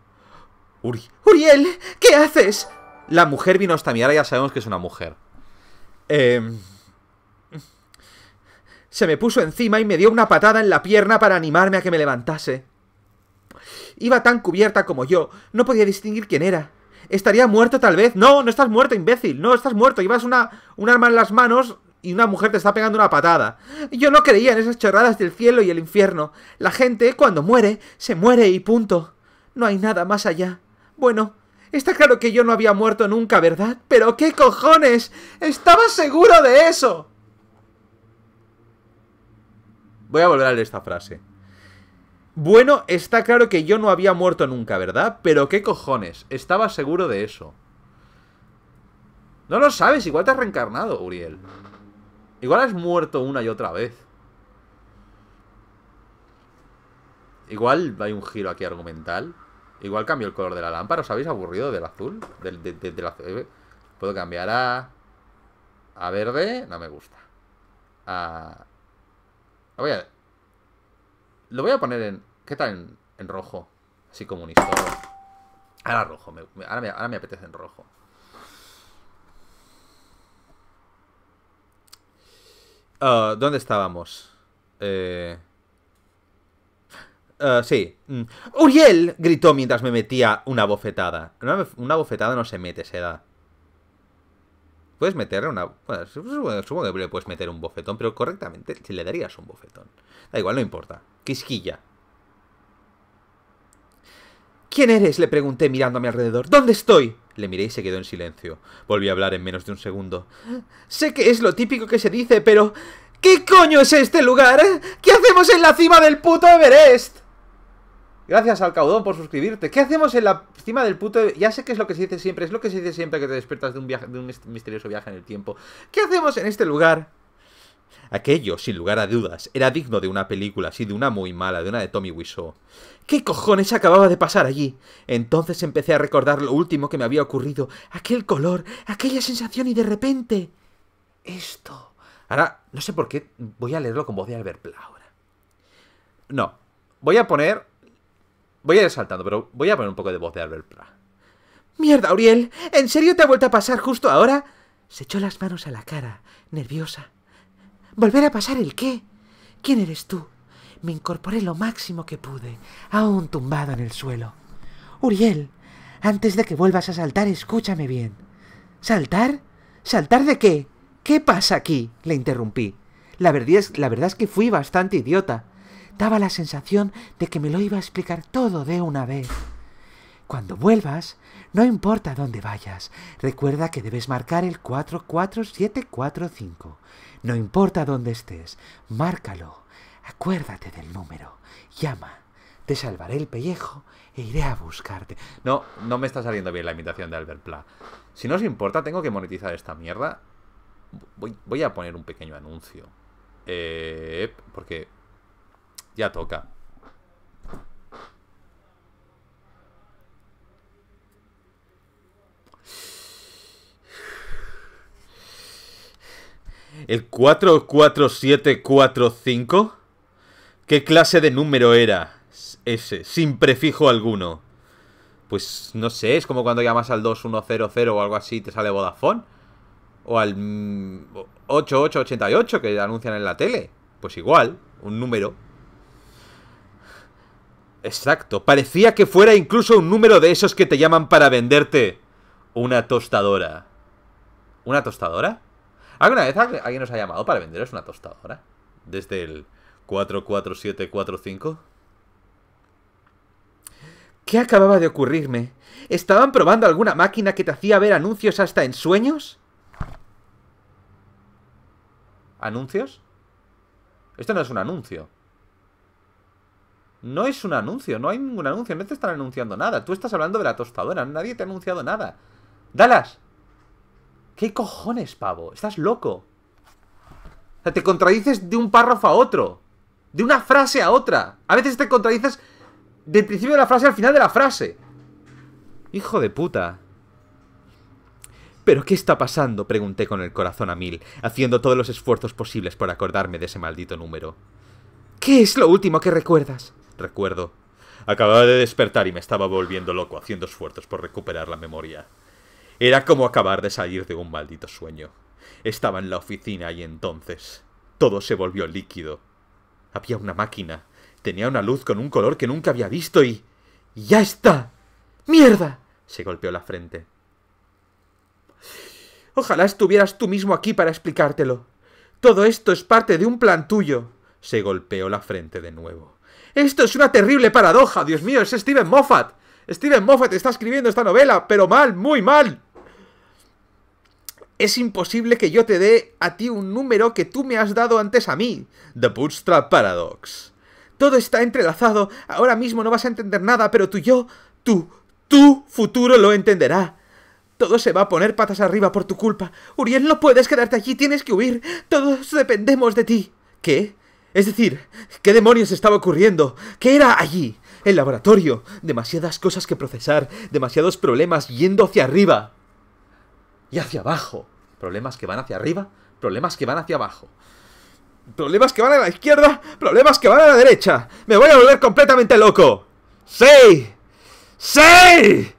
Uri... Uriel, ¿qué haces? La mujer vino hasta mi ahora ya sabemos que es una mujer. Eh... Se me puso encima y me dio una patada en la pierna para animarme a que me levantase. Iba tan cubierta como yo, no podía distinguir quién era. Estaría muerto tal vez. No, no estás muerto, imbécil. No, estás muerto. Ibas una, un arma en las manos y una mujer te está pegando una patada. Yo no creía en esas chorradas del cielo y el infierno. La gente, cuando muere, se muere y punto. No hay nada más allá. Bueno, está claro que yo no había muerto nunca, ¿verdad? Pero qué cojones. Estaba seguro de eso. Voy a volver a leer esta frase. Bueno, está claro que yo no había muerto nunca, ¿verdad? Pero qué cojones, estaba seguro de eso. No lo sabes, igual te has reencarnado, Uriel. Igual has muerto una y otra vez. Igual hay un giro aquí argumental. Igual cambio el color de la lámpara. ¿Os habéis aburrido del azul? Del, de, Puedo cambiar a... A verde. No me gusta. A... Lo voy a... Lo voy a poner en... ¿Qué tal en, rojo? Así comunista. Ahora rojo. ahora, me, ahora me apetece en rojo. Ah, ¿Dónde estábamos? Eh, ah, sí. Mm. Uriel gritó mientras me metía una bofetada. Una, bofetada no se mete, se da. Puedes meterle una... supongo que le puedes meter un bofetón, pero correctamente si le darías un bofetón. Da igual, no importa. Quisquilla. ¿Quién eres? Le pregunté mirando a mi alrededor. ¿Dónde estoy? Le miré y se quedó en silencio. Volví a hablar en menos de un segundo. Sé que es lo típico que se dice, pero... ¿Qué coño es este lugar? ¿Qué hacemos en la cima del puto Everest? Gracias al caudón por suscribirte. ¿Qué hacemos en la cima del puto... Ya sé que es lo que se dice siempre, es lo que se dice siempre que te despiertas de un, viaje, de un misterioso viaje en el tiempo. ¿Qué hacemos en este lugar? Aquello, sin lugar a dudas, era digno de una película, así, de una muy mala, de una de Tommy Wiseau. ¿Qué cojones acababa de pasar allí? Entonces empecé a recordar lo último que me había ocurrido, aquel color, aquella sensación y de repente... Esto. Ahora, no sé por qué voy a leerlo con voz de Albert Pla No, voy a poner... Voy a ir saltando, pero voy a poner un poco de voz de Albert Pla. Mierda, Uriel, ¿en serio te ha vuelto a pasar justo ahora? Se echó las manos a la cara, nerviosa. ¿Volver a pasar el qué? ¿Quién eres tú? Me incorporé lo máximo que pude, aún tumbado en el suelo. Uriel, antes de que vuelvas a saltar, escúchame bien. ¿Saltar? ¿Saltar de qué? ¿Qué pasa aquí? le interrumpí. La verdad, es, la verdad es que fui bastante idiota. Daba la sensación de que me lo iba a explicar todo de una vez. Cuando vuelvas, no importa dónde vayas, recuerda que debes marcar el 44745. No importa dónde estés, márcalo. Acuérdate del número. Llama. Te salvaré el pellejo e iré a buscarte. No, no me está saliendo bien la imitación de Albert Pla. Si no os importa, tengo que monetizar esta mierda. Voy, voy a poner un pequeño anuncio. Eh, porque ya toca. ¿El 44745? ¿Qué clase de número era ese? Sin prefijo alguno. Pues no sé, es como cuando llamas al 2100 o algo así y te sale Vodafone. O al 8888 que anuncian en la tele. Pues igual, un número. Exacto, parecía que fuera incluso un número de esos que te llaman para venderte una tostadora. ¿Una tostadora? ¿Alguna vez alguien nos ha llamado para venderos una tostadora? Desde el 44745. ¿Qué acababa de ocurrirme? ¿Estaban probando alguna máquina que te hacía ver anuncios hasta en sueños? ¿Anuncios? Esto no es un anuncio. No es un anuncio, no hay ningún anuncio, no te están anunciando nada. Tú estás hablando de la tostadora, nadie te ha anunciado nada. ¡Dalas! ¿Qué cojones, pavo? Estás loco. O sea, te contradices de un párrafo a otro. De una frase a otra. A veces te contradices del principio de la frase al final de la frase. Hijo de puta. ¿Pero qué está pasando? pregunté con el corazón a mil, haciendo todos los esfuerzos posibles por acordarme de ese maldito número. ¿Qué es lo último que recuerdas? Recuerdo. Acababa de despertar y me estaba volviendo loco haciendo esfuerzos por recuperar la memoria. Era como acabar de salir de un maldito sueño. Estaba en la oficina y entonces todo se volvió líquido. Había una máquina, tenía una luz con un color que nunca había visto y... ¡Ya está! ¡Mierda! se golpeó la frente. Ojalá estuvieras tú mismo aquí para explicártelo. Todo esto es parte de un plan tuyo. Se golpeó la frente de nuevo. Esto es una terrible paradoja, Dios mío, es Steven Moffat. Steven Moffat está escribiendo esta novela, pero mal, muy mal. Es imposible que yo te dé a ti un número que tú me has dado antes a mí. The Bootstrap Paradox. Todo está entrelazado, ahora mismo no vas a entender nada, pero y yo, Tú. tu futuro lo entenderá. Todo se va a poner patas arriba por tu culpa. Uriel, no puedes quedarte allí, tienes que huir. Todos dependemos de ti. ¿Qué? Es decir, ¿qué demonios estaba ocurriendo? ¿Qué era allí? El laboratorio. Demasiadas cosas que procesar, demasiados problemas yendo hacia arriba y hacia abajo. Problemas que van hacia arriba, problemas que van hacia abajo. Problemas que van a la izquierda, problemas que van a la derecha. Me voy a volver completamente loco. ¡Sí! ¡Sí!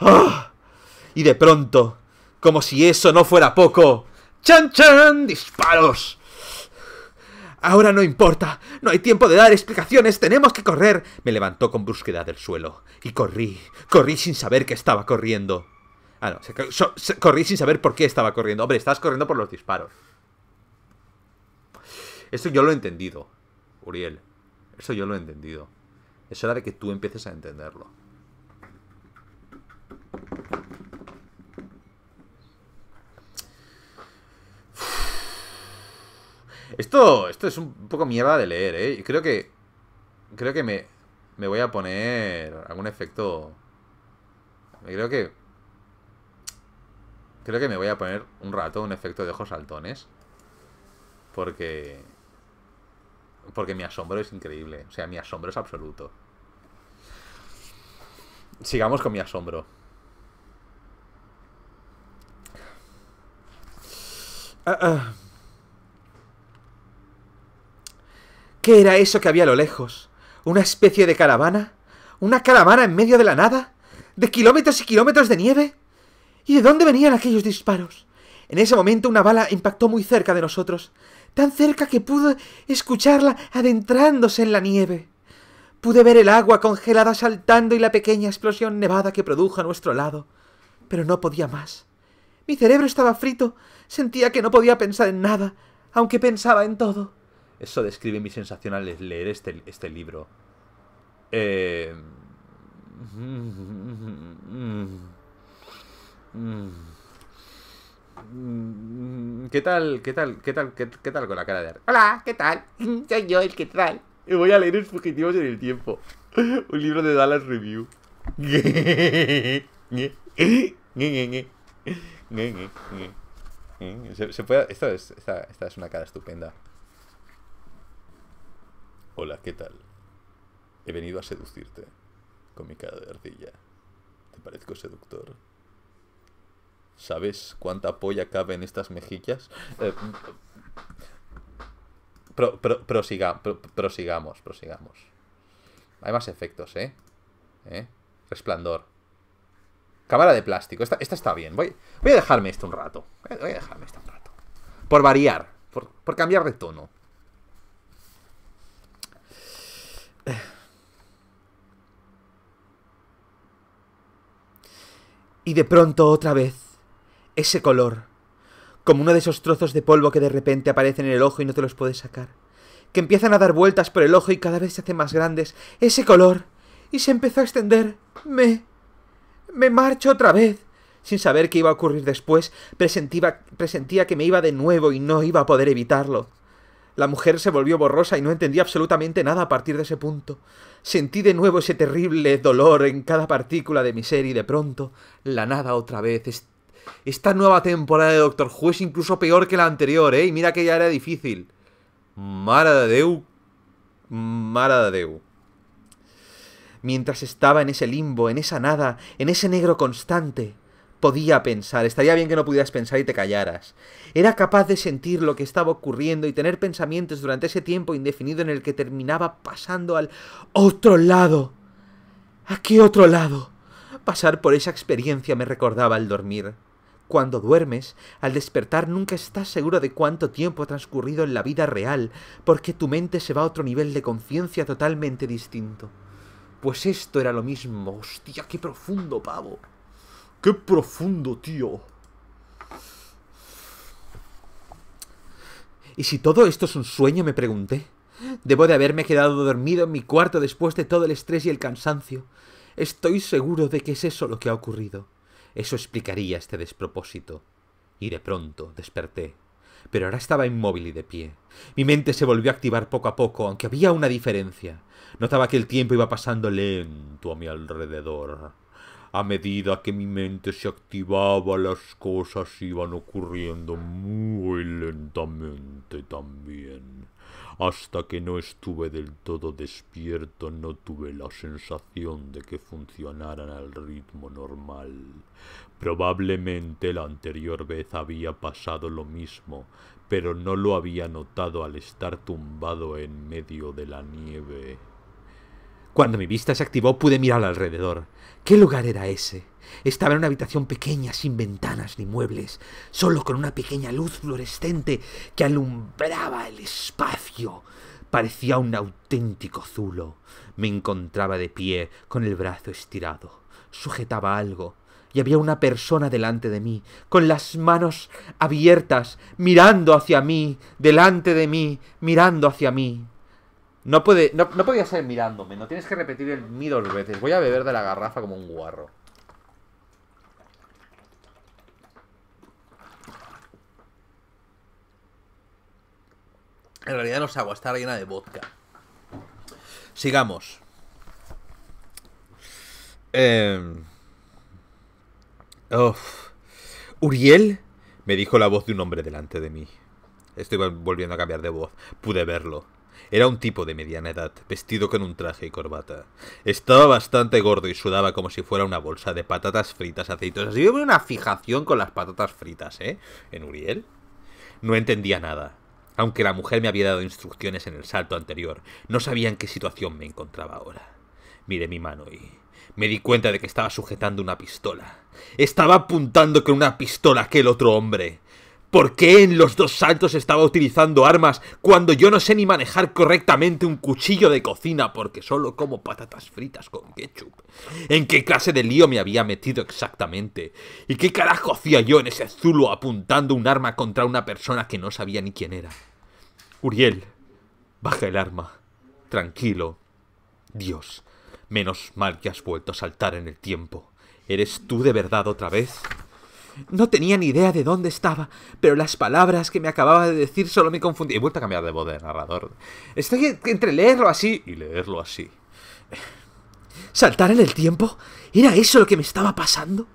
¡Ah! Y de pronto, como si eso no fuera poco. ¡Chan, chan! ¡Disparos! Ahora no importa, no hay tiempo de dar explicaciones, tenemos que correr. Me levantó con brusquedad del suelo y corrí, corrí sin saber que estaba corriendo. Ah, no. corrí sin saber por qué estaba corriendo. Hombre, estás corriendo por los disparos. Esto yo lo he entendido, Uriel. Eso yo lo he entendido. Es hora de que tú empieces a entenderlo. Esto, esto es un poco mierda de leer, ¿eh? Creo que... Creo que me, me voy a poner algún efecto... Creo que Creo que me voy a poner un rato un efecto de ojos saltones. Porque... Porque mi asombro es increíble. O sea, mi asombro es absoluto. Sigamos con mi asombro. ¿Qué era eso que había a lo lejos? ¿Una especie de caravana? ¿Una caravana en medio de la nada? ¿De kilómetros y kilómetros de nieve? ¿Y de dónde venían aquellos disparos? En ese momento una bala impactó muy cerca de nosotros, tan cerca que pude escucharla adentrándose en la nieve. Pude ver el agua congelada saltando y la pequeña explosión nevada que produjo a nuestro lado, pero no podía más. Mi cerebro estaba frito, sentía que no podía pensar en nada, aunque pensaba en todo. Eso describe mi sensación al leer este, este libro. Eh... Mm. Mm, ¿Qué tal, qué tal, qué tal, qué, tal con la cara de Hola, ¿qué tal? Soy yo, el que tal. Y voy a leer el Fugitivos en el Tiempo. Un libro de Dallas Review. Se, puede, esta, esta es una cara estupenda. Hola, ¿qué tal? He venido a seducirte con mi cara de ardilla. ¿Te parezco seductor? ¿Sabes cuánta polla cabe en estas mejillas? Eh, prosigamos, prosigamos. Hay más efectos, ¿eh? ¿eh? Resplandor. Cámara de plástico. Esta, está bien. Voy, voy, a dejarme esto un rato. Voy a dejarme esto un rato. Por variar. por cambiar de tono. Y de pronto otra vez ese color, como uno de esos trozos de polvo que de repente aparecen en el ojo y no te los puedes sacar, que empiezan a dar vueltas por el ojo y cada vez se hacen más grandes, ese color, y se empezó a extender. Me... me marcho otra vez. Sin saber qué iba a ocurrir después, presentía, presentía que me iba de nuevo y no iba a poder evitarlo. La mujer se volvió borrosa y no entendía absolutamente nada a partir de ese punto. Sentí de nuevo ese terrible dolor en cada partícula de mi ser y de pronto la nada otra vez esta nueva temporada de Doctor Who es incluso peor que la anterior, ¿eh? Y mira que ya era difícil. Mara de Mientras estaba en ese limbo, en esa nada, en ese negro constante, podía pensar. Estaría bien que no pudieras pensar y te callaras. Era capaz de sentir lo que estaba ocurriendo y tener pensamientos durante ese tiempo indefinido en el que terminaba pasando al otro lado. ¿A qué otro lado? Pasar por esa experiencia me recordaba al dormir. Cuando duermes, al despertar nunca estás seguro de cuánto tiempo ha transcurrido en la vida real, porque tu mente se va a otro nivel de conciencia totalmente distinto. Pues esto era lo mismo. Hostia, qué profundo, pavo. Qué profundo, tío. ¿Y si todo esto es un sueño? me pregunté. Debo de haberme quedado dormido en mi cuarto después de todo el estrés y el cansancio. Estoy seguro de que es eso lo que ha ocurrido. Eso explicaría este despropósito. Y de pronto desperté. Pero ahora estaba inmóvil y de pie. Mi mente se volvió a activar poco a poco, aunque había una diferencia. Notaba que el tiempo iba pasando lento a mi alrededor. A medida que mi mente se activaba, las cosas iban ocurriendo muy lentamente también. Hasta que no estuve del todo despierto no tuve la sensación de que funcionaran al ritmo normal. Probablemente la anterior vez había pasado lo mismo, pero no lo había notado al estar tumbado en medio de la nieve. Cuando mi vista se activó pude mirar alrededor. ¿Qué lugar era ese? Estaba en una habitación pequeña, sin ventanas ni muebles, solo con una pequeña luz fluorescente que alumbraba el espacio. Parecía un auténtico zulo. Me encontraba de pie, con el brazo estirado. Sujetaba algo, y había una persona delante de mí, con las manos abiertas, mirando hacia mí, delante de mí, mirando hacia mí. No, puede, no, podía ser mirándome, no tienes que repetir el mí dos veces. Voy a beber de la garrafa como un guarro. En realidad no es agua, está llena de vodka. Sigamos. Em. Uriel, me dijo la voz de un hombre delante de mí. Estoy volviendo a cambiar de voz. Pude verlo. Era un tipo de mediana edad, vestido con un traje y corbata. Estaba bastante gordo y sudaba como si fuera una bolsa de patatas fritas aceitosas. Yo veo una fijación con las patatas fritas, ¿eh? En Uriel. No entendía nada. Aunque la mujer me había dado instrucciones en el salto anterior, no sabía en qué situación me encontraba ahora. Miré mi mano y me di cuenta de que estaba sujetando una pistola. Estaba apuntando con una pistola aquel otro hombre. ¿Por qué en los dos saltos estaba utilizando armas cuando yo no sé ni manejar correctamente un cuchillo de cocina porque solo como patatas fritas con ketchup? ¿En qué clase de lío me había metido exactamente? ¿Y qué carajo hacía yo en ese zulo apuntando un arma contra una persona que no sabía ni quién era? Uriel, baja el arma. Tranquilo. Dios, menos mal que has vuelto a saltar en el tiempo. ¿Eres tú de verdad otra vez? No tenía ni idea de dónde estaba, pero las palabras que me acababa de decir solo me confundían. He vuelto a cambiar de voz de narrador. Estoy entre leerlo así y leerlo así. ¿Saltar en el tiempo? ¿Era eso lo que me estaba pasando?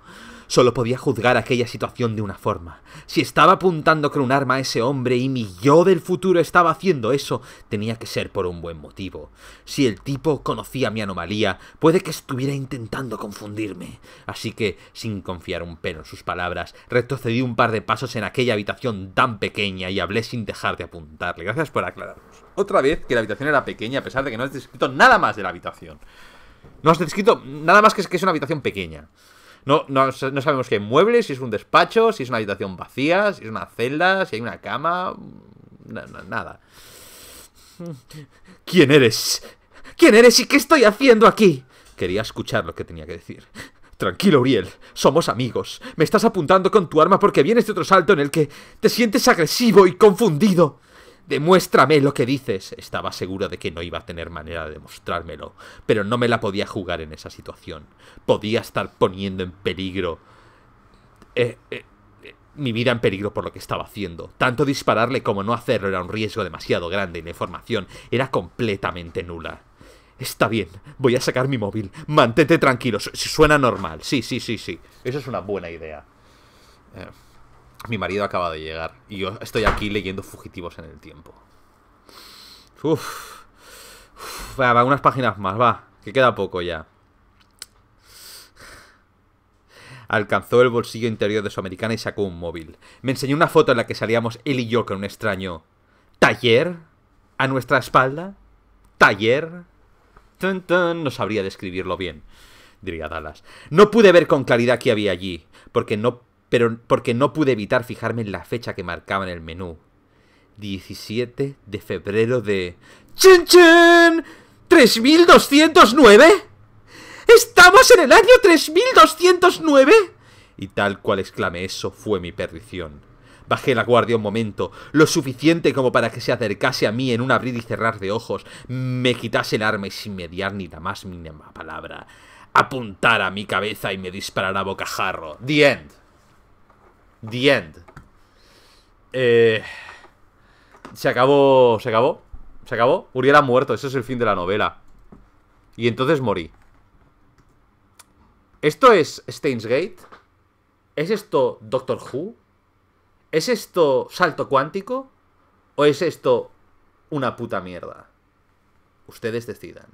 Solo podía juzgar aquella situación de una forma. Si estaba apuntando con un arma a ese hombre y mi yo del futuro estaba haciendo eso, tenía que ser por un buen motivo. Si el tipo conocía mi anomalía, puede que estuviera intentando confundirme. Así que, sin confiar un pelo en sus palabras, retrocedí un par de pasos en aquella habitación tan pequeña y hablé sin dejar de apuntarle. Gracias por aclararnos. Otra vez que la habitación era pequeña, a pesar de que no has descrito nada más de la habitación. No has descrito nada más que es, que es una habitación pequeña. No, no, no sabemos qué mueble, si es un despacho, si es una habitación vacía, si es una celda, si hay una cama. Mm, nada. ¿Quién eres? ¿Quién eres y qué estoy haciendo aquí? Quería escuchar lo que tenía que decir. Tranquilo, Uriel. Somos amigos. Me estás apuntando con tu arma porque vienes de otro salto en el que te sientes agresivo y confundido. Demuéstrame lo que dices. Estaba seguro de que no iba a tener manera de demostrármelo, pero no me la podía jugar en esa situación. Podía estar poniendo en peligro... Eh, eh, eh, mi vida en peligro por lo que estaba haciendo. Tanto dispararle como no hacerlo era un riesgo demasiado grande y la información era completamente nula. Está bien, voy a sacar mi móvil. Mantente tranquilo, suena normal. Sí, sí, sí, sí. Esa es una buena idea. Mi marido acaba de llegar y yo estoy aquí leyendo Fugitivos en el tiempo. Uf. va, va, unas páginas más, va. Que queda poco ya. Alcanzó el bolsillo interior de su americana y sacó un móvil. Me enseñó una foto en la que salíamos él y yo con un extraño. ¿Taller? ¿A nuestra espalda? ¿Taller? no sabría describirlo bien, diría Dallas. No pude ver con claridad qué había allí, porque no pero porque no pude evitar fijarme en la fecha que marcaba en el menú. 17 de febrero de... ¡Chin, chin! ¿3209? ¡Estamos en el año 3209! Y tal cual exclamé eso fue mi perdición. Bajé la guardia un momento, lo suficiente como para que se acercase a mí en un abrir y cerrar de ojos, me quitase el arma y sin mediar ni la más mínima palabra, apuntara a mi cabeza y me disparara bocajarro. The end. The End. Eh, se acabó, se acabó, se acabó. Uriel ha muerto, Ese es el fin de la novela. Y entonces morí. ¿Esto es Stainsgate? ¿Es esto Doctor Who? ¿Es esto salto cuántico? ¿O es esto una puta mierda? Ustedes decidan.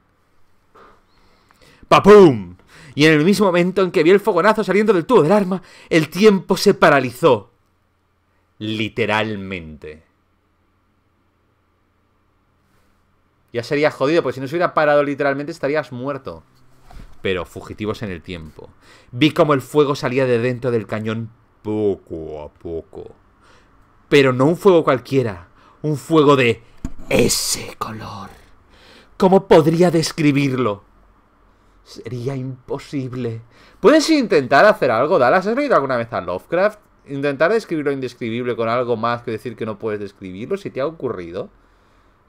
¡Papum! Y en el mismo momento en que vi el fogonazo saliendo del tubo del arma, el tiempo se paralizó. Literalmente. Ya sería jodido, porque si no se hubiera parado literalmente estarías muerto. Pero fugitivos en el tiempo. Vi como el fuego salía de dentro del cañón poco a poco. Pero no un fuego cualquiera, un fuego de ese color. ¿Cómo podría describirlo? Sería imposible. ¿Puedes intentar hacer algo, Dallas? ¿Has leído alguna vez a Lovecraft? Intentar describir lo indescribible con algo más que decir que no puedes describirlo. ¿Si te ha ocurrido?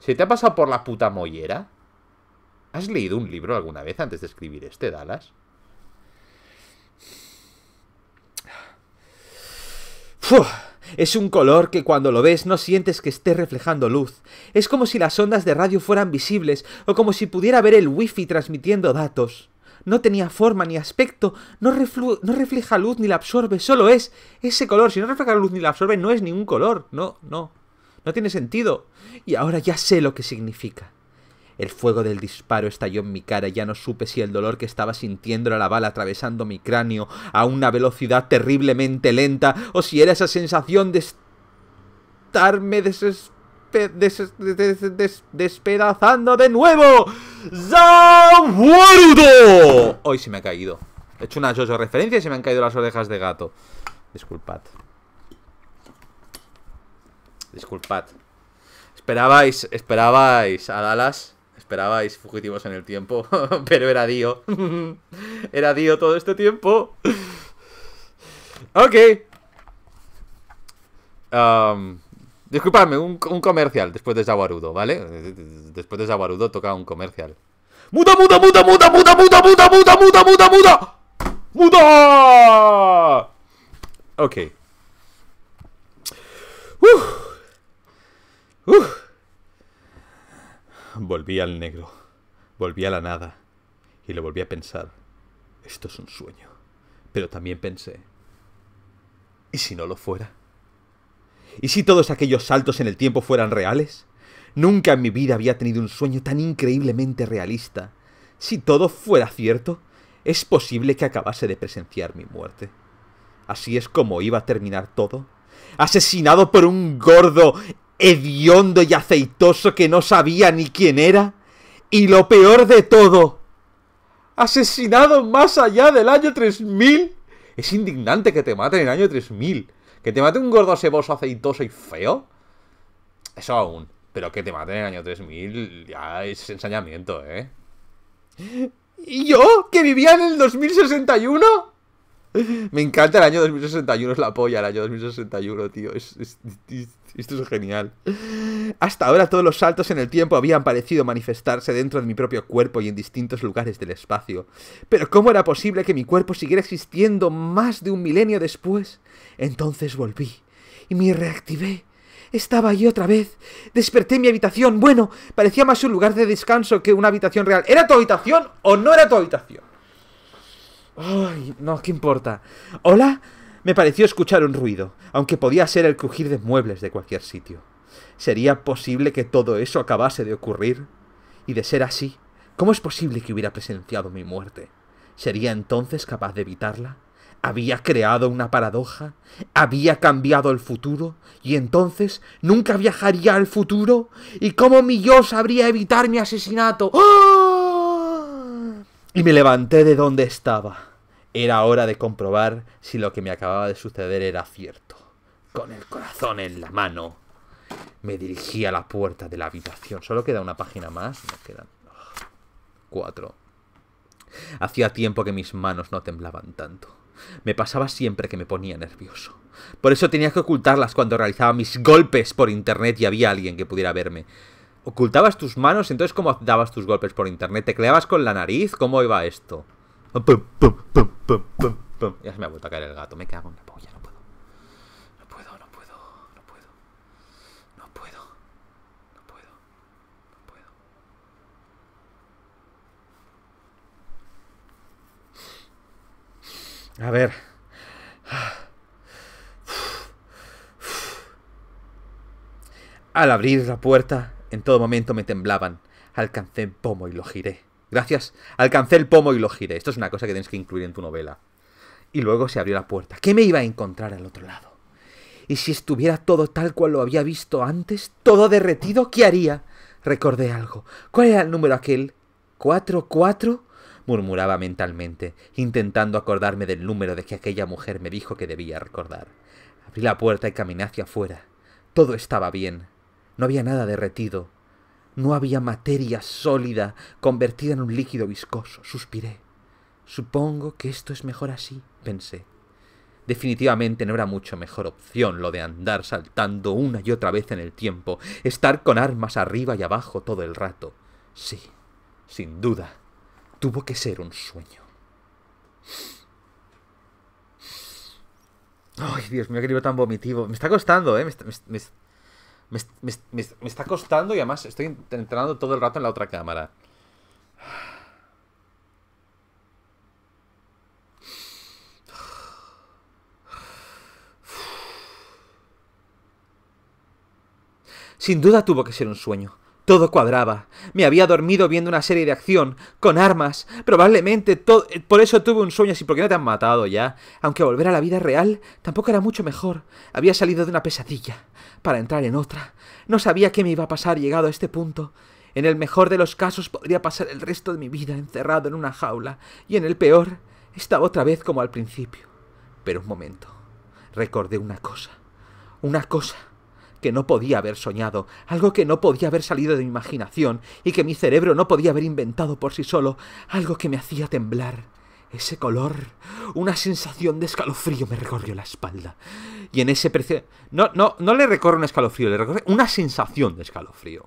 ¿Se te ha pasado por la puta mollera? ¿Has leído un libro alguna vez antes de escribir este, Dallas? Es un color que cuando lo ves no sientes que esté reflejando luz. Es como si las ondas de radio fueran visibles o como si pudiera ver el wifi transmitiendo datos. No tenía forma ni aspecto, no, no refleja luz ni la absorbe, solo es ese color. Si no refleja luz ni la absorbe, no es ningún color. No, no. No tiene sentido. Y ahora ya sé lo que significa. El fuego del disparo estalló en mi cara, y ya no supe si el dolor que estaba sintiendo era la bala atravesando mi cráneo a una velocidad terriblemente lenta, o si era esa sensación de estarme despedazando de nuevo. ¡Zamuerdo! Hoy se me ha caído. He hecho una yo-yo referencia y se me han caído las orejas de gato. Disculpad. Disculpad. Esperabais, esperabais a Dallas esperabais fugitivos en el tiempo, pero era Dio. era Dio todo este tiempo. ok. disculpadme, un, comercial después de Jaguarudo ¿vale? Después de Jaguarudo toca un comercial. ¡Muda, muda, muda, muda, muda, muda, muda, muda, muda, muda, muda! ¡Muda! Ok. Uf. Uf. Volví al negro, volví a la nada, y lo volví a pensar, esto es un sueño. Pero también pensé, ¿y si no lo fuera? ¿Y si todos aquellos saltos en el tiempo fueran reales? Nunca en mi vida había tenido un sueño tan increíblemente realista. Si todo fuera cierto, es posible que acabase de presenciar mi muerte. Así es como iba a terminar todo. Asesinado por un gordo hediondo y aceitoso que no sabía ni quién era, y lo peor de todo, asesinado más allá del año 3000. Es indignante que te maten en el año 3000. Que te mate un gordo ceboso, aceitoso y feo. Eso aún. Pero que te maten en el año 3000 ya es ensañamiento, ¿eh? ¿Y yo? ¿Que vivía en el 2061? Me encanta el año 2061, es la polla el año 2061, tío. es esto es genial. Hasta ahora todos los saltos en el tiempo habían parecido manifestarse dentro de mi propio cuerpo y en distintos lugares del espacio. Pero ¿cómo era posible que mi cuerpo siguiera existiendo más de un milenio después? Entonces volví y me reactivé. Estaba ahí otra vez. Desperté en mi habitación. Bueno, parecía más un lugar de descanso que una habitación real. ¿Era tu habitación o no era tu habitación? Ay, no, ¿qué importa? Hola, me pareció escuchar un ruido, aunque podía ser el crujir de muebles de cualquier sitio. ¿Sería posible que todo eso acabase de ocurrir? Y de ser así, ¿cómo es posible que hubiera presenciado mi muerte? ¿Sería entonces capaz de evitarla? ¿Había creado una paradoja? ¿Había cambiado el futuro? ¿Y entonces nunca viajaría al futuro? ¿Y cómo mi yo sabría evitar mi asesinato? ¡Ah! Y me levanté de donde estaba era hora de comprobar si lo que me acababa de suceder era cierto. Con el corazón en la mano, me dirigí a la puerta de la habitación. Solo queda una página más. me quedan ah, cuatro. Hacía tiempo que mis manos no temblaban tanto. Me pasaba siempre que me ponía nervioso. Por eso tenía que ocultarlas cuando realizaba mis golpes por internet y había alguien que pudiera verme. ¿Ocultabas tus manos? Entonces, ¿cómo dabas tus golpes por internet? ¿Tecleabas con la nariz? ¿Cómo iba esto? ya se me ha vuelto a caer el gato. Me cago en la polla. No puedo. No puedo, no puedo, no puedo. No puedo. No puedo. No puedo. A ver. Al abrir la puerta, en todo momento me temblaban. Alcancé el pomo y lo giré. Gracias. Alcancé el pomo y lo giré. Esto es una cosa que tienes que incluir en tu novela. Y luego se abrió la puerta. ¿Qué me iba a encontrar al otro lado? Y si estuviera todo tal cual lo había visto antes, todo derretido, ¿qué haría? Recordé algo. ¿Cuál era el número aquel? ¿Cuatro, cuatro? murmuraba mentalmente, intentando acordarme del número de que aquella mujer me dijo que debía recordar. Abrí la puerta y caminé hacia afuera. Todo estaba bien. No había nada derretido, no había materia sólida convertida en un líquido viscoso. Suspiré. Supongo que esto es mejor así, pensé. Definitivamente no era mucho mejor opción lo de andar saltando una y otra vez en el tiempo, estar con armas arriba y abajo todo el rato. Sí, sin duda, tuvo que ser un sueño. Ay, Dios me ha libro tan vomitivo. Me está costando, ¿eh? Me está, me, está costando y además estoy entrenando todo el rato en la otra cámara. Sin duda tuvo que ser un sueño. Todo cuadraba. Me había dormido viendo una serie de acción, con armas, probablemente todo... Eh, por eso tuve un sueño así, porque no te han matado ya. Aunque volver a la vida real tampoco era mucho mejor. Había salido de una pesadilla, para entrar en otra. No sabía qué me iba a pasar llegado a este punto. En el mejor de los casos podría pasar el resto de mi vida encerrado en una jaula, y en el peor, estaba otra vez como al principio. Pero un momento, recordé una cosa. Una cosa que no podía haber soñado, algo que no podía haber salido de mi imaginación y que mi cerebro no podía haber inventado por sí solo, algo que me hacía temblar. Ese color, una sensación de escalofrío me recorrió la espalda. Y en ese precio... No, no, no le recorre un escalofrío, le recorre una sensación de escalofrío.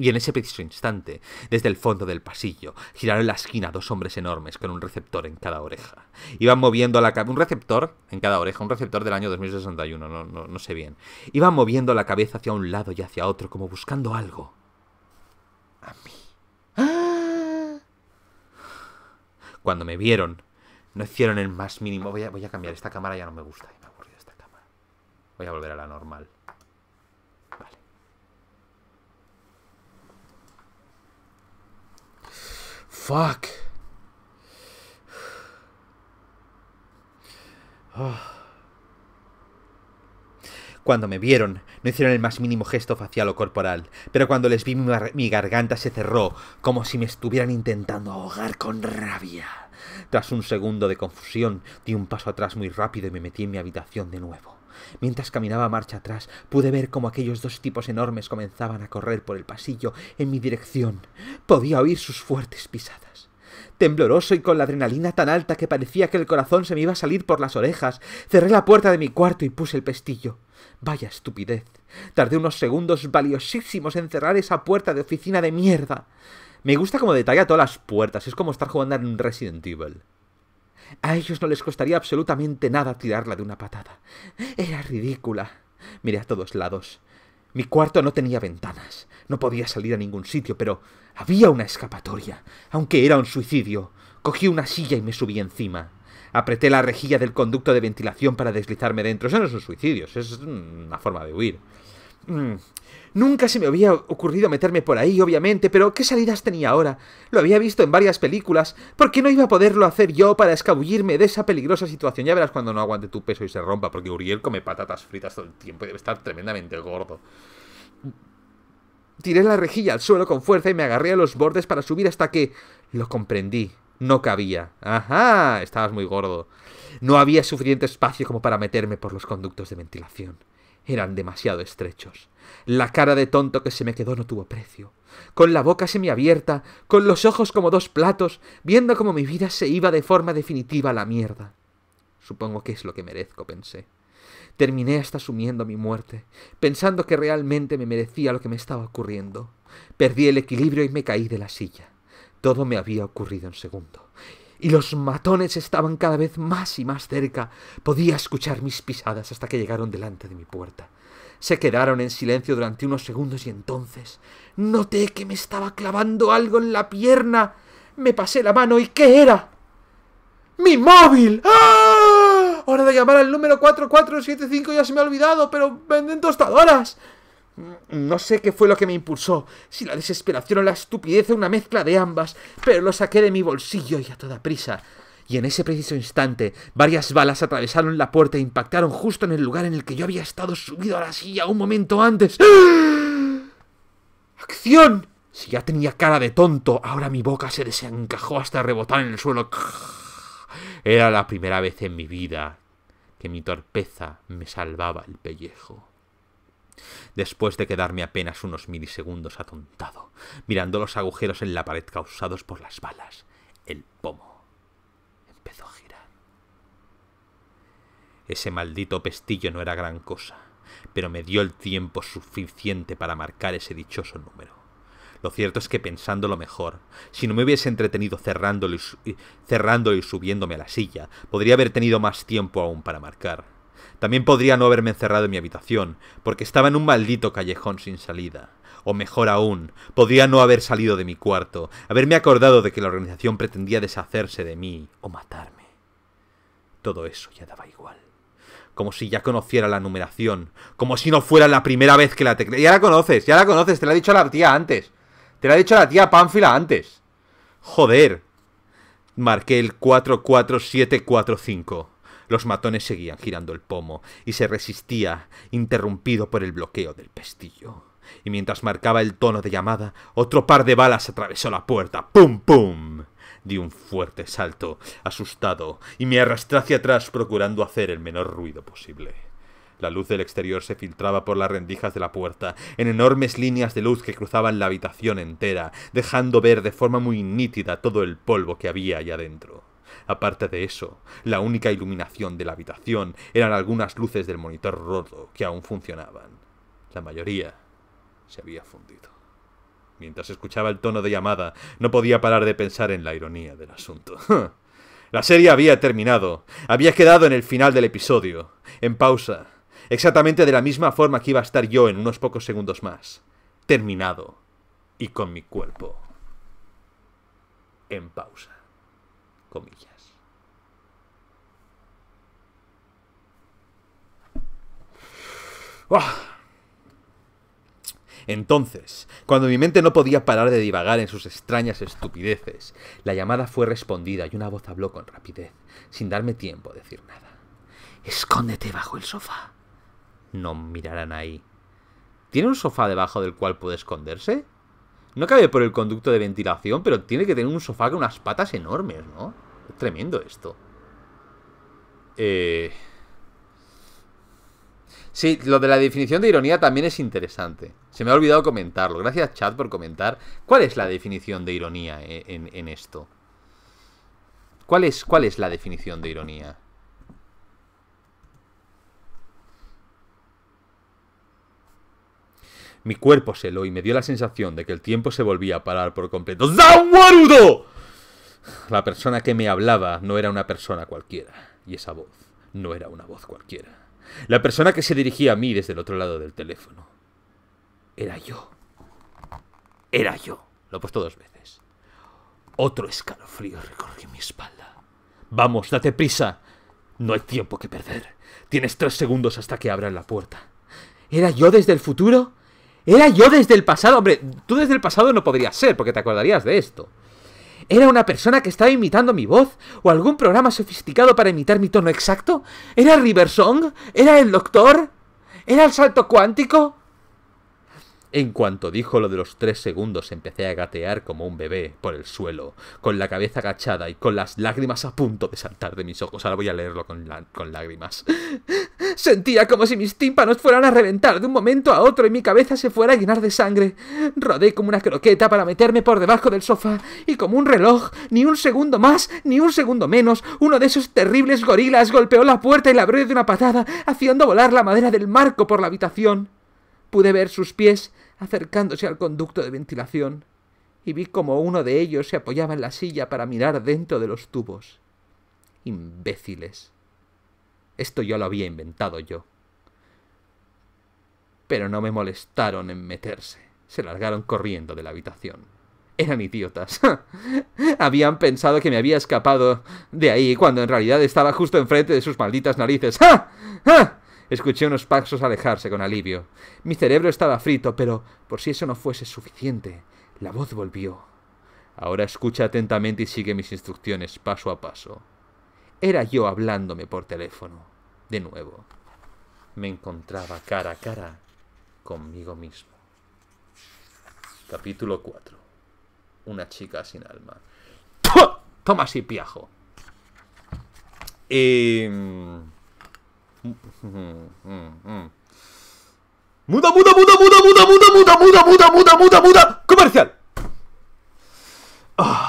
Y en ese preciso instante, desde el fondo del pasillo, giraron la esquina dos hombres enormes con un receptor en cada oreja. Iban moviendo la cabeza... Un receptor en cada oreja, un receptor del año 2061, no, no, sé bien. Iban moviendo la cabeza hacia un lado y hacia otro, como buscando algo. A mí. ¡Ah! Cuando me vieron, no hicieron el más mínimo... Voy a, voy a cambiar, esta cámara ya no me gusta, me ha aburrido esta cámara. Voy a volver a la normal. Cuando me vieron, no hicieron el más mínimo gesto facial o corporal, pero cuando les vi mi, garganta se cerró, como si me estuvieran intentando ahogar con rabia. Tras un segundo de confusión, di un paso atrás muy rápido y me metí en mi habitación de nuevo. Mientras caminaba marcha atrás, pude ver cómo aquellos dos tipos enormes comenzaban a correr por el pasillo en mi dirección. Podía oír sus fuertes pisadas. Tembloroso y con la adrenalina tan alta que parecía que el corazón se me iba a salir por las orejas, cerré la puerta de mi cuarto y puse el pestillo. Vaya estupidez. Tardé unos segundos valiosísimos en cerrar esa puerta de oficina de mierda. Me gusta como detalla todas las puertas, es como estar jugando en Resident Evil. A ellos no les costaría absolutamente nada tirarla de una patada. Era ridícula. Miré a todos lados. Mi cuarto no tenía ventanas. No podía salir a ningún sitio, pero había una escapatoria, aunque era un suicidio. Cogí una silla y me subí encima. Apreté la rejilla del conducto de ventilación para deslizarme dentro. Eso no es un suicidio, es una forma de huir. Mm. Nunca se me había ocurrido meterme por ahí, obviamente, pero ¿qué salidas tenía ahora? Lo había visto en varias películas. ¿Por qué no iba a poderlo hacer yo para escabullirme de esa peligrosa situación? Ya verás cuando no aguante tu peso y se rompa, porque Uriel come patatas fritas todo el tiempo y debe estar tremendamente gordo. Tiré la rejilla al suelo con fuerza y me agarré a los bordes para subir hasta que lo comprendí. No cabía. Ajá, estabas muy gordo. No había suficiente espacio como para meterme por los conductos de ventilación eran demasiado estrechos. La cara de tonto que se me quedó no tuvo precio. Con la boca semiabierta, con los ojos como dos platos, viendo cómo mi vida se iba de forma definitiva a la mierda. Supongo que es lo que merezco, pensé. Terminé hasta asumiendo mi muerte, pensando que realmente me merecía lo que me estaba ocurriendo. Perdí el equilibrio y me caí de la silla. Todo me había ocurrido en segundo y los matones estaban cada vez más y más cerca. Podía escuchar mis pisadas hasta que llegaron delante de mi puerta. Se quedaron en silencio durante unos segundos y entonces noté que me estaba clavando algo en la pierna. Me pasé la mano y ¿qué era? ¡Mi móvil! ¡Ah! Hora de llamar al número 4475 ya se me ha olvidado, pero venden tostadoras. No sé qué fue lo que me impulsó, si la desesperación o la estupidez o una mezcla de ambas, pero lo saqué de mi bolsillo y a toda prisa. Y en ese preciso instante, varias balas atravesaron la puerta e impactaron justo en el lugar en el que yo había estado subido a la silla un momento antes. ¡Ah! ¡Acción! Si ya tenía cara de tonto, ahora mi boca se desencajó hasta rebotar en el suelo. Era la primera vez en mi vida que mi torpeza me salvaba el pellejo después de quedarme apenas unos milisegundos atontado, mirando los agujeros en la pared causados por las balas. El pomo empezó a girar. Ese maldito pestillo no era gran cosa, pero me dio el tiempo suficiente para marcar ese dichoso número. Lo cierto es que pensándolo mejor, si no me hubiese entretenido cerrándolo y, y subiéndome a la silla, podría haber tenido más tiempo aún para marcar también podría no haberme encerrado en mi habitación, porque estaba en un maldito callejón sin salida. O mejor aún, podría no haber salido de mi cuarto, haberme acordado de que la organización pretendía deshacerse de mí o matarme. Todo eso ya daba igual. Como si ya conociera la numeración, como si no fuera la primera vez que la tecla Ya la conoces, ya la conoces, te la ha dicho la tía antes. Te la ha dicho la tía Pánfila antes. Joder. Marqué el 44745. Los matones seguían girando el pomo y se resistía, interrumpido por el bloqueo del pestillo. Y mientras marcaba el tono de llamada, otro par de balas atravesó la puerta. ¡Pum, pum! Di un fuerte salto, asustado, y me arrastré hacia atrás procurando hacer el menor ruido posible. La luz del exterior se filtraba por las rendijas de la puerta, en enormes líneas de luz que cruzaban la habitación entera, dejando ver de forma muy nítida todo el polvo que había allá adentro. Aparte de eso, la única iluminación de la habitación eran algunas luces del monitor roto que aún funcionaban. La mayoría se había fundido. Mientras escuchaba el tono de llamada, no podía parar de pensar en la ironía del asunto. la serie había terminado. Había quedado en el final del episodio, en pausa, exactamente de la misma forma que iba a estar yo en unos pocos segundos más. Terminado. Y con mi cuerpo. En pausa. Comillas. ¡Ah! Entonces, cuando mi mente no podía parar de divagar en sus extrañas estupideces, la llamada fue respondida y una voz habló con rapidez, sin darme tiempo a decir nada. Escóndete bajo el sofá. No mirarán ahí. ¿Tiene un sofá debajo del cual puede esconderse? No cabe por el conducto de ventilación, pero tiene que tener un sofá con unas patas enormes, ¿no? Es tremendo esto. Eh... Sí, lo de la definición de ironía también es interesante. Se me ha olvidado comentarlo. Gracias, chat, por comentar. ¿Cuál es la definición de ironía eh, en, esto? ¿Cuál es, ¿Cuál es la definición de ironía? Mi cuerpo se lo y me dio la sensación de que el tiempo se volvía a parar por completo. ¡Zawarudo! La persona que me hablaba no era una persona cualquiera. Y esa voz no era una voz cualquiera. La persona que se dirigía a mí desde el otro lado del teléfono. Era yo. Era yo. Lo he puesto dos veces. Otro escalofrío recorrió mi espalda. Vamos, date prisa. No hay tiempo que perder. Tienes tres segundos hasta que abran la puerta. ¿Era yo desde el futuro? ¿Era yo desde el pasado? Hombre, tú desde el pasado no podrías ser, porque te acordarías de esto. ¿Era una persona que estaba imitando mi voz? ¿O algún programa sofisticado para imitar mi tono exacto? ¿Era Riversong? ¿Era el doctor? ¿Era el salto cuántico? En cuanto dijo lo de los tres segundos, empecé a gatear como un bebé por el suelo, con la cabeza agachada y con las lágrimas a punto de saltar de mis ojos. Ahora voy a leerlo con, lágrimas. Sentía como si mis tímpanos fueran a reventar de un momento a otro y mi cabeza se fuera a llenar de sangre. Rodé como una croqueta para meterme por debajo del sofá y como un reloj, ni un segundo más, ni un segundo menos, uno de esos terribles gorilas golpeó la puerta y la abrió de una patada, haciendo volar la madera del marco por la habitación. Pude ver sus pies acercándose al conducto de ventilación y vi como uno de ellos se apoyaba en la silla para mirar dentro de los tubos. Imbéciles. Esto ya lo había inventado yo. Pero no me molestaron en meterse. Se largaron corriendo de la habitación. Eran idiotas. Habían pensado que me había escapado de ahí cuando en realidad estaba justo enfrente de sus malditas narices. Escuché unos pasos alejarse con alivio. Mi cerebro estaba frito, pero por si eso no fuese suficiente, la voz volvió. Ahora escucha atentamente y sigue mis instrucciones paso a paso. Era yo hablándome por teléfono. De nuevo, me encontraba cara a cara conmigo mismo. Capítulo 4. Una chica sin alma. ¡Toma así, piajo! Eh... Muda, muda, muda, muda, muda, muda, muda, muda, muda, muda, muda, muda, comercial. Ah.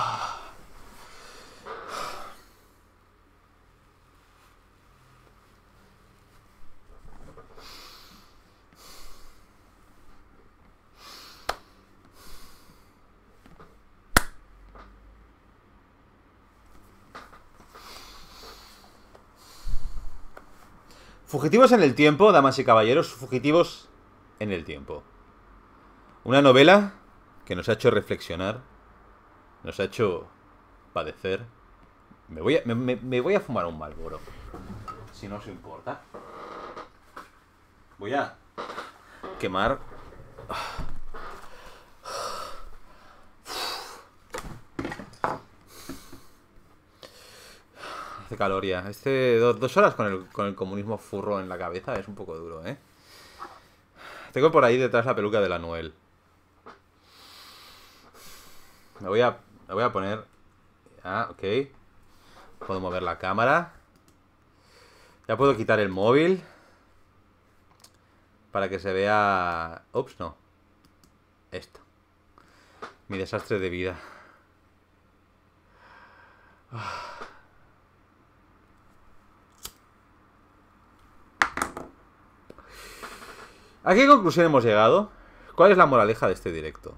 Fugitivos en el tiempo, damas y caballeros, fugitivos en el tiempo. Una novela que nos ha hecho reflexionar, nos ha hecho padecer. Me voy a, me, voy a fumar un malboro. si no os importa. Voy a quemar... Ah. hace Este, dos, horas con el, con el, comunismo furro en la cabeza es un poco duro, ¿eh? Tengo por ahí detrás la peluca de la Noel. Me voy a, me voy a poner... Ah, ok. Puedo mover la cámara. Ya puedo quitar el móvil. Para que se vea... Ups, no. Esto. Mi desastre de vida. Ah. ¿A qué conclusión hemos llegado? ¿Cuál es la moraleja de este directo?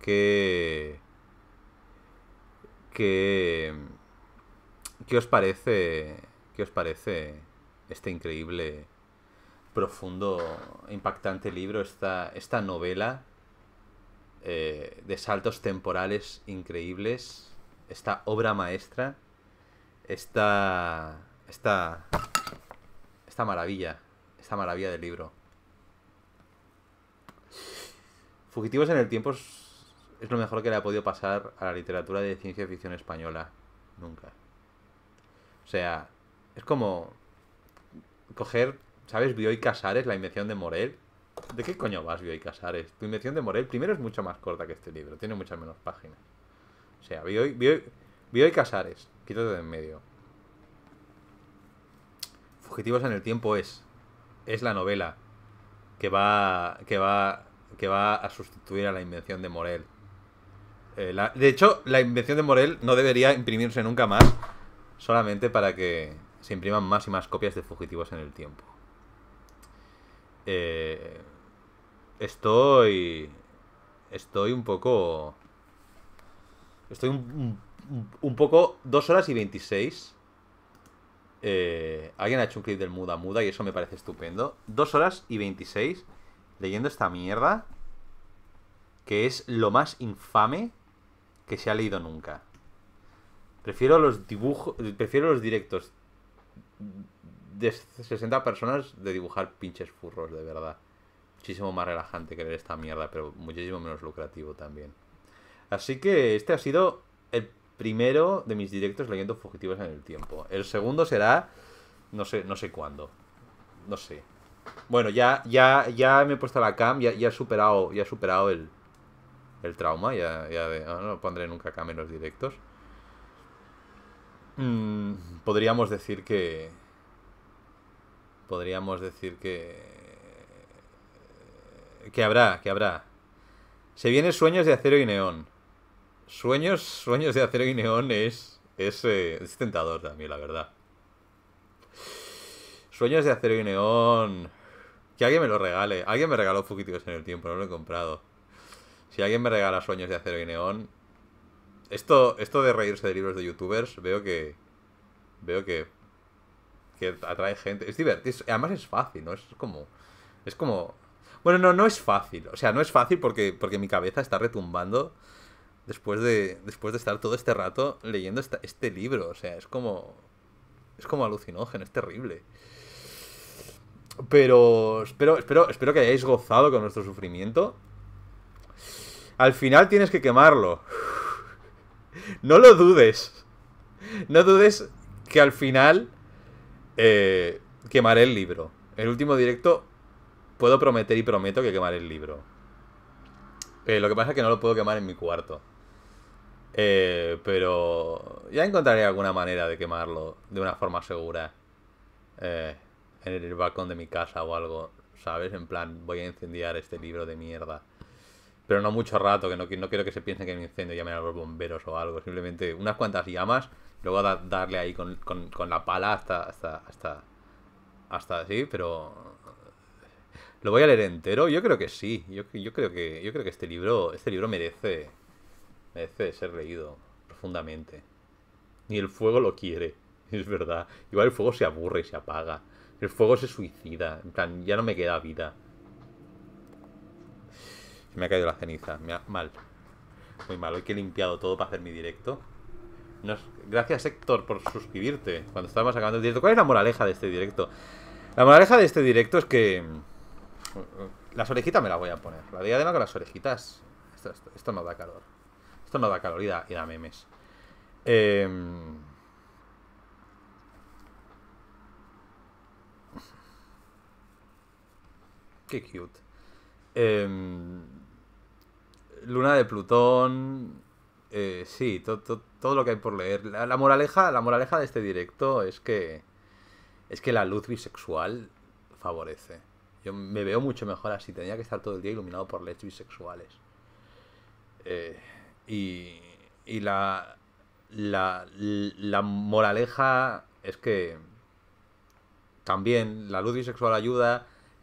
¿Qué qué ¿Qué os parece? ¿Qué os parece este increíble, profundo, impactante libro, esta, esta novela eh, de saltos temporales increíbles, esta obra maestra, esta, esta, esta maravilla, esta maravilla del libro? Fugitivos en el tiempo es, lo mejor que le ha podido pasar a la literatura de ciencia ficción española. Nunca. O sea, es como coger, ¿sabes? Bioy Casares, la invención de Morel. ¿De qué coño vas, Bioy Casares? Tu invención de Morel primero es mucho más corta que este libro, tiene muchas menos páginas. O sea, Bioy, Bioy, Casares, quítate de en medio. Fugitivos en el tiempo es es la novela que va que va que va a sustituir a la invención de Morel. Eh, de hecho, la invención de Morel no debería imprimirse nunca más, solamente para que se impriman más y más copias de fugitivos en el tiempo. Eh, estoy. Estoy un poco. Estoy un, poco. Dos horas y 26. Eh, alguien ha hecho un clip del Muda Muda y eso me parece estupendo. Dos horas y 26 leyendo esta mierda que es lo más infame que se ha leído nunca. Prefiero los dibujos, prefiero los directos de 60 personas de dibujar pinches furros, de verdad. Muchísimo más relajante que leer esta mierda, pero muchísimo menos lucrativo también. Así que este ha sido el primero de mis directos leyendo fugitivos en el tiempo. El segundo será no sé, no sé cuándo. No sé. Bueno, ya, ya, ya me he puesto la cam, ya, he superado, ya superado el, el trauma, ya, ya no, pondré nunca cam en los directos. Mm, podríamos decir que... Podríamos decir que... Que habrá, que habrá. Se vienen Sueños de Acero y Neón. Sueños, Sueños de Acero y Neón es... es eh, tentador también, la verdad. Sueños de acero y neón. Que alguien me lo regale. Alguien me regaló Fugitivos en el tiempo, no lo he comprado. Si alguien me regala Sueños de acero y neón. Esto, esto de reírse de libros de youtubers, veo que. Veo que. Que atrae gente. Es divertido. Además es fácil, ¿no? Es como. Es como. Bueno, no, no es fácil. O sea, no es fácil porque, porque mi cabeza está retumbando después de, después de estar todo este rato leyendo este libro. O sea, es como. Es como alucinógeno, es terrible. Pero espero, espero, espero que hayáis gozado con nuestro sufrimiento. Al final tienes que quemarlo. No lo dudes. No dudes que al final eh, quemaré el libro. El último directo puedo prometer y prometo que quemaré el libro. Eh, lo que pasa es que no lo puedo quemar en mi cuarto. Eh, pero ya encontraré alguna manera de quemarlo de una forma segura. Eh, en el balcón de mi casa o algo, ¿sabes? En plan, voy a incendiar este libro de mierda. Pero no mucho rato, que no, quiero que se piensen que me incendio llamen a los bomberos o algo. Simplemente unas cuantas llamas, luego darle ahí con, la pala hasta, hasta, hasta, hasta así, pero... ¿Lo voy a leer entero? Yo creo que sí. Yo, yo, creo, que, yo creo que este libro, este libro merece, merece ser leído profundamente. Y el fuego lo quiere, es verdad. Igual el fuego se aburre y se apaga. El fuego se suicida. En plan, ya no me queda vida. Se me ha caído la ceniza. Mal. Muy mal. Hoy que he limpiado todo para hacer mi directo. Gracias, Héctor, por suscribirte. Cuando estábamos acabando el directo. ¿Cuál es la moraleja de este directo? La moraleja de este directo es que... Mm, las orejitas me las voy a poner. La diadema con las orejitas. Esto, no da calor. Esto no da calor y da, y da memes. Eh... qué cute. Em, Luna de Plutón. Eh, sí, todo lo que hay por leer. La, moraleja, la moraleja de este directo es que. Es que la luz bisexual favorece. Yo me veo mucho mejor así. Tenía que estar todo el día iluminado por LEDs bisexuales. Eh, y. la, la. La moraleja es que. También la luz bisexual ayuda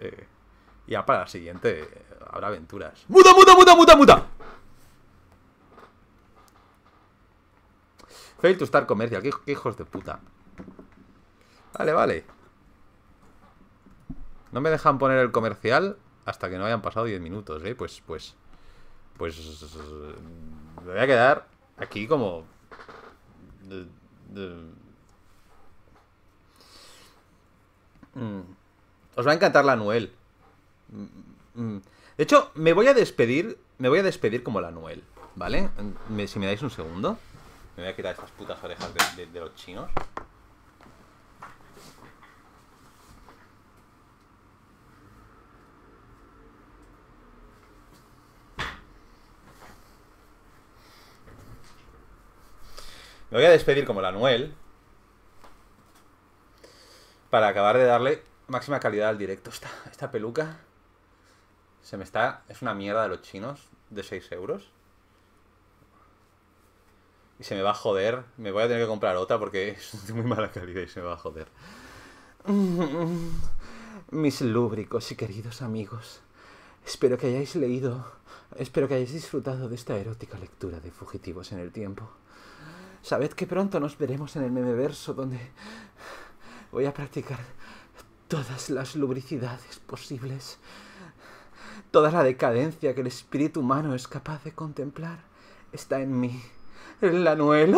Eh, y ya para la siguiente habrá aventuras. ¡Muta, muta, muta, muta, muta! Fail to start comercial. ¿Qué, hijos de puta. Vale, vale. No me dejan poner el comercial hasta que no hayan pasado 10 minutos, ¿eh? Pues, pues... Pues... Me voy a quedar aquí como... Eh, eh, mm. Os va a encantar la Noel. Mm, mm. De hecho, me voy a despedir. Me voy a despedir como la Noel, ¿vale? si me dais un segundo. Me voy a quitar estas putas orejas de, los chinos. Me voy a despedir como la Noel. Para acabar de darle máxima calidad al directo. Esta, esta peluca se me está... Es una mierda de los chinos de 6 euros. Y se me va a joder. Me voy a tener que comprar otra porque es de muy mala calidad y se me va a joder. Mis lúbricos y queridos amigos. Espero que hayáis leído, espero que hayáis disfrutado de esta erótica lectura de Fugitivos en el Tiempo. Sabed que pronto nos veremos en el memeverso donde voy a practicar todas las lubricidades posibles, toda la decadencia que el espíritu humano es capaz de contemplar está en mí, en la Nuela.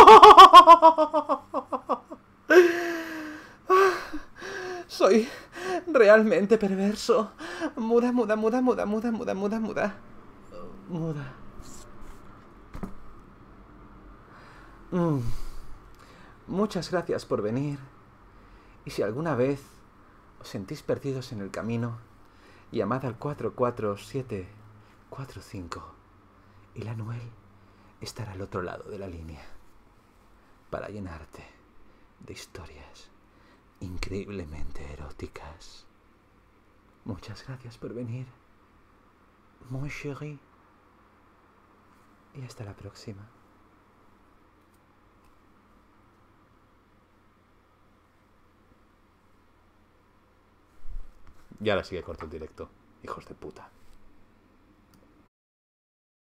Soy realmente perverso. Muda, muda, muda, muda, muda, muda, muda, muda. Muda. Mm. Muchas gracias por venir. Y si alguna vez os sentís perdidos en el camino, llamad al 44745 y la Noel estará al otro lado de la línea para llenarte de historias increíblemente eróticas. Muchas gracias por venir, mon chéri, y hasta la próxima. Y ahora sigue corto el directo. Hijos de puta.